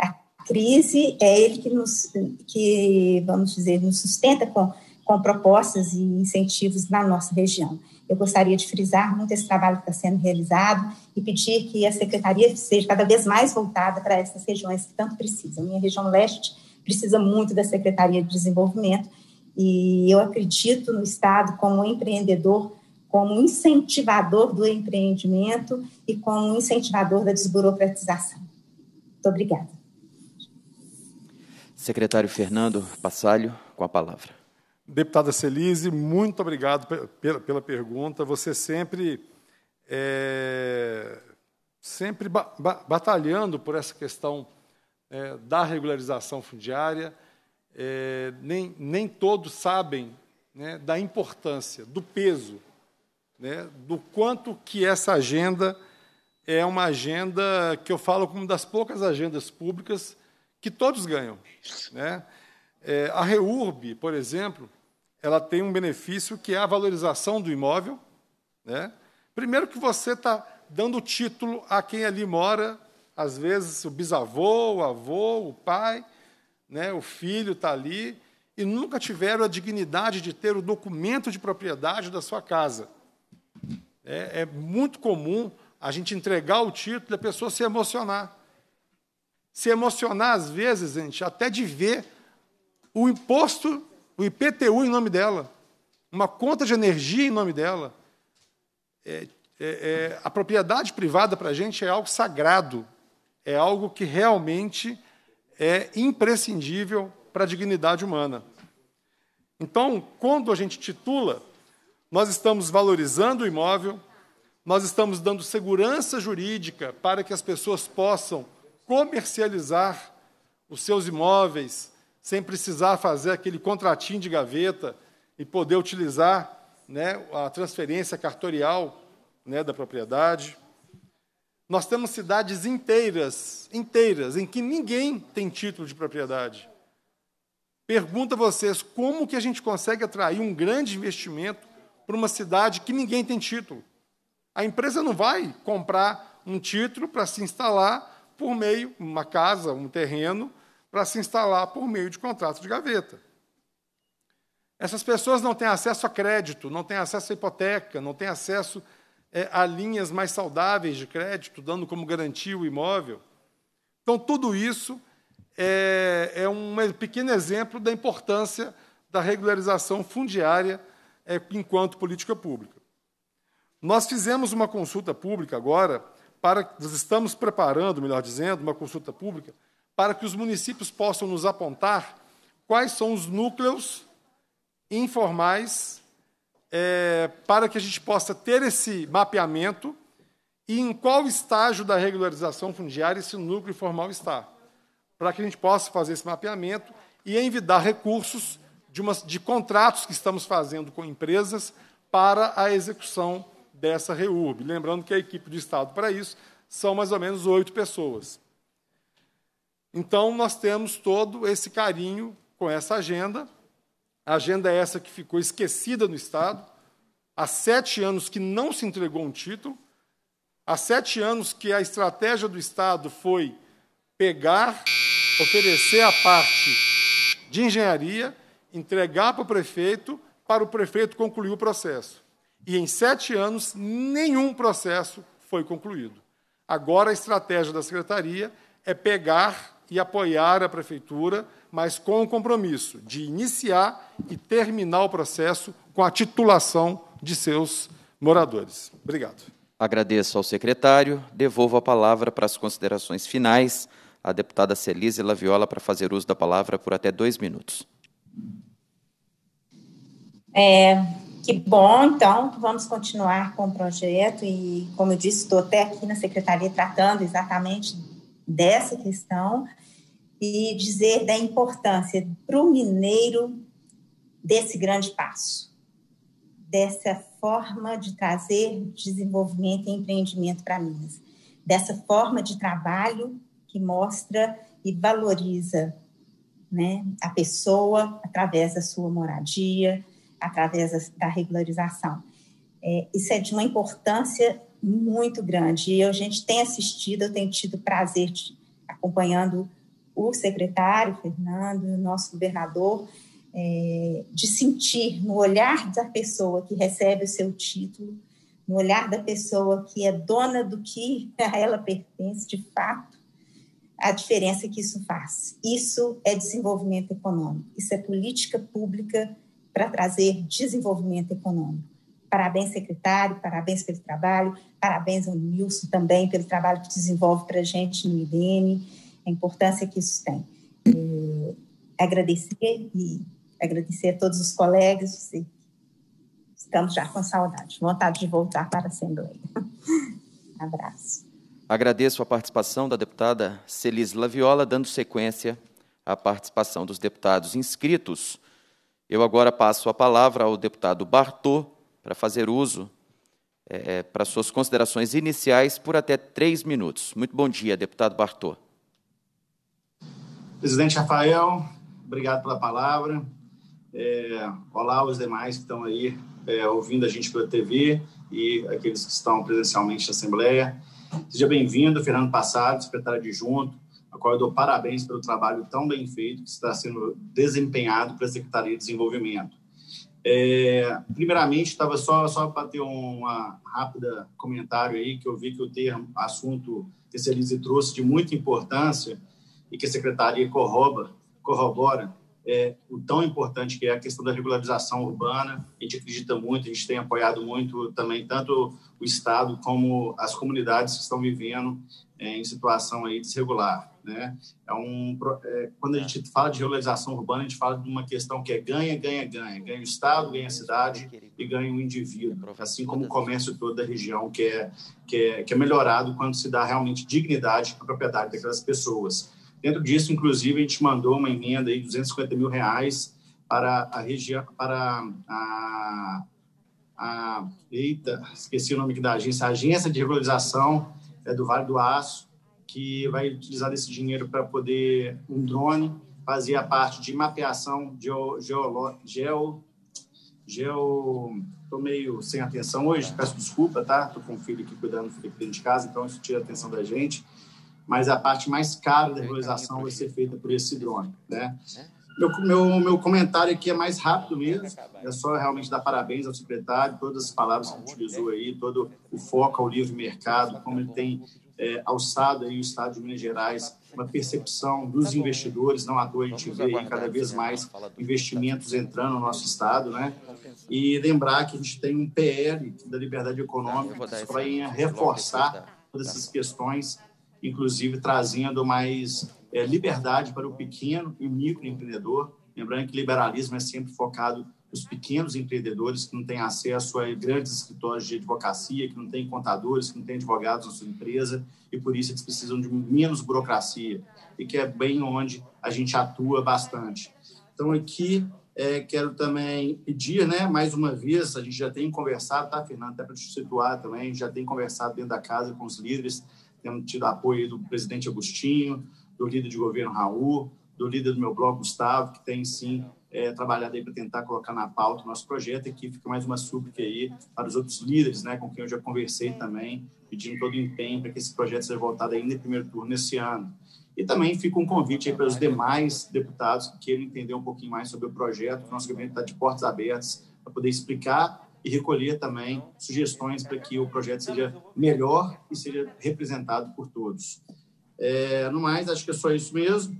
a crise, é ele que nos, que, vamos dizer, nos sustenta com, com propostas e incentivos na nossa região. Eu gostaria de frisar muito esse trabalho que está sendo realizado e pedir que a secretaria seja cada vez mais voltada para essas regiões que tanto precisam. Minha região leste precisa muito da Secretaria de Desenvolvimento e eu acredito no Estado como empreendedor, como incentivador do empreendimento e como incentivador da desburocratização. Muito obrigada. Secretário Fernando Passalho, com a palavra. Deputada Celise, muito obrigado pela, pela pergunta. Você sempre, é, sempre ba ba batalhando por essa questão é, da regularização fundiária. É, nem, nem todos sabem né, da importância, do peso, né, do quanto que essa agenda é uma agenda que eu falo como das poucas agendas públicas que todos ganham. Né? É, a REURB, por exemplo, ela tem um benefício que é a valorização do imóvel. Né? Primeiro que você está dando título a quem ali mora, às vezes o bisavô, o avô, o pai, né? o filho está ali, e nunca tiveram a dignidade de ter o documento de propriedade da sua casa. É, é muito comum a gente entregar o título e a pessoa se emocionar. Se emocionar, às vezes, gente, até de ver o imposto, o IPTU em nome dela, uma conta de energia em nome dela. É, é, é, a propriedade privada para a gente é algo sagrado, é algo que realmente é imprescindível para a dignidade humana. Então, quando a gente titula, nós estamos valorizando o imóvel, nós estamos dando segurança jurídica para que as pessoas possam comercializar os seus imóveis, sem precisar fazer aquele contratinho de gaveta e poder utilizar né, a transferência cartorial né, da propriedade. Nós temos cidades inteiras, inteiras, em que ninguém tem título de propriedade. Pergunta a vocês como que a gente consegue atrair um grande investimento para uma cidade que ninguém tem título. A empresa não vai comprar um título para se instalar por meio de uma casa, um terreno, para se instalar por meio de contrato de gaveta. Essas pessoas não têm acesso a crédito, não têm acesso a hipoteca, não têm acesso é, a linhas mais saudáveis de crédito, dando como garantia o imóvel. Então, tudo isso é, é um pequeno exemplo da importância da regularização fundiária é, enquanto política pública. Nós fizemos uma consulta pública agora, para, nós estamos preparando, melhor dizendo, uma consulta pública para que os municípios possam nos apontar quais são os núcleos informais é, para que a gente possa ter esse mapeamento e em qual estágio da regularização fundiária esse núcleo informal está, para que a gente possa fazer esse mapeamento e envidar recursos de, uma, de contratos que estamos fazendo com empresas para a execução dessa REURB. Lembrando que a equipe do Estado para isso são mais ou menos oito pessoas. Então, nós temos todo esse carinho com essa agenda. A agenda é essa que ficou esquecida no Estado. Há sete anos que não se entregou um título. Há sete anos que a estratégia do Estado foi pegar, oferecer a parte de engenharia, entregar para o prefeito, para o prefeito concluir o processo. E em sete anos, nenhum processo foi concluído. Agora, a estratégia da secretaria é pegar e apoiar a prefeitura, mas com o compromisso de iniciar e terminar o processo com a titulação de seus moradores. Obrigado. Agradeço ao secretário. Devolvo a palavra para as considerações finais à deputada Celise Laviola para fazer uso da palavra por até dois minutos. É, que bom, então, vamos continuar com o projeto e, como eu disse, estou até aqui na secretaria tratando exatamente dessa questão e dizer da importância para o mineiro desse grande passo, dessa forma de trazer desenvolvimento e empreendimento para Minas, dessa forma de trabalho que mostra e valoriza né, a pessoa através da sua moradia, através da regularização. É, isso é de uma importância muito grande. E a gente tem assistido, eu tenho tido prazer de, acompanhando o secretário Fernando, o nosso governador, é, de sentir no olhar da pessoa que recebe o seu título, no olhar da pessoa que é dona do que <laughs> a ela pertence, de fato, a diferença que isso faz. Isso é desenvolvimento econômico, isso é política pública para trazer desenvolvimento econômico. Parabéns, secretário, parabéns pelo trabalho, parabéns ao Nilson também pelo trabalho que desenvolve para a gente no IDN, a importância que isso tem. E é, agradecer e agradecer a todos os colegas, estamos já com saudade, vontade de voltar para a Assembleia. <laughs> Abraço. Agradeço a participação da deputada Celis Laviola, dando sequência à participação dos deputados inscritos. Eu agora passo a palavra ao deputado Bartô para fazer uso é, é, para suas considerações iniciais por até três minutos. Muito bom dia, deputado Bartô. Presidente Rafael, obrigado pela palavra. É, olá aos demais que estão aí é, ouvindo a gente pela TV e aqueles que estão presencialmente na Assembleia. Seja bem-vindo, Fernando Passado, secretário adjunto, a qual eu dou parabéns pelo trabalho tão bem feito que está sendo desempenhado pela Secretaria de Desenvolvimento é, primeiramente, estava só, só para ter um rápido comentário aí, que eu vi que o termo, assunto que a Celise trouxe de muita importância e que a secretaria corrobora, corrobora é, o tão importante que é a questão da regularização urbana. A gente acredita muito, a gente tem apoiado muito também tanto o Estado como as comunidades que estão vivendo é, em situação aí desregular. Né? É um, é, quando a gente fala de regularização urbana, a gente fala de uma questão que é ganha, ganha, ganha. Ganha o Estado, ganha a cidade e ganha o indivíduo, assim como o comércio todo da região, que é, que é, que é melhorado quando se dá realmente dignidade a propriedade daquelas pessoas. Dentro disso, inclusive, a gente mandou uma emenda de 250 mil reais para a região, para a, a, eita, esqueci o nome da agência, a Agência de Regularização é, do Vale do Aço, que vai utilizar esse dinheiro para poder um drone fazer a parte de mapeação geo, geolo, geo, geo tô meio sem atenção hoje, peço desculpa, tá? Tô com o filho aqui cuidando do filho aqui dentro de casa, então isso tira a atenção da gente. Mas a parte mais cara da realização vai ser feita por esse drone, né? É. Meu, meu, meu comentário aqui é mais rápido mesmo. É só realmente dar parabéns ao secretário, todas as palavras que utilizou né? aí, todo o foco ao livre mercado, como ele tá tem é, alçado aí o Estado de Minas Gerais, uma percepção dos investidores, não à toa a gente vê cada vez mais investimentos entrando no nosso Estado, né? E lembrar que a gente tem um PL da liberdade econômica que vai reforçar todas essas questões, inclusive trazendo mais é, liberdade para o pequeno e microempreendedor, lembrando que liberalismo é sempre focado os pequenos empreendedores que não têm acesso a grandes escritórios de advocacia, que não têm contadores, que não têm advogados na sua empresa, e por isso eles precisam de menos burocracia, e que é bem onde a gente atua bastante. Então, aqui, é, quero também pedir, né, mais uma vez, a gente já tem conversado, tá, Fernando, até para te situar também, já tem conversado dentro da casa com os líderes, temos tido apoio do presidente Agostinho, do líder de governo Raul, do líder do meu blog, Gustavo, que tem, sim, é, trabalhado aí para tentar colocar na pauta o nosso projeto. Aqui fica mais uma súplica aí para os outros líderes, né, com quem eu já conversei também, pedindo todo o empenho para que esse projeto seja voltado ainda em primeiro turno esse ano. E também fica um convite aí para os demais deputados que queiram entender um pouquinho mais sobre o projeto. O nosso gabinete está de portas abertas para poder explicar e recolher também sugestões para que o projeto seja melhor e seja representado por todos. É, no mais, acho que é só isso mesmo.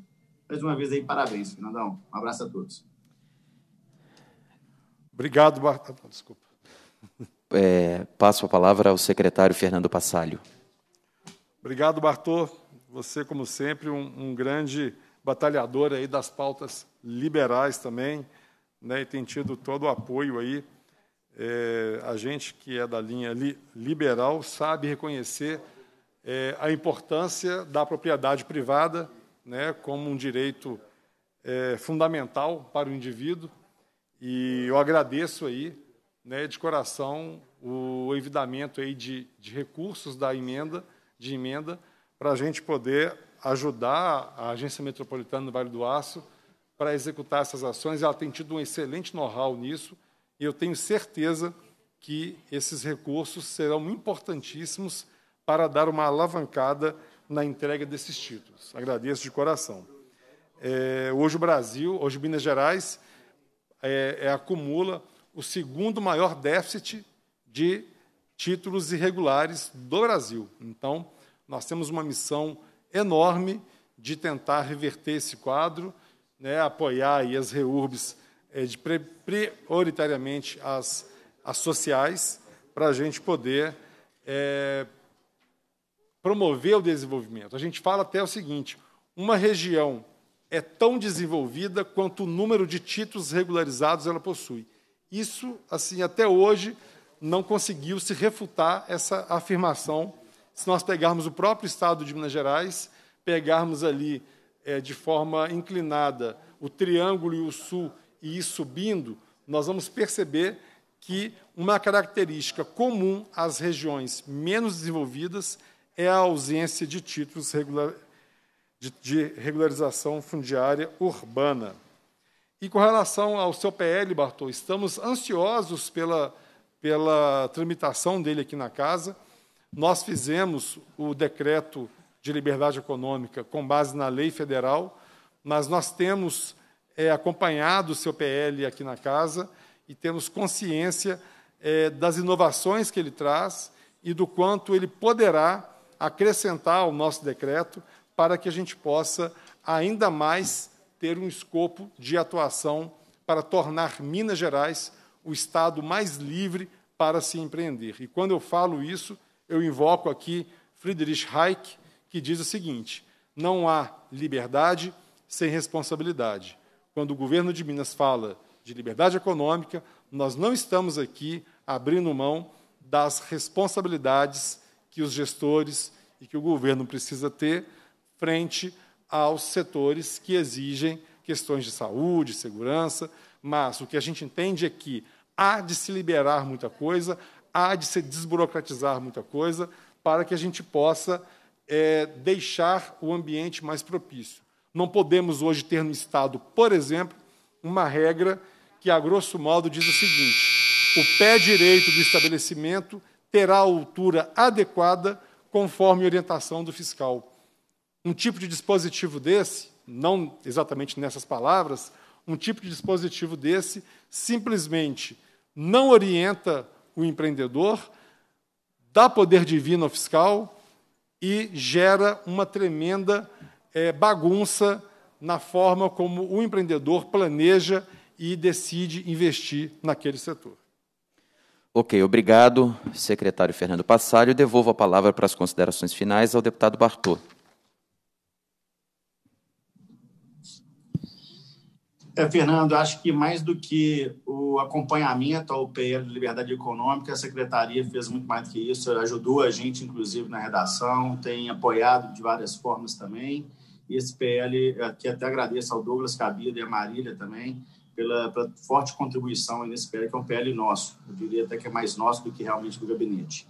Mais uma vez aí, parabéns, Fernandão. Um abraço a todos. Obrigado, Bartolomeu. Ah, desculpa. <laughs> É, passo a palavra ao secretário Fernando Passalho. Obrigado, Bartô. Você, como sempre, um, um grande batalhador aí das pautas liberais também, né, e tem tido todo o apoio aí. É, a gente que é da linha li, liberal sabe reconhecer é, a importância da propriedade privada né, como um direito é, fundamental para o indivíduo, e eu agradeço aí, né, de coração, o envidamento aí de, de recursos da emenda, de emenda, para a gente poder ajudar a Agência Metropolitana do Vale do Aço para executar essas ações. Ela tem tido um excelente know-how nisso e eu tenho certeza que esses recursos serão importantíssimos para dar uma alavancada na entrega desses títulos. Agradeço de coração. É, hoje o Brasil, hoje Minas Gerais, é, é, acumula o segundo maior déficit de títulos irregulares do Brasil. Então, nós temos uma missão enorme de tentar reverter esse quadro, né, apoiar aí as REURBs é, de prioritariamente as, as sociais, para a gente poder é, promover o desenvolvimento. A gente fala até o seguinte: uma região é tão desenvolvida quanto o número de títulos regularizados ela possui. Isso, assim, até hoje não conseguiu se refutar essa afirmação. Se nós pegarmos o próprio Estado de Minas Gerais, pegarmos ali é, de forma inclinada o Triângulo e o Sul e ir subindo, nós vamos perceber que uma característica comum às regiões menos desenvolvidas é a ausência de títulos regular, de, de regularização fundiária urbana. E com relação ao seu PL, Bartô, estamos ansiosos pela, pela tramitação dele aqui na casa. Nós fizemos o decreto de liberdade econômica com base na lei federal, mas nós temos é, acompanhado o seu PL aqui na casa e temos consciência é, das inovações que ele traz e do quanto ele poderá acrescentar ao nosso decreto para que a gente possa ainda mais ter um escopo de atuação para tornar Minas Gerais o estado mais livre para se empreender. E quando eu falo isso, eu invoco aqui Friedrich Hayek, que diz o seguinte: não há liberdade sem responsabilidade. Quando o governo de Minas fala de liberdade econômica, nós não estamos aqui abrindo mão das responsabilidades que os gestores e que o governo precisa ter frente aos setores que exigem questões de saúde, segurança, mas o que a gente entende é que há de se liberar muita coisa, há de se desburocratizar muita coisa, para que a gente possa é, deixar o ambiente mais propício. Não podemos hoje ter no Estado, por exemplo, uma regra que, a grosso modo, diz o seguinte: o pé direito do estabelecimento terá a altura adequada conforme orientação do fiscal. Um tipo de dispositivo desse, não exatamente nessas palavras, um tipo de dispositivo desse simplesmente não orienta o empreendedor, dá poder divino ao fiscal e gera uma tremenda é, bagunça na forma como o empreendedor planeja e decide investir naquele setor. Ok, obrigado, secretário Fernando Passalho. Devolvo a palavra para as considerações finais ao deputado Bartô. É, Fernando, acho que mais do que o acompanhamento ao PL de Liberdade Econômica, a Secretaria fez muito mais do que isso, ajudou a gente, inclusive, na redação, tem apoiado de várias formas também. E esse PL, aqui até agradeço ao Douglas Cabido e à Marília também, pela, pela, forte contribuição nesse PL, que é um PL nosso. Eu diria até que é mais nosso do que realmente do gabinete.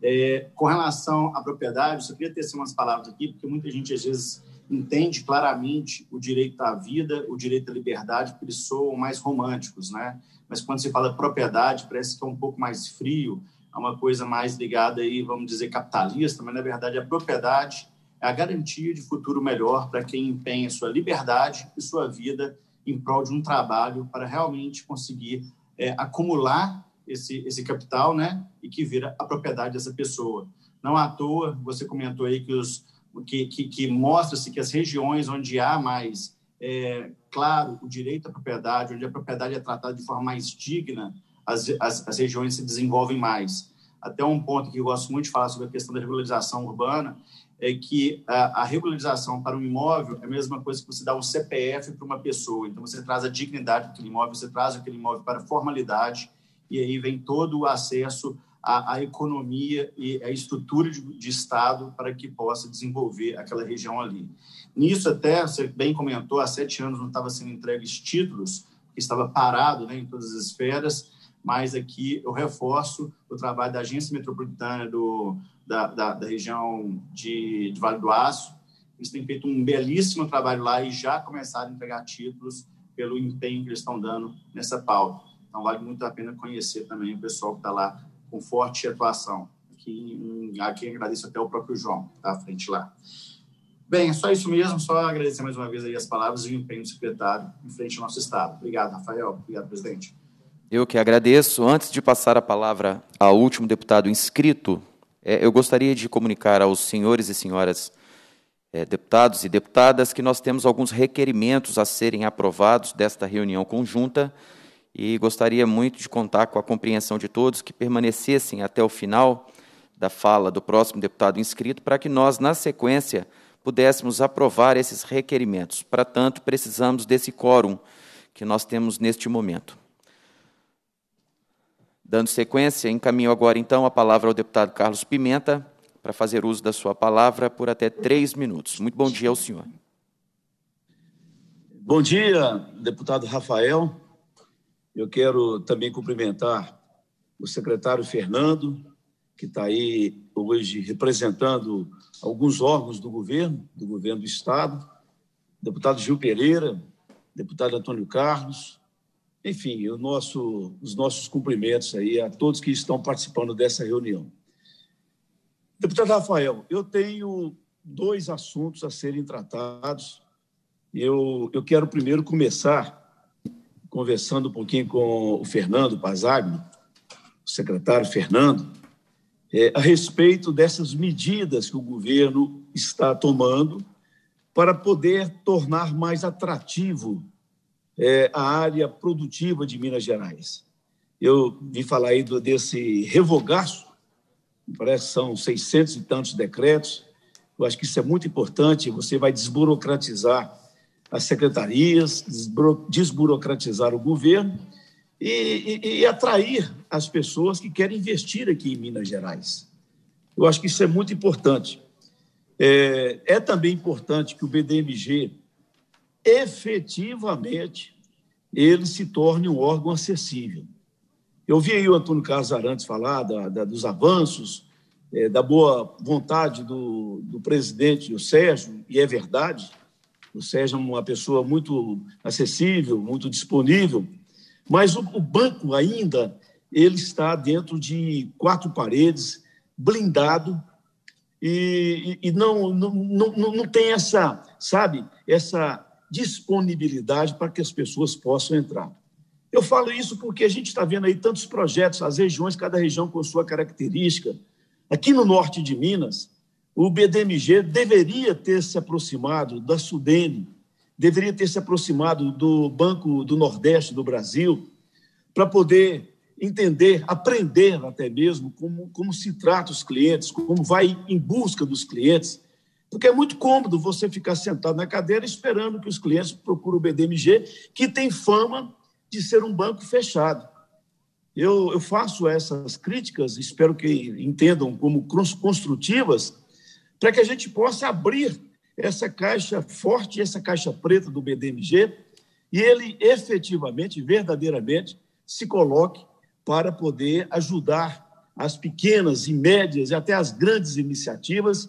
É, com relação à propriedade, eu só queria ter umas palavras aqui, porque muita gente às vezes entende claramente o direito à vida, o direito à liberdade, porque eles soam mais românticos, né? Mas quando se fala propriedade, parece que é um pouco mais frio, é uma coisa mais ligada aí, vamos dizer, capitalista, mas na verdade a propriedade é a garantia de futuro melhor para quem empenha sua liberdade e sua vida em prol de um trabalho para realmente conseguir é, acumular esse, esse capital, né? E que vira a propriedade dessa pessoa. Não à toa, você comentou aí que os que, que, que mostra-se que as regiões onde há mais, é, claro, o direito à propriedade, onde a propriedade é tratada de forma mais digna, as, as, as regiões se desenvolvem mais. Até um ponto que eu gosto muito de falar sobre a questão da regularização urbana, é que a, a, regularização para um imóvel é a mesma coisa que você dá um CPF para uma pessoa. Então, você traz a dignidade daquele imóvel, você traz aquele imóvel para a formalidade, e aí vem todo o acesso a, a economia e a estrutura de, de Estado para que possa desenvolver aquela região ali. Nisso, até, você bem comentou, há sete anos não estava sendo entregues títulos, estava parado né, em todas as esferas, mas aqui eu reforço o trabalho da Agência Metropolitana do, da, da, da região de, de, Vale do Aço. Eles têm feito um belíssimo trabalho lá e já começaram a entregar títulos pelo empenho que eles estão dando nessa pauta. Então, vale muito a pena conhecer também o pessoal que está lá com forte atuação. Aqui, hum, aqui agradeço até o próprio João, que está à frente lá. Bem, é só isso mesmo, só agradecer mais uma vez aí as palavras e o empenho do secretário em frente ao nosso Estado. Obrigado, Rafael. Obrigado, presidente. Eu que agradeço. Antes de passar a palavra ao último deputado inscrito, é, eu gostaria de comunicar aos senhores e senhoras é, deputados e deputadas que nós temos alguns requerimentos a serem aprovados desta reunião conjunta e gostaria muito de contar com a compreensão de todos que permanecessem até o final da fala do próximo deputado inscrito para que nós, na sequência, pudéssemos aprovar esses requerimentos. Para tanto, precisamos desse quórum que nós temos neste momento. Dando sequência, encaminho agora então a palavra ao deputado Carlos Pimenta para fazer uso da sua palavra por até três minutos. Muito bom dia ao senhor. Bom dia, deputado Rafael. Eu quero também cumprimentar o secretário Fernando, que está aí hoje representando alguns órgãos do governo, do governo do Estado, deputado Gil Pereira, deputado Antônio Carlos, enfim, nosso, os nossos cumprimentos aí a todos que estão participando dessa reunião. Deputado Rafael, eu tenho dois assuntos a serem tratados. Eu, eu quero primeiro começar conversando um pouquinho com o Fernando Pazagno, o secretário Fernando, é, a respeito dessas medidas que o governo está tomando para poder tornar mais atrativo é, a área produtiva de Minas Gerais. Eu vim falar aí do, desse revogaço, parece que são 600 e tantos decretos, eu acho que isso é muito importante, você vai desburocratizar as secretarias, desburocratizar o governo e, e, e atrair as pessoas que querem investir aqui em Minas Gerais. Eu acho que isso é muito importante. É, é, também importante que o BDMG efetivamente ele se torne um órgão acessível. Eu vi aí o Antônio Carlos Arantes falar da, da, dos avanços, é, da boa vontade do, do presidente, o Sérgio, e é verdade o Sérgio é uma pessoa muito acessível, muito disponível, mas o, o banco ainda ele está dentro de quatro paredes, blindado, e, e, não, não, não, não tem essa, sabe, essa disponibilidade para que as pessoas possam entrar. Eu falo isso porque a gente está vendo aí tantos projetos, as regiões, cada região com sua característica. Aqui no norte de Minas, o BDMG deveria ter se aproximado da Sudene, deveria ter se aproximado do Banco do Nordeste do Brasil, para poder entender, aprender até mesmo como, como se trata os clientes, como vai em busca dos clientes, porque é muito cômodo você ficar sentado na cadeira esperando que os clientes procurem o BDMG, que tem fama de ser um banco fechado. Eu, eu faço essas críticas, espero que entendam como construtivas, para que a gente possa abrir essa caixa forte, essa caixa preta do BDMG, e ele efetivamente, verdadeiramente, se coloque para poder ajudar as pequenas e médias e até as grandes iniciativas,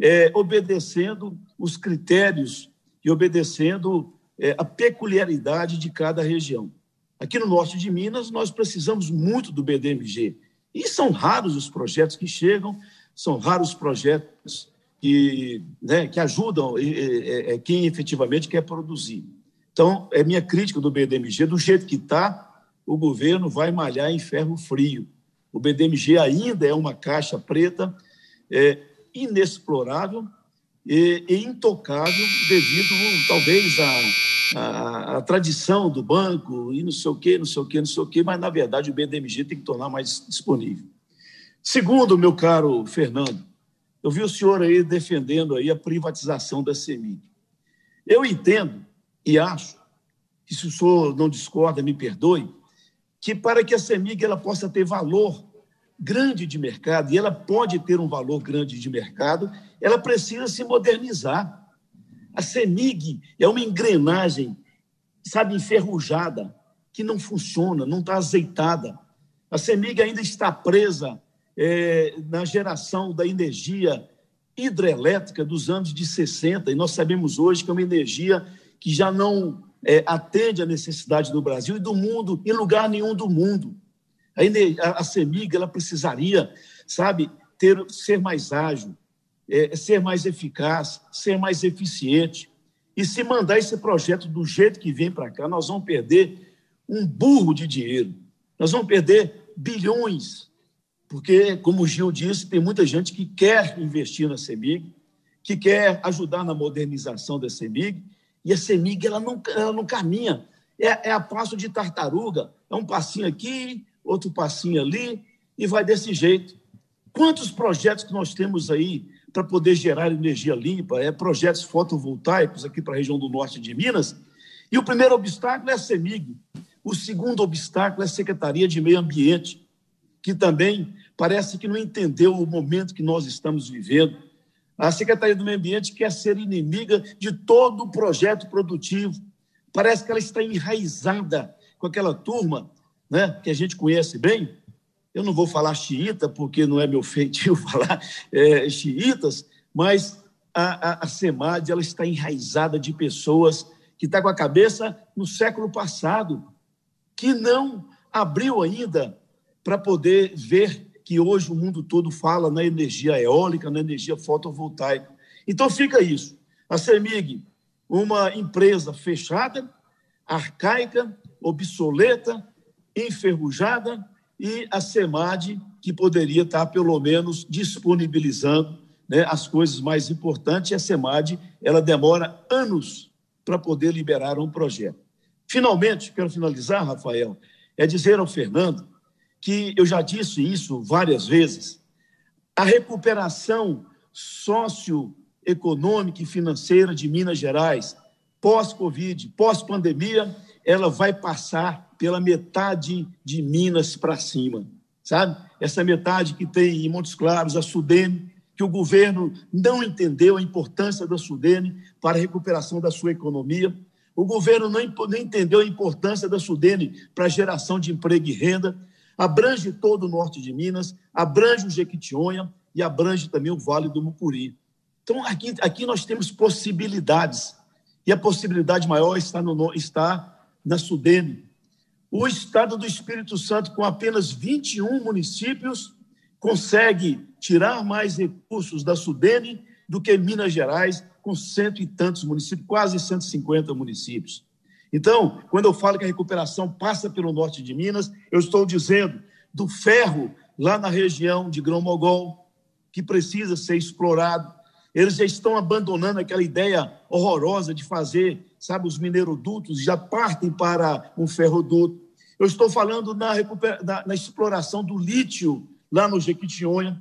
é, obedecendo os critérios e obedecendo é, a peculiaridade de cada região. Aqui no norte de Minas, nós precisamos muito do BDMG. E são raros os projetos que chegam, são raros projetos que, né, que ajudam é, é, quem efetivamente quer produzir. Então, é minha crítica do BDMG, do jeito que está, o governo vai malhar em ferro frio. O BDMG ainda é uma caixa preta é, inexplorável e, e, intocável devido, talvez, à, à, tradição do banco e não sei o quê, não sei o quê, não sei o quê, mas, na verdade, o BDMG tem que tornar mais disponível. Segundo, meu caro Fernando, eu vi o senhor aí defendendo aí a privatização da CEMIG. Eu entendo e acho, e se o senhor não discorda, me perdoe, que para que a CEMIG ela possa ter valor grande de mercado, e ela pode ter um valor grande de mercado, ela precisa se modernizar. A CEMIG é uma engrenagem, sabe, enferrujada, que não funciona, não está azeitada. A CEMIG ainda está presa é, na geração da energia hidrelétrica dos anos de 60, e nós sabemos hoje que é uma energia que já não é, atende à necessidade do Brasil e do mundo, em lugar nenhum do mundo. A, a, a CEMIG ela precisaria, sabe, ter, ser mais ágil, é, ser mais eficaz, ser mais eficiente. E se mandar esse projeto do jeito que vem para cá, nós vamos perder um burro de dinheiro. Nós vamos perder bilhões porque, como o Gil disse, tem muita gente que quer investir na CEMIG, que quer ajudar na modernização da CEMIG, e a CEMIG ela não, ela não caminha. É, é a passo de tartaruga, é um passinho aqui, outro passinho ali, e vai desse jeito. Quantos projetos que nós temos aí para poder gerar energia limpa? É projetos fotovoltaicos aqui para a região do norte de Minas. E o primeiro obstáculo é a CEMIG. O segundo obstáculo é a Secretaria de Meio Ambiente, que também parece que não entendeu o momento que nós estamos vivendo. A Secretaria do Meio Ambiente quer ser inimiga de todo o projeto produtivo. Parece que ela está enraizada com aquela turma né, que a gente conhece bem. Eu não vou falar xiita, porque não é meu feitio <laughs> falar é, xiitas, mas a, a, a SEMAD ela está enraizada de pessoas que está com a cabeça no século passado, que não abriu ainda para poder ver que hoje o mundo todo fala na energia eólica, na energia fotovoltaica. Então fica isso. A CEMIG, uma empresa fechada, arcaica, obsoleta, enferrujada, e a CEMAD, que poderia estar, pelo menos, disponibilizando né, as coisas mais importantes. E a CEMAD, ela demora anos para poder liberar um projeto. Finalmente, quero finalizar, Rafael, é dizer ao Fernando que eu já disse isso várias vezes, a recuperação socioeconômica e financeira de Minas Gerais, pós-Covid, pós-pandemia, ela vai passar pela metade de Minas para cima, sabe? Essa metade que tem em Montes Claros, a Sudene, que o governo não entendeu a importância da Sudene para a recuperação da sua economia. O governo não entendeu a importância da Sudene para a geração de emprego e renda abrange todo o norte de Minas, abrange o Jequitinhonha e abrange também o Vale do Mucuri. Então, aqui, aqui nós temos possibilidades, e a possibilidade maior está, no, está na Sudene. O estado do Espírito Santo, com apenas 21 municípios, consegue tirar mais recursos da Sudene do que Minas Gerais, com cento e tantos municípios, quase 150 municípios. Então, quando eu falo que a recuperação passa pelo norte de Minas, eu estou dizendo do ferro lá na região de Grão-Mogol, que precisa ser explorado. Eles já estão abandonando aquela ideia horrorosa de fazer, sabe, os minerodutos, já partem para um ferroduto. Eu estou falando na, na, na exploração do lítio lá no Jequitinhonha.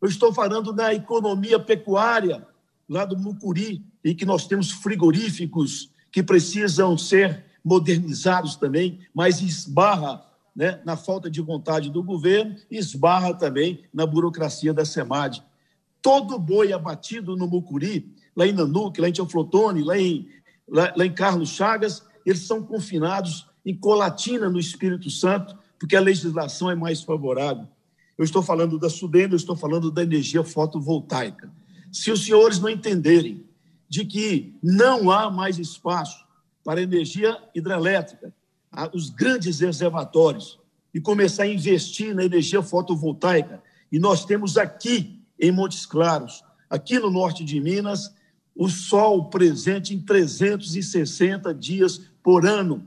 Eu estou falando na economia pecuária lá do Mucuri, em que nós temos frigoríficos que precisam ser modernizados também, mas esbarra né, na falta de vontade do governo, esbarra também na burocracia da SEMAD. Todo boi abatido no Mucuri, lá em Nanuque, lá em Teoflotone, lá em, lá, lá em Carlos Chagas, eles são confinados em Colatina, no Espírito Santo, porque a legislação é mais favorável. Eu estou falando da Sudene, eu estou falando da energia fotovoltaica. Se os senhores não entenderem de que não há mais espaço para energia hidrelétrica, os grandes reservatórios, e começar a investir na energia fotovoltaica. E nós temos aqui, em Montes Claros, aqui no norte de Minas, o sol presente em 360 dias por ano.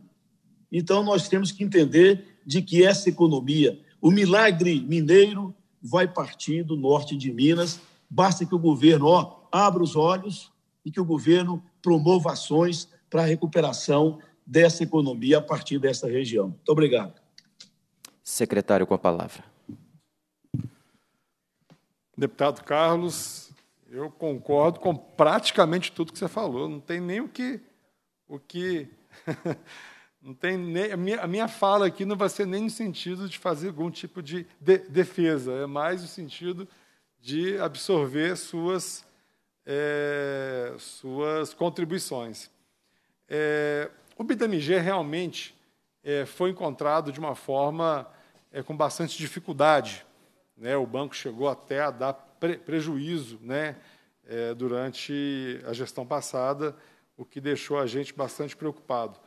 Então, nós temos que entender de que essa economia, o milagre mineiro, vai partir do norte de Minas. Basta que o governo ó, abra os olhos e que o governo promova ações para a recuperação dessa economia a partir dessa região. Muito obrigado. Secretário, com a palavra. Deputado Carlos, eu concordo com praticamente tudo que você falou. Não tem nem o que. O que <laughs> não tem nem, a, minha, a minha fala aqui não vai ser nem no sentido de fazer algum tipo de, de defesa, é mais no sentido de absorver suas é, suas contribuições. É, o BDMG realmente é, foi encontrado de uma forma é, com bastante dificuldade. Né? O banco chegou até a dar pre prejuízo né? É, durante a gestão passada, o que deixou a gente bastante preocupado.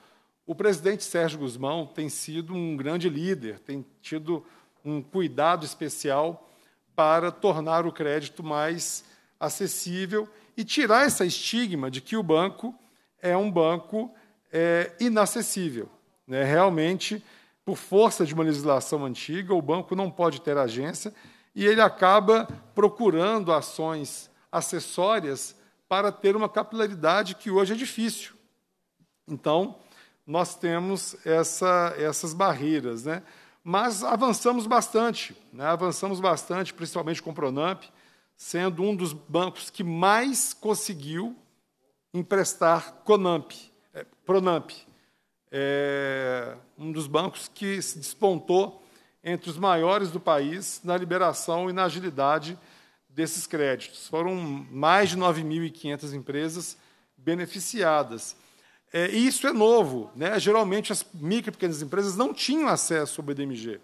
O presidente Sérgio Guzmão tem sido um grande líder, tem tido um cuidado especial para tornar o crédito mais acessível e tirar essa estigma de que o banco é um banco é, inacessível. Né? Realmente, por força de uma legislação antiga, o banco não pode ter agência e ele acaba procurando ações acessórias para ter uma capilaridade que hoje é difícil. Então, nós temos essa, essas barreiras. Né? Mas avançamos bastante, né? avançamos bastante, principalmente com o Pronamp sendo um dos bancos que mais conseguiu emprestar Conamp, é, Pronamp, é, um dos bancos que se despontou entre os maiores do país na liberação e na agilidade desses créditos. Foram mais de 9.500 empresas beneficiadas. É, e isso é novo. Né? Geralmente, as micro e pequenas empresas não tinham acesso ao BDMG,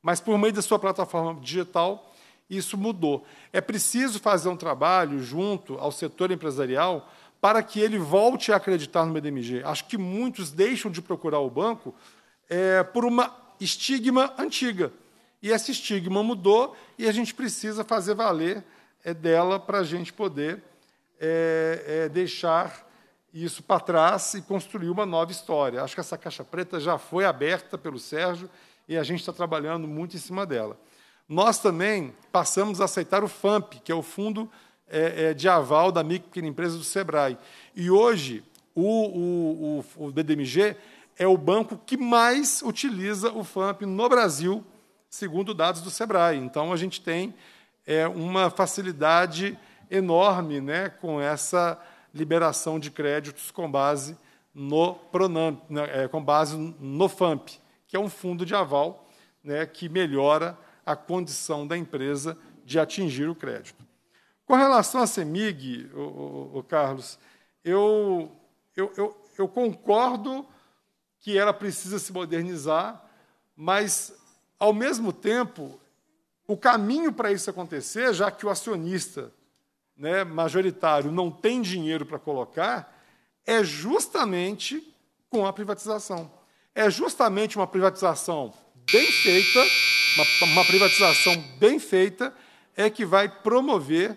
mas, por meio da sua plataforma digital, isso mudou. É preciso fazer um trabalho junto ao setor empresarial para que ele volte a acreditar no BDMG. Acho que muitos deixam de procurar o banco é, por uma estigma antiga. E esse estigma mudou e a gente precisa fazer valer é, dela para a gente poder é, é deixar isso para trás e construir uma nova história. Acho que essa caixa preta já foi aberta pelo Sérgio e a gente está trabalhando muito em cima dela. Nós também passamos a aceitar o FAMP, que é o Fundo é, é, de Aval da Micro e Pequena Empresa do SEBRAE. E hoje, o, o, o, BDMG é o banco que mais utiliza o FAMP no Brasil, segundo dados do SEBRAE. Então, a gente tem é, uma facilidade enorme né, com essa liberação de créditos com base no Pronam, né, é, com base no FAMP, que é um fundo de aval né, que melhora a condição da empresa de atingir o crédito. Com relação à CEMIG, o, o, o Carlos, eu, eu, eu, eu concordo que ela precisa se modernizar, mas, ao mesmo tempo, o caminho para isso acontecer, já que o acionista né, majoritário não tem dinheiro para colocar, é justamente com a privatização. É justamente uma privatização bem feita uma, uma privatização bem feita, é que vai promover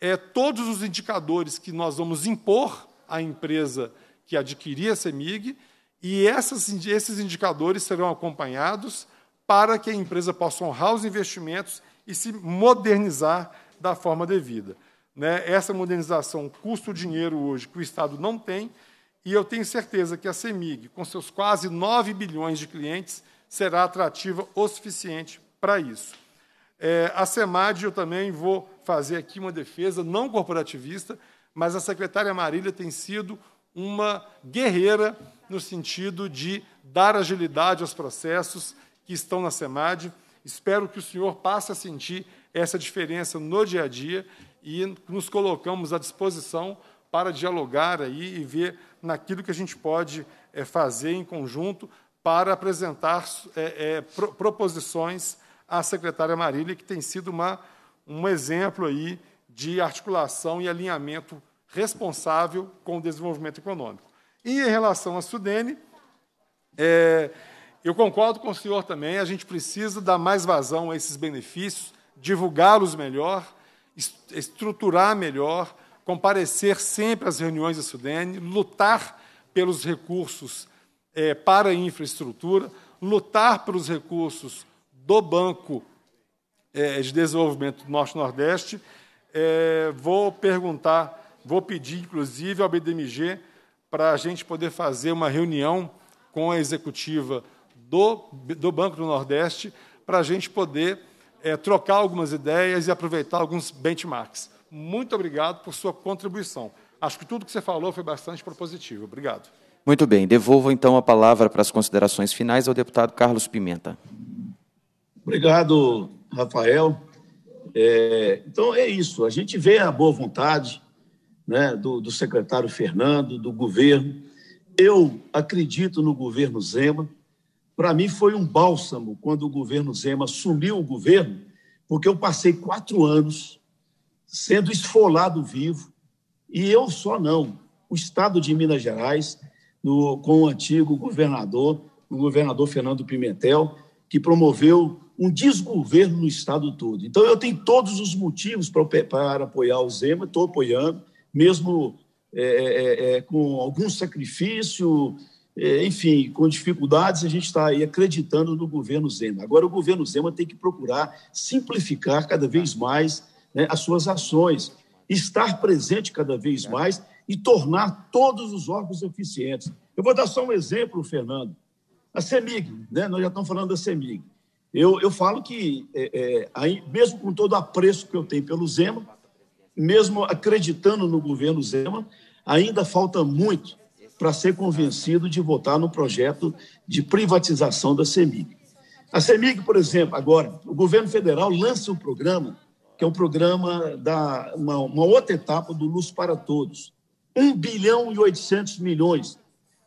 é, todos os indicadores que nós vamos impor à empresa que adquirir a CEMIG, e essas, esses indicadores serão acompanhados para que a empresa possa honrar os investimentos e se modernizar da forma devida. Né? Essa modernização custa o dinheiro hoje que o Estado não tem, e eu tenho certeza que a CEMIG, com seus quase 9 bilhões de clientes, será atrativa o suficiente para isso. É, a SEMAD, eu também vou fazer aqui uma defesa não corporativista, mas a secretária Marília tem sido uma guerreira no sentido de dar agilidade aos processos que estão na SEMAD. Espero que o senhor passe a sentir essa diferença no dia a dia e nos colocamos à disposição para dialogar aí e ver naquilo que a gente pode é, fazer em conjunto para apresentar é, é, pro, proposições à secretária Marília, que tem sido uma, um exemplo aí de articulação e alinhamento responsável com o desenvolvimento econômico. E em relação à Sudene, é, eu concordo com o senhor também, a gente precisa dar mais vazão a esses benefícios, divulgá-los melhor, est estruturar melhor, comparecer sempre às reuniões da Sudene, lutar pelos recursos é, para a infraestrutura, lutar pelos recursos do Banco é, de Desenvolvimento do Norte-Nordeste. É, vou perguntar, vou pedir, inclusive, ao BDMG para a gente poder fazer uma reunião com a executiva do, do Banco do Nordeste para a gente poder é, trocar algumas ideias e aproveitar alguns benchmarks. Muito obrigado por sua contribuição. Acho que tudo que você falou foi bastante propositivo. Obrigado. Muito bem, devolvo então a palavra para as considerações finais ao deputado Carlos Pimenta. Obrigado, Rafael. É, então é isso, a gente vê a boa vontade né, do, do secretário Fernando, do governo. Eu acredito no governo Zema. Para mim foi um bálsamo quando o governo Zema sumiu o governo, porque eu passei quatro anos sendo esfolado vivo, e eu só não. O Estado de Minas Gerais no, com o antigo governador, o governador Fernando Pimentel, que promoveu um desgoverno no Estado todo. Então, eu tenho todos os motivos para, para apoiar o Zema, estou apoiando, mesmo é é, é, é, com algum sacrifício, é, enfim, com dificuldades, a gente está aí acreditando no governo Zema. Agora, o governo Zema tem que procurar simplificar cada vez mais né, as suas ações, estar presente cada vez é. mais e tornar todos os órgãos eficientes. Eu vou dar só um exemplo, Fernando. A CEMIG, né? nós já estamos falando da CEMIG. Eu, eu falo que, é, é, aí, mesmo com todo o apreço que eu tenho pelo Zema, mesmo acreditando no governo Zema, ainda falta muito para ser convencido de votar no projeto de privatização da CEMIG. A CEMIG, por exemplo, agora, o governo federal lança um programa, que é um programa da uma, uma outra etapa do Luz para Todos, 1 bilhão e 800 milhões,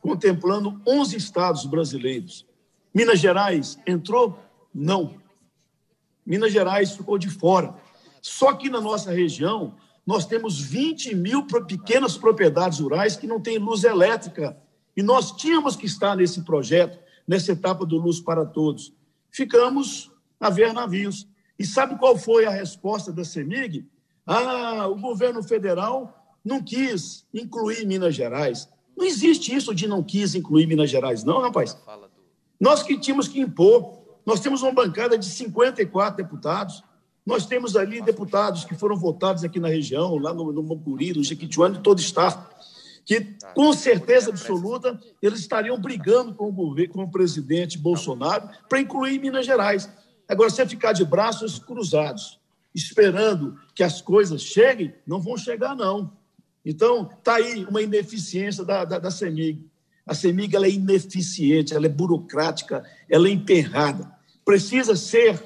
contemplando 11 estados brasileiros. Minas Gerais entrou? Não. Minas Gerais ficou de fora. Só que na nossa região, nós temos 20 mil pequenas propriedades rurais que não têm luz elétrica. E nós tínhamos que estar nesse projeto, nessa etapa do Luz para Todos. Ficamos a ver navios. E sabe qual foi a resposta da CEMIG? Ah, o governo federal não quis incluir Minas Gerais. Não existe isso de não quis incluir Minas Gerais, não, rapaz. Nós que tínhamos que impor. Nós temos uma bancada de 54 deputados. Nós temos ali deputados que foram votados aqui na região, lá no, no no Jequitiano, em todo o estado, que tá. com certeza absoluta eles estariam brigando com o, governo, com o presidente tá Bolsonaro para incluir Minas Gerais. Agora, se ficar de braços cruzados, esperando que as coisas cheguem, não vão chegar, não. Então, está aí uma ineficiência da, da, da CEMIG. A CEMIG ela é ineficiente, ela é burocrática, ela é emperrada. Precisa ser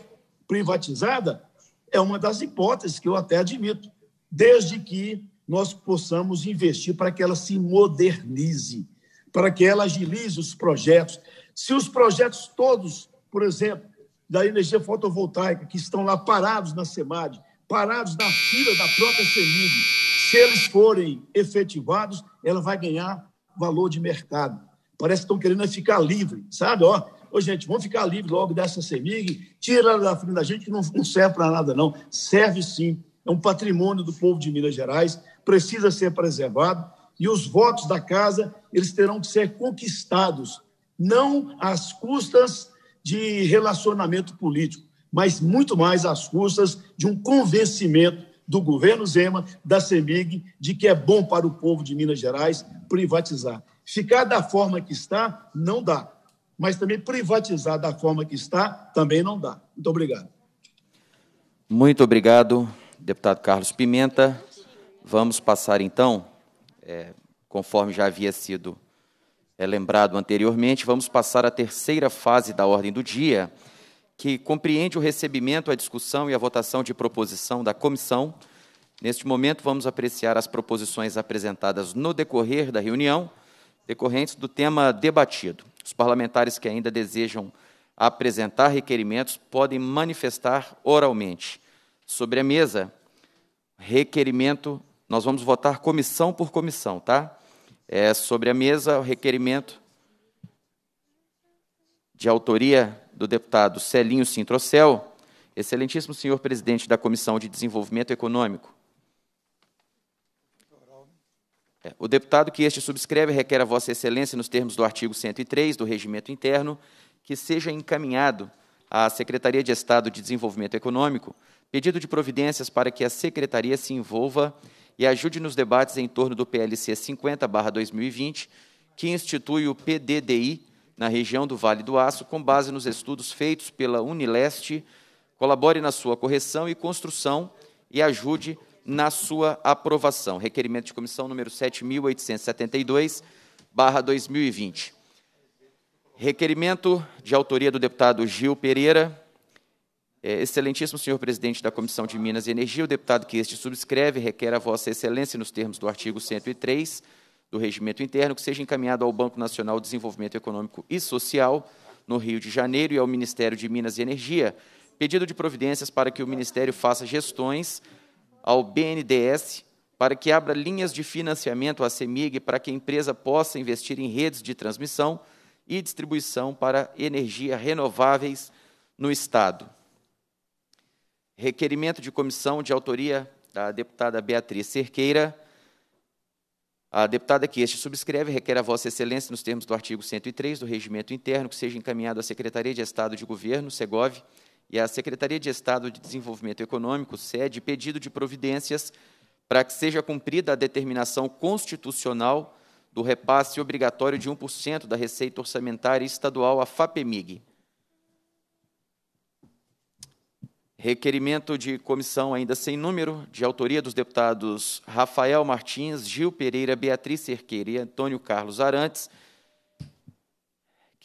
privatizada? É uma das hipóteses que eu até admito, desde que nós possamos investir para que ela se modernize, para que ela agilize os projetos. Se os projetos todos, por exemplo, da energia fotovoltaica, que estão lá parados na SEMAD, parados na fila da própria CEMIG, se eles forem efetivados, ela vai ganhar valor de mercado. Parece que estão querendo é ficar livre, sabe? Ó, ô, gente, vamos ficar livre logo dessa CEMIG, tira ela da frente da gente, que não, não serve para nada, não. Serve sim, é um patrimônio do povo de Minas Gerais, precisa ser preservado, e os votos da casa, eles terão que ser conquistados, não às custas de relacionamento político, mas muito mais às custas de um convencimento do governo Zema, da CEMIG, de que é bom para o povo de Minas Gerais privatizar. Ficar da forma que está, não dá. Mas também privatizar da forma que está, também não dá. Muito obrigado. Muito obrigado, deputado Carlos Pimenta. Vamos passar, então, é, conforme já havia sido é, lembrado anteriormente, vamos passar à terceira fase da ordem do dia que compreende o recebimento, a discussão e a votação de proposição da comissão. Neste momento, vamos apreciar as proposições apresentadas no decorrer da reunião, decorrentes do tema debatido. Os parlamentares que ainda desejam apresentar requerimentos podem manifestar oralmente. Sobre a mesa, requerimento, nós vamos votar comissão por comissão, tá? É sobre a mesa o requerimento de autoria do deputado Celinho Sintrocel, excelentíssimo senhor presidente da Comissão de Desenvolvimento Econômico. É, o deputado que este subscreve requer a Vossa Excelência, nos termos do artigo 103 do Regimento Interno, que seja encaminhado à Secretaria de Estado de Desenvolvimento Econômico pedido de providências para que a Secretaria se envolva e ajude nos debates em torno do PLC 50-2020, que institui o PDDI, na região do Vale do Aço, com base nos estudos feitos pela Unileste, colabore na sua correção e construção e ajude na sua aprovação. Requerimento de comissão número 7872, 2020. Requerimento de autoria do deputado Gil Pereira. É, excelentíssimo senhor presidente da Comissão de Minas e Energia, o deputado que este subscreve requer a vossa excelência nos termos do artigo 103 do Regimento Interno, que seja encaminhado ao Banco Nacional de Desenvolvimento Econômico e Social, no Rio de Janeiro, e ao Ministério de Minas e Energia, pedido de providências para que o Ministério faça gestões ao BNDES para que abra linhas de financiamento à CEMIG para que a empresa possa investir em redes de transmissão e distribuição para energia renováveis no Estado. Requerimento de comissão de autoria da deputada Beatriz Cerqueira, a deputada que este subscreve requer a Vossa Excelência, nos termos do artigo 103 do Regimento Interno, que seja encaminhado à Secretaria de Estado de Governo, SEGOV, e à Secretaria de Estado de Desenvolvimento Econômico, sede, pedido de providências para que seja cumprida a determinação constitucional do repasse obrigatório de 1% da receita orçamentária estadual à FAPEMIG. Requerimento de comissão ainda sem número, de autoria dos deputados Rafael Martins, Gil Pereira, Beatriz Cerqueira e Antônio Carlos Arantes,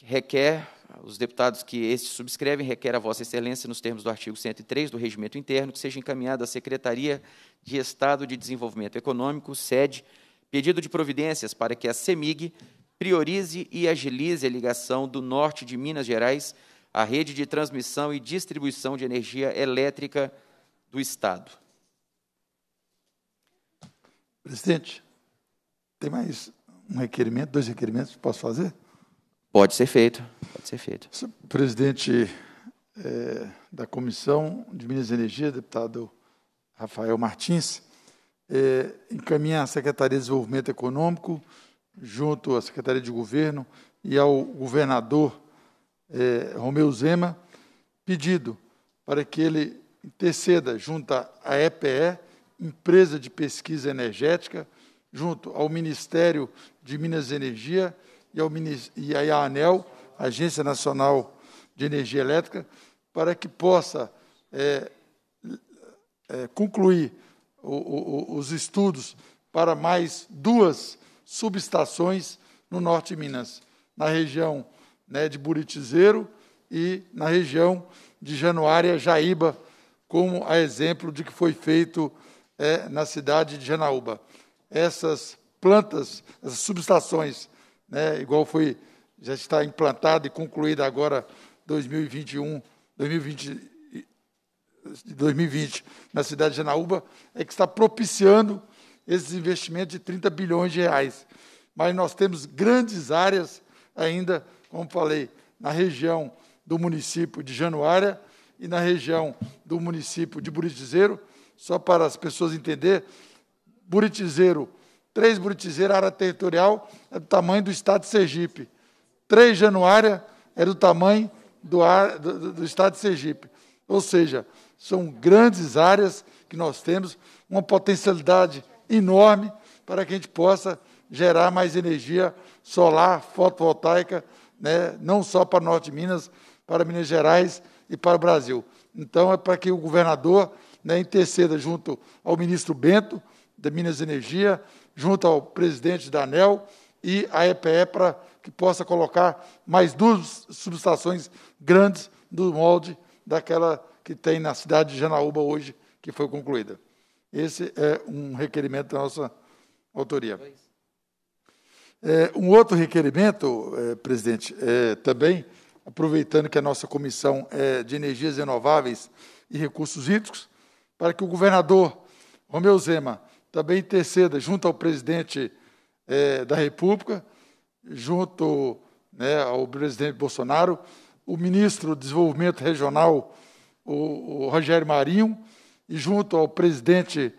requer, os deputados que este subscrevem, requer a Vossa Excelência, nos termos do artigo 103 do Regimento Interno, que seja encaminhada à Secretaria de Estado de Desenvolvimento Econômico, sede, pedido de providências para que a CEMIG priorize e agilize a ligação do norte de Minas Gerais a rede de transmissão e distribuição de energia elétrica do Estado. Presidente, tem mais um requerimento, dois requerimentos que posso fazer? Pode ser feito, pode ser feito. Presidente é, da Comissão de Minas e Energia, deputado Rafael Martins, é, eh, encaminhar à Secretaria de Desenvolvimento Econômico, junto à Secretaria de Governo e ao governador eh, Romeu Zema, pedido para que ele interceda junto à EPE, Empresa de Pesquisa Energética, junto ao Ministério de Minas e Energia e, ao, e à ANEL, Agência Nacional de Energia Elétrica, para que possa é, é, concluir o, o, os estudos para mais duas subestações no norte de Minas, na região né, de Buritizeiro e na região de Januária, Jaíba, como a exemplo de que foi feito é, na cidade de Janaúba. Essas plantas, essas subestações, né, igual foi, já está implantada e concluída agora 2021, 2020, 2020 na cidade de Janaúba, é que está propiciando esses investimentos de 30 bilhões de reais. Mas nós temos grandes áreas ainda como falei, na região do município de Januária e na região do município de Buritizeiro, só para as pessoas entenderem, Buritizeiro, três Buritizeiro, área territorial, é do tamanho do estado de Sergipe. Três Januária é do tamanho do, ar, do, do estado de Sergipe. Ou seja, são grandes áreas que nós temos, uma potencialidade enorme para que a gente possa gerar mais energia solar, fotovoltaica, né, não só para o norte de Minas, para Minas Gerais e para o Brasil. Então, é para que o governador né, interceda junto ao ministro Bento, da Minas Energia, junto ao presidente da ANEL e à EPE, para que possa colocar mais duas subestações grandes do molde daquela que tem na cidade de Janaúba hoje, que foi concluída. Esse é um requerimento da nossa autoria. É, um outro requerimento, é, presidente, é, também, aproveitando que a nossa Comissão é de Energias Renováveis e Recursos Hídricos, para que o governador Romeu Zema também interceda junto ao presidente é, da República, junto né, ao presidente Bolsonaro, o ministro do Desenvolvimento Regional, o, o Rogério Marinho, e junto ao presidente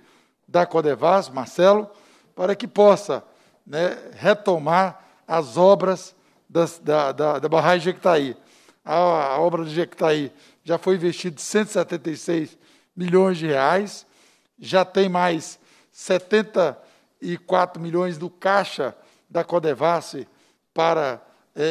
da Codevas, Marcelo, para que possa né, retomar as obras das, da, da, da barragem Jequitaí. A, a obra de Jequitaí já foi investida 176 milhões de reais, já tem mais 74 milhões do caixa da Codevasse para é, é,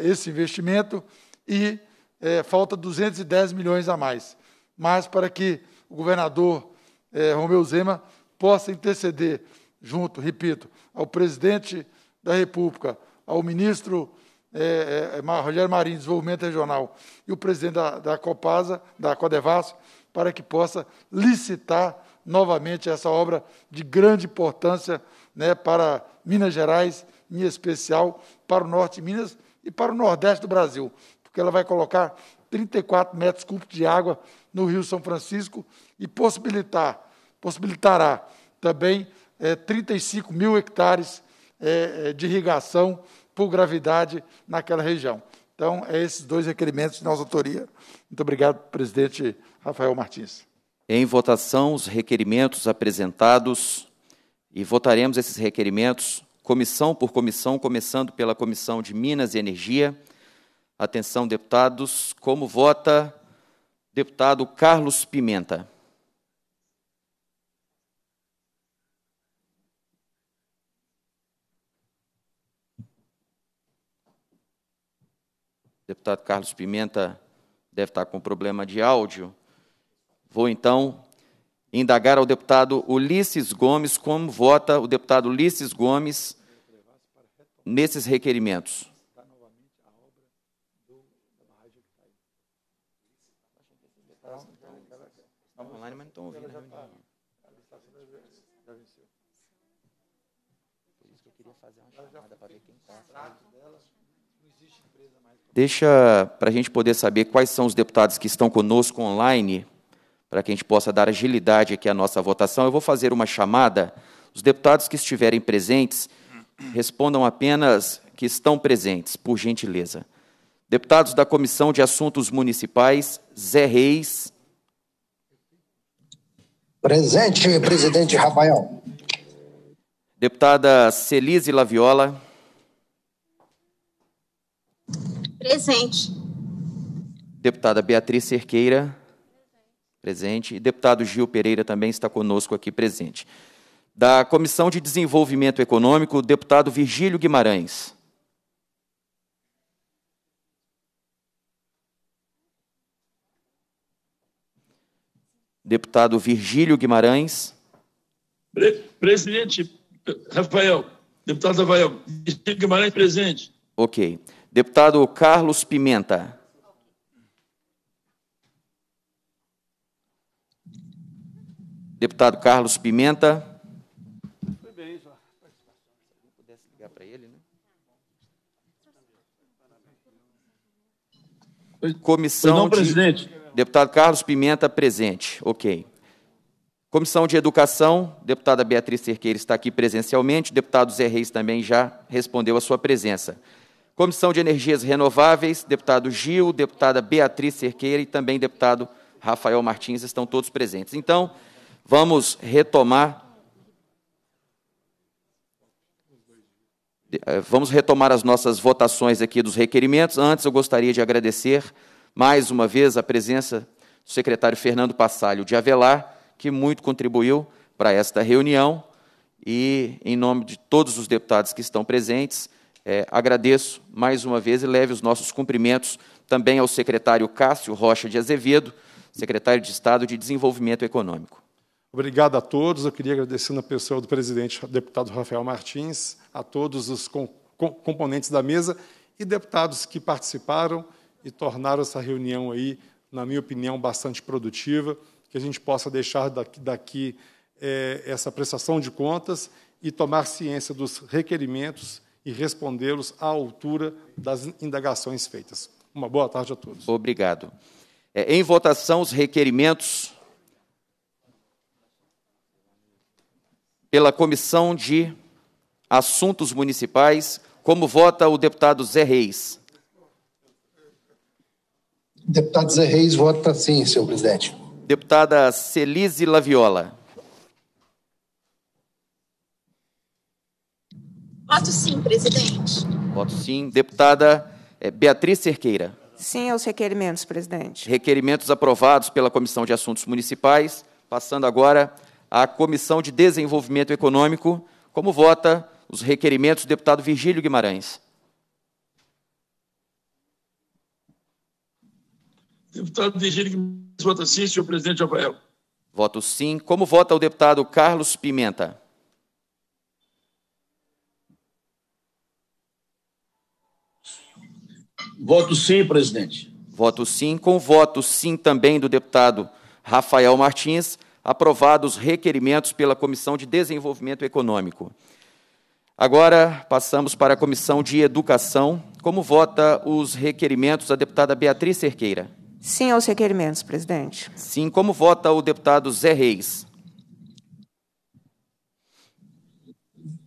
é, é esse investimento e é, falta 210 milhões a mais. Mas para que o governador é, Romeu Zema possa interceder junto, repito, ao presidente da República, ao ministro é, é, é Rogério Marinho, Desenvolvimento Regional, e o presidente da, da Copasa, da Codevas, para que possa licitar novamente essa obra de grande importância né, para Minas Gerais, em especial para o norte de Minas e para o nordeste do Brasil, porque ela vai colocar 34 metros cúbicos de água no Rio São Francisco e possibilitar, possibilitará também é, 35 mil hectares é, é, de irrigação por gravidade naquela região. Então, é esses dois requerimentos de nossa autoria. Muito obrigado, presidente Rafael Martins. Em votação, os requerimentos apresentados e votaremos esses requerimentos comissão por comissão, começando pela Comissão de Minas e Energia. Atenção, deputados, como vota deputado Carlos Pimenta. O deputado Carlos Pimenta deve estar com problema de áudio. Vou então indagar ao deputado Ulisses Gomes como vota o deputado Ulisses Gomes nesses requerimentos. Online, mas não estão ouvindo. Por isso que eu queria fazer uma chamada para ver quem está. Deixa para a gente poder saber quais são os deputados que estão conosco online, para que a gente possa dar agilidade aqui à nossa votação. Eu vou fazer uma chamada. Os deputados que estiverem presentes, respondam apenas que estão presentes, por gentileza. Deputados da Comissão de Assuntos Municipais, Zé Reis. Presente, presidente Rafael. Deputada Celise Laviola. Presente. Deputada Beatriz Cerqueira. Presente. E deputado Gil Pereira também está conosco aqui presente. Da Comissão de Desenvolvimento Econômico, deputado Virgílio Guimarães. Deputado Virgílio Guimarães. Presidente Rafael, deputado Rafael, Virgílio Guimarães presente. Ok. Deputado Carlos Pimenta. Deputado Carlos Pimenta. Comissão não, de... presidente. Deputado Carlos Pimenta, presente. Ok. Comissão de Educação, deputada Beatriz Cerqueira está aqui presencialmente, deputado Zé Reis também já respondeu a sua presença. Comissão de Energias Renováveis, deputado Gil, deputada Beatriz Cerqueira e também deputado Rafael Martins estão todos presentes. Então, vamos retomar. Eh, vamos retomar as nossas votações aqui dos requerimentos. Antes, eu gostaria de agradecer mais uma vez a presença do secretário Fernando Passalho de Avelar, que muito contribuiu para esta reunião. E, em nome de todos os deputados que estão presentes, é, agradeço mais uma vez e leve os nossos cumprimentos também ao secretário Cássio Rocha de Azevedo, secretário de Estado de Desenvolvimento Econômico. Obrigado a todos. Eu queria agradecer na pessoa do presidente, deputado Rafael Martins, a todos os com, com, componentes da mesa e deputados que participaram e tornaram essa reunião aí, na minha opinião, bastante produtiva, que a gente possa deixar daqui, daqui é, essa prestação de contas e tomar ciência dos requerimentos e respondê-los à altura das indagações feitas. Uma boa tarde a todos. Obrigado. É, em votação, os requerimentos pela Comissão de Assuntos Municipais, como vota o deputado Zé Reis? Deputado Zé Reis vota sim, senhor presidente. Deputada Celise Laviola. Voto sim, presidente. Voto sim. Deputada eh, Beatriz Cerqueira. Sim aos requerimentos, presidente. Requerimentos aprovados pela Comissão de Assuntos Municipais. Passando agora à Comissão de Desenvolvimento Econômico. Como vota os requerimentos do deputado Virgílio Guimarães? Deputado Virgílio Guimarães, vota sim, senhor presidente Rafael. Voto sim. Como vota o deputado Carlos Pimenta? Voto sim, presidente. Voto sim, com voto sim também do deputado Rafael Martins, aprovados os requerimentos pela Comissão de Desenvolvimento Econômico. Agora passamos para a Comissão de Educação. Como vota os requerimentos a deputada Beatriz Cerqueira? Sim aos requerimentos, presidente. Sim, como vota o deputado Zé Reis?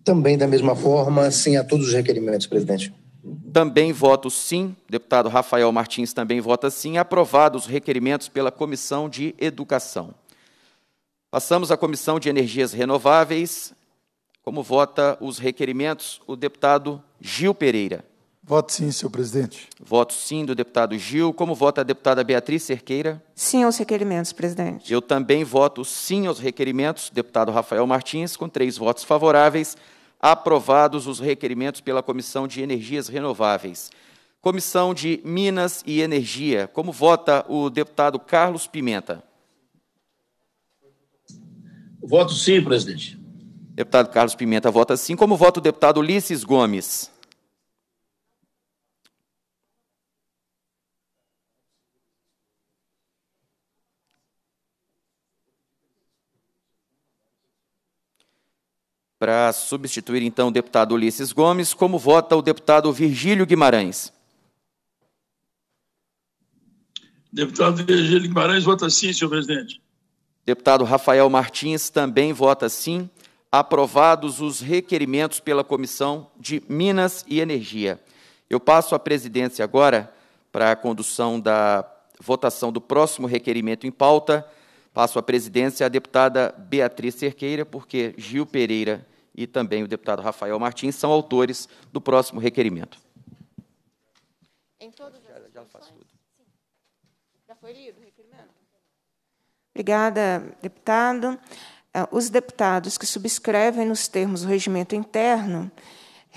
Também da mesma forma, sim a todos os requerimentos, presidente também voto sim, deputado Rafael Martins também vota sim, aprovados os requerimentos pela Comissão de Educação. Passamos à Comissão de Energias Renováveis. Como vota os requerimentos o deputado Gil Pereira? Voto sim, senhor presidente. Voto sim do deputado Gil. Como vota a deputada Beatriz Cerqueira? Sim aos requerimentos, presidente. Eu também voto sim aos requerimentos, deputado Rafael Martins, com três votos favoráveis aprovados os requerimentos pela Comissão de Energias Renováveis. Comissão de Minas e Energia. Como vota o deputado Carlos Pimenta? Voto sim, presidente. Deputado Carlos Pimenta vota sim. Como vota o deputado Ulisses Gomes? para substituir então o deputado Ulisses Gomes. Como vota o deputado Virgílio Guimarães? Deputado Virgílio Guimarães vota sim, senhor presidente. Deputado Rafael Martins também vota sim. Aprovados os requerimentos pela Comissão de Minas e Energia. Eu passo a presidência agora para a condução da votação do próximo requerimento em pauta, Passo a presidência à deputada Beatriz Cerqueira, porque Gil Pereira e também o deputado Rafael Martins são autores do próximo requerimento. Em todas as já, Já foi lido o requerimento? Obrigada, deputado. Ah, os deputados que subscrevem nos termos do regimento interno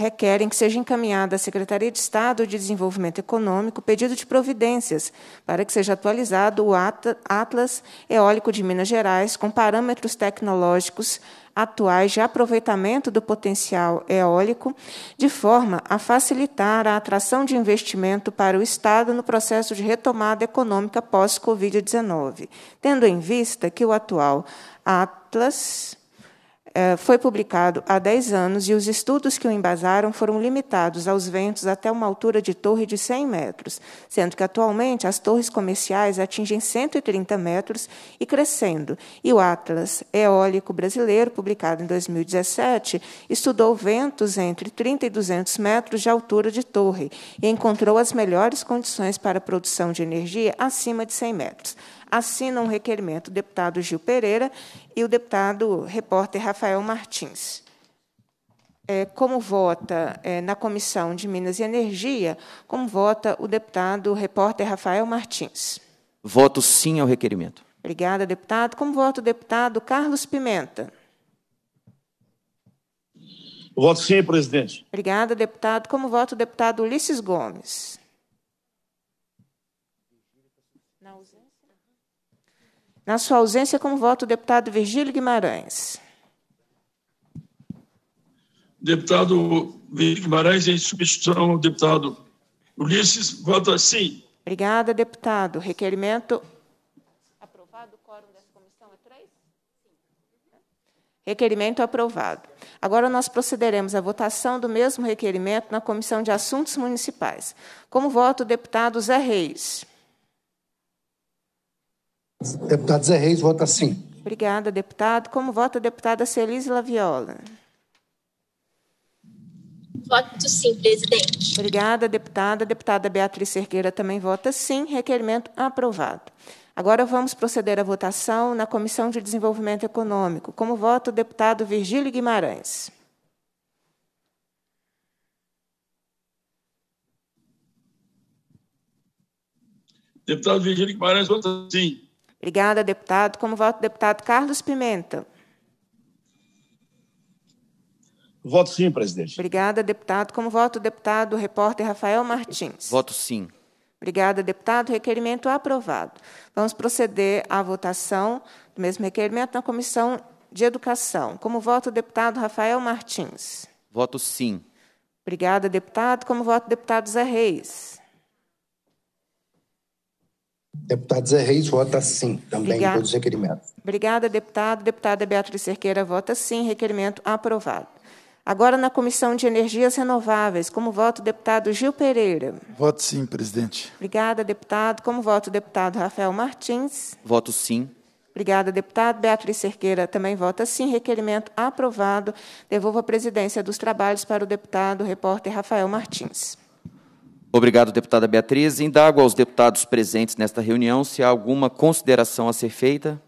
requerem que seja encaminhado à Secretaria de Estado de Desenvolvimento Econômico pedido de providências para que seja atualizado o Atlas Eólico de Minas Gerais com parâmetros tecnológicos atuais de aproveitamento do potencial eólico, de forma a facilitar a atração de investimento para o Estado no processo de retomada econômica pós-Covid-19, tendo em vista que o atual Atlas eh, foi publicado há 10 anos e os estudos que o embasaram foram limitados aos ventos até uma altura de torre de 100 metros, sendo que atualmente as torres comerciais atingem 130 metros e crescendo. E o Atlas Eólico Brasileiro, publicado em 2017, estudou ventos entre 30 e 200 metros de altura de torre e encontrou as melhores condições para a produção de energia acima de 100 metros assinam o requerimento o deputado Gil Pereira e o deputado repórter Rafael Martins. É, como vota é, na Comissão de Minas e Energia, como vota o deputado repórter Rafael Martins? Voto sim ao requerimento. Obrigada, deputado. Como vota o deputado Carlos Pimenta? Voto sim, presidente. Obrigada, deputado. Como vota o deputado Ulisses Gomes? Na sua ausência, como voto, o deputado Virgílio Guimarães? Deputado Virgílio Guimarães, em substituição ao deputado Ulisses, vota sim. Obrigada, deputado. Requerimento aprovado. O quórum dessa comissão é três? Requerimento aprovado. Agora nós procederemos à votação do mesmo requerimento na Comissão de Assuntos Municipais. Como voto, o deputado Zé Reis? Deputado Zé Reis vota sim. Obrigada, deputado. Como vota a deputada Celise Laviola? Voto sim, presidente. Obrigada, deputada. deputada Beatriz Cerqueira também vota sim. Requerimento aprovado. Agora vamos proceder à votação na Comissão de Desenvolvimento Econômico. Como vota o deputado Virgílio Guimarães? Deputado Virgílio Guimarães vota sim. Obrigada, deputado. Como voto o deputado Carlos Pimenta? Voto sim, presidente. Obrigada, deputado. Como voto o deputado repórter Rafael Martins? Voto sim. Obrigada, deputado. Requerimento aprovado. Vamos proceder à votação do mesmo requerimento na Comissão de Educação. Como voto o deputado Rafael Martins? Voto sim. Obrigada, deputado. Como voto o deputado Zé Reis? Deputado Zé Reis vota sim também Obrigada. em todos os requerimentos. Obrigada, deputado. Deputada Beatriz Cerqueira vota sim, requerimento aprovado. Agora na Comissão de Energias Renováveis, como voto o deputado Gil Pereira? Voto sim, presidente. Obrigada, deputado. Como voto o deputado Rafael Martins? Voto sim. Obrigada, deputado. Beatriz Cerqueira também vota sim. Requerimento aprovado. Devolvo a presidência dos trabalhos para o deputado repórter Rafael Martins. Obrigado, deputada Beatriz. Indago aos deputados presentes nesta reunião se há alguma consideração a ser feita.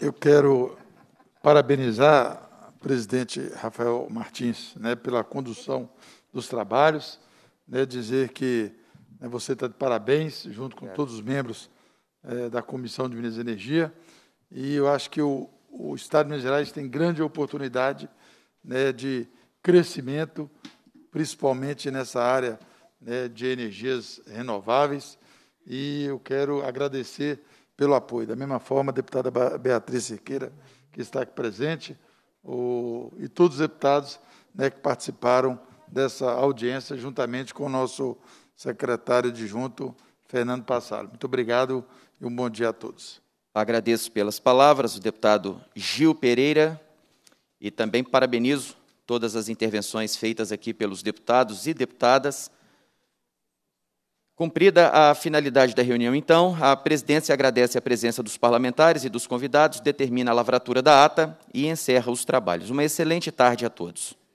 Eu quero parabenizar o presidente Rafael Martins né, pela condução dos trabalhos, né, dizer que né, você está de parabéns, junto com todos os membros é, da Comissão de Minas e Energia, e eu acho que o, o Estado de Minas Gerais tem grande oportunidade né, de crescimento principalmente nessa área né, de energias renováveis. E eu quero agradecer pelo apoio. Da mesma forma, a deputada Beatriz Siqueira, que está aqui presente, o, e todos os deputados né, que participaram dessa audiência, juntamente com o nosso secretário adjunto, Fernando Passaro. Muito obrigado e um bom dia a todos. Agradeço pelas palavras o deputado Gil Pereira e também parabenizo todas as intervenções feitas aqui pelos deputados e deputadas. Cumprida a finalidade da reunião, então, a presidência agradece a presença dos parlamentares e dos convidados, determina a lavratura da ata e encerra os trabalhos. Uma excelente tarde a todos.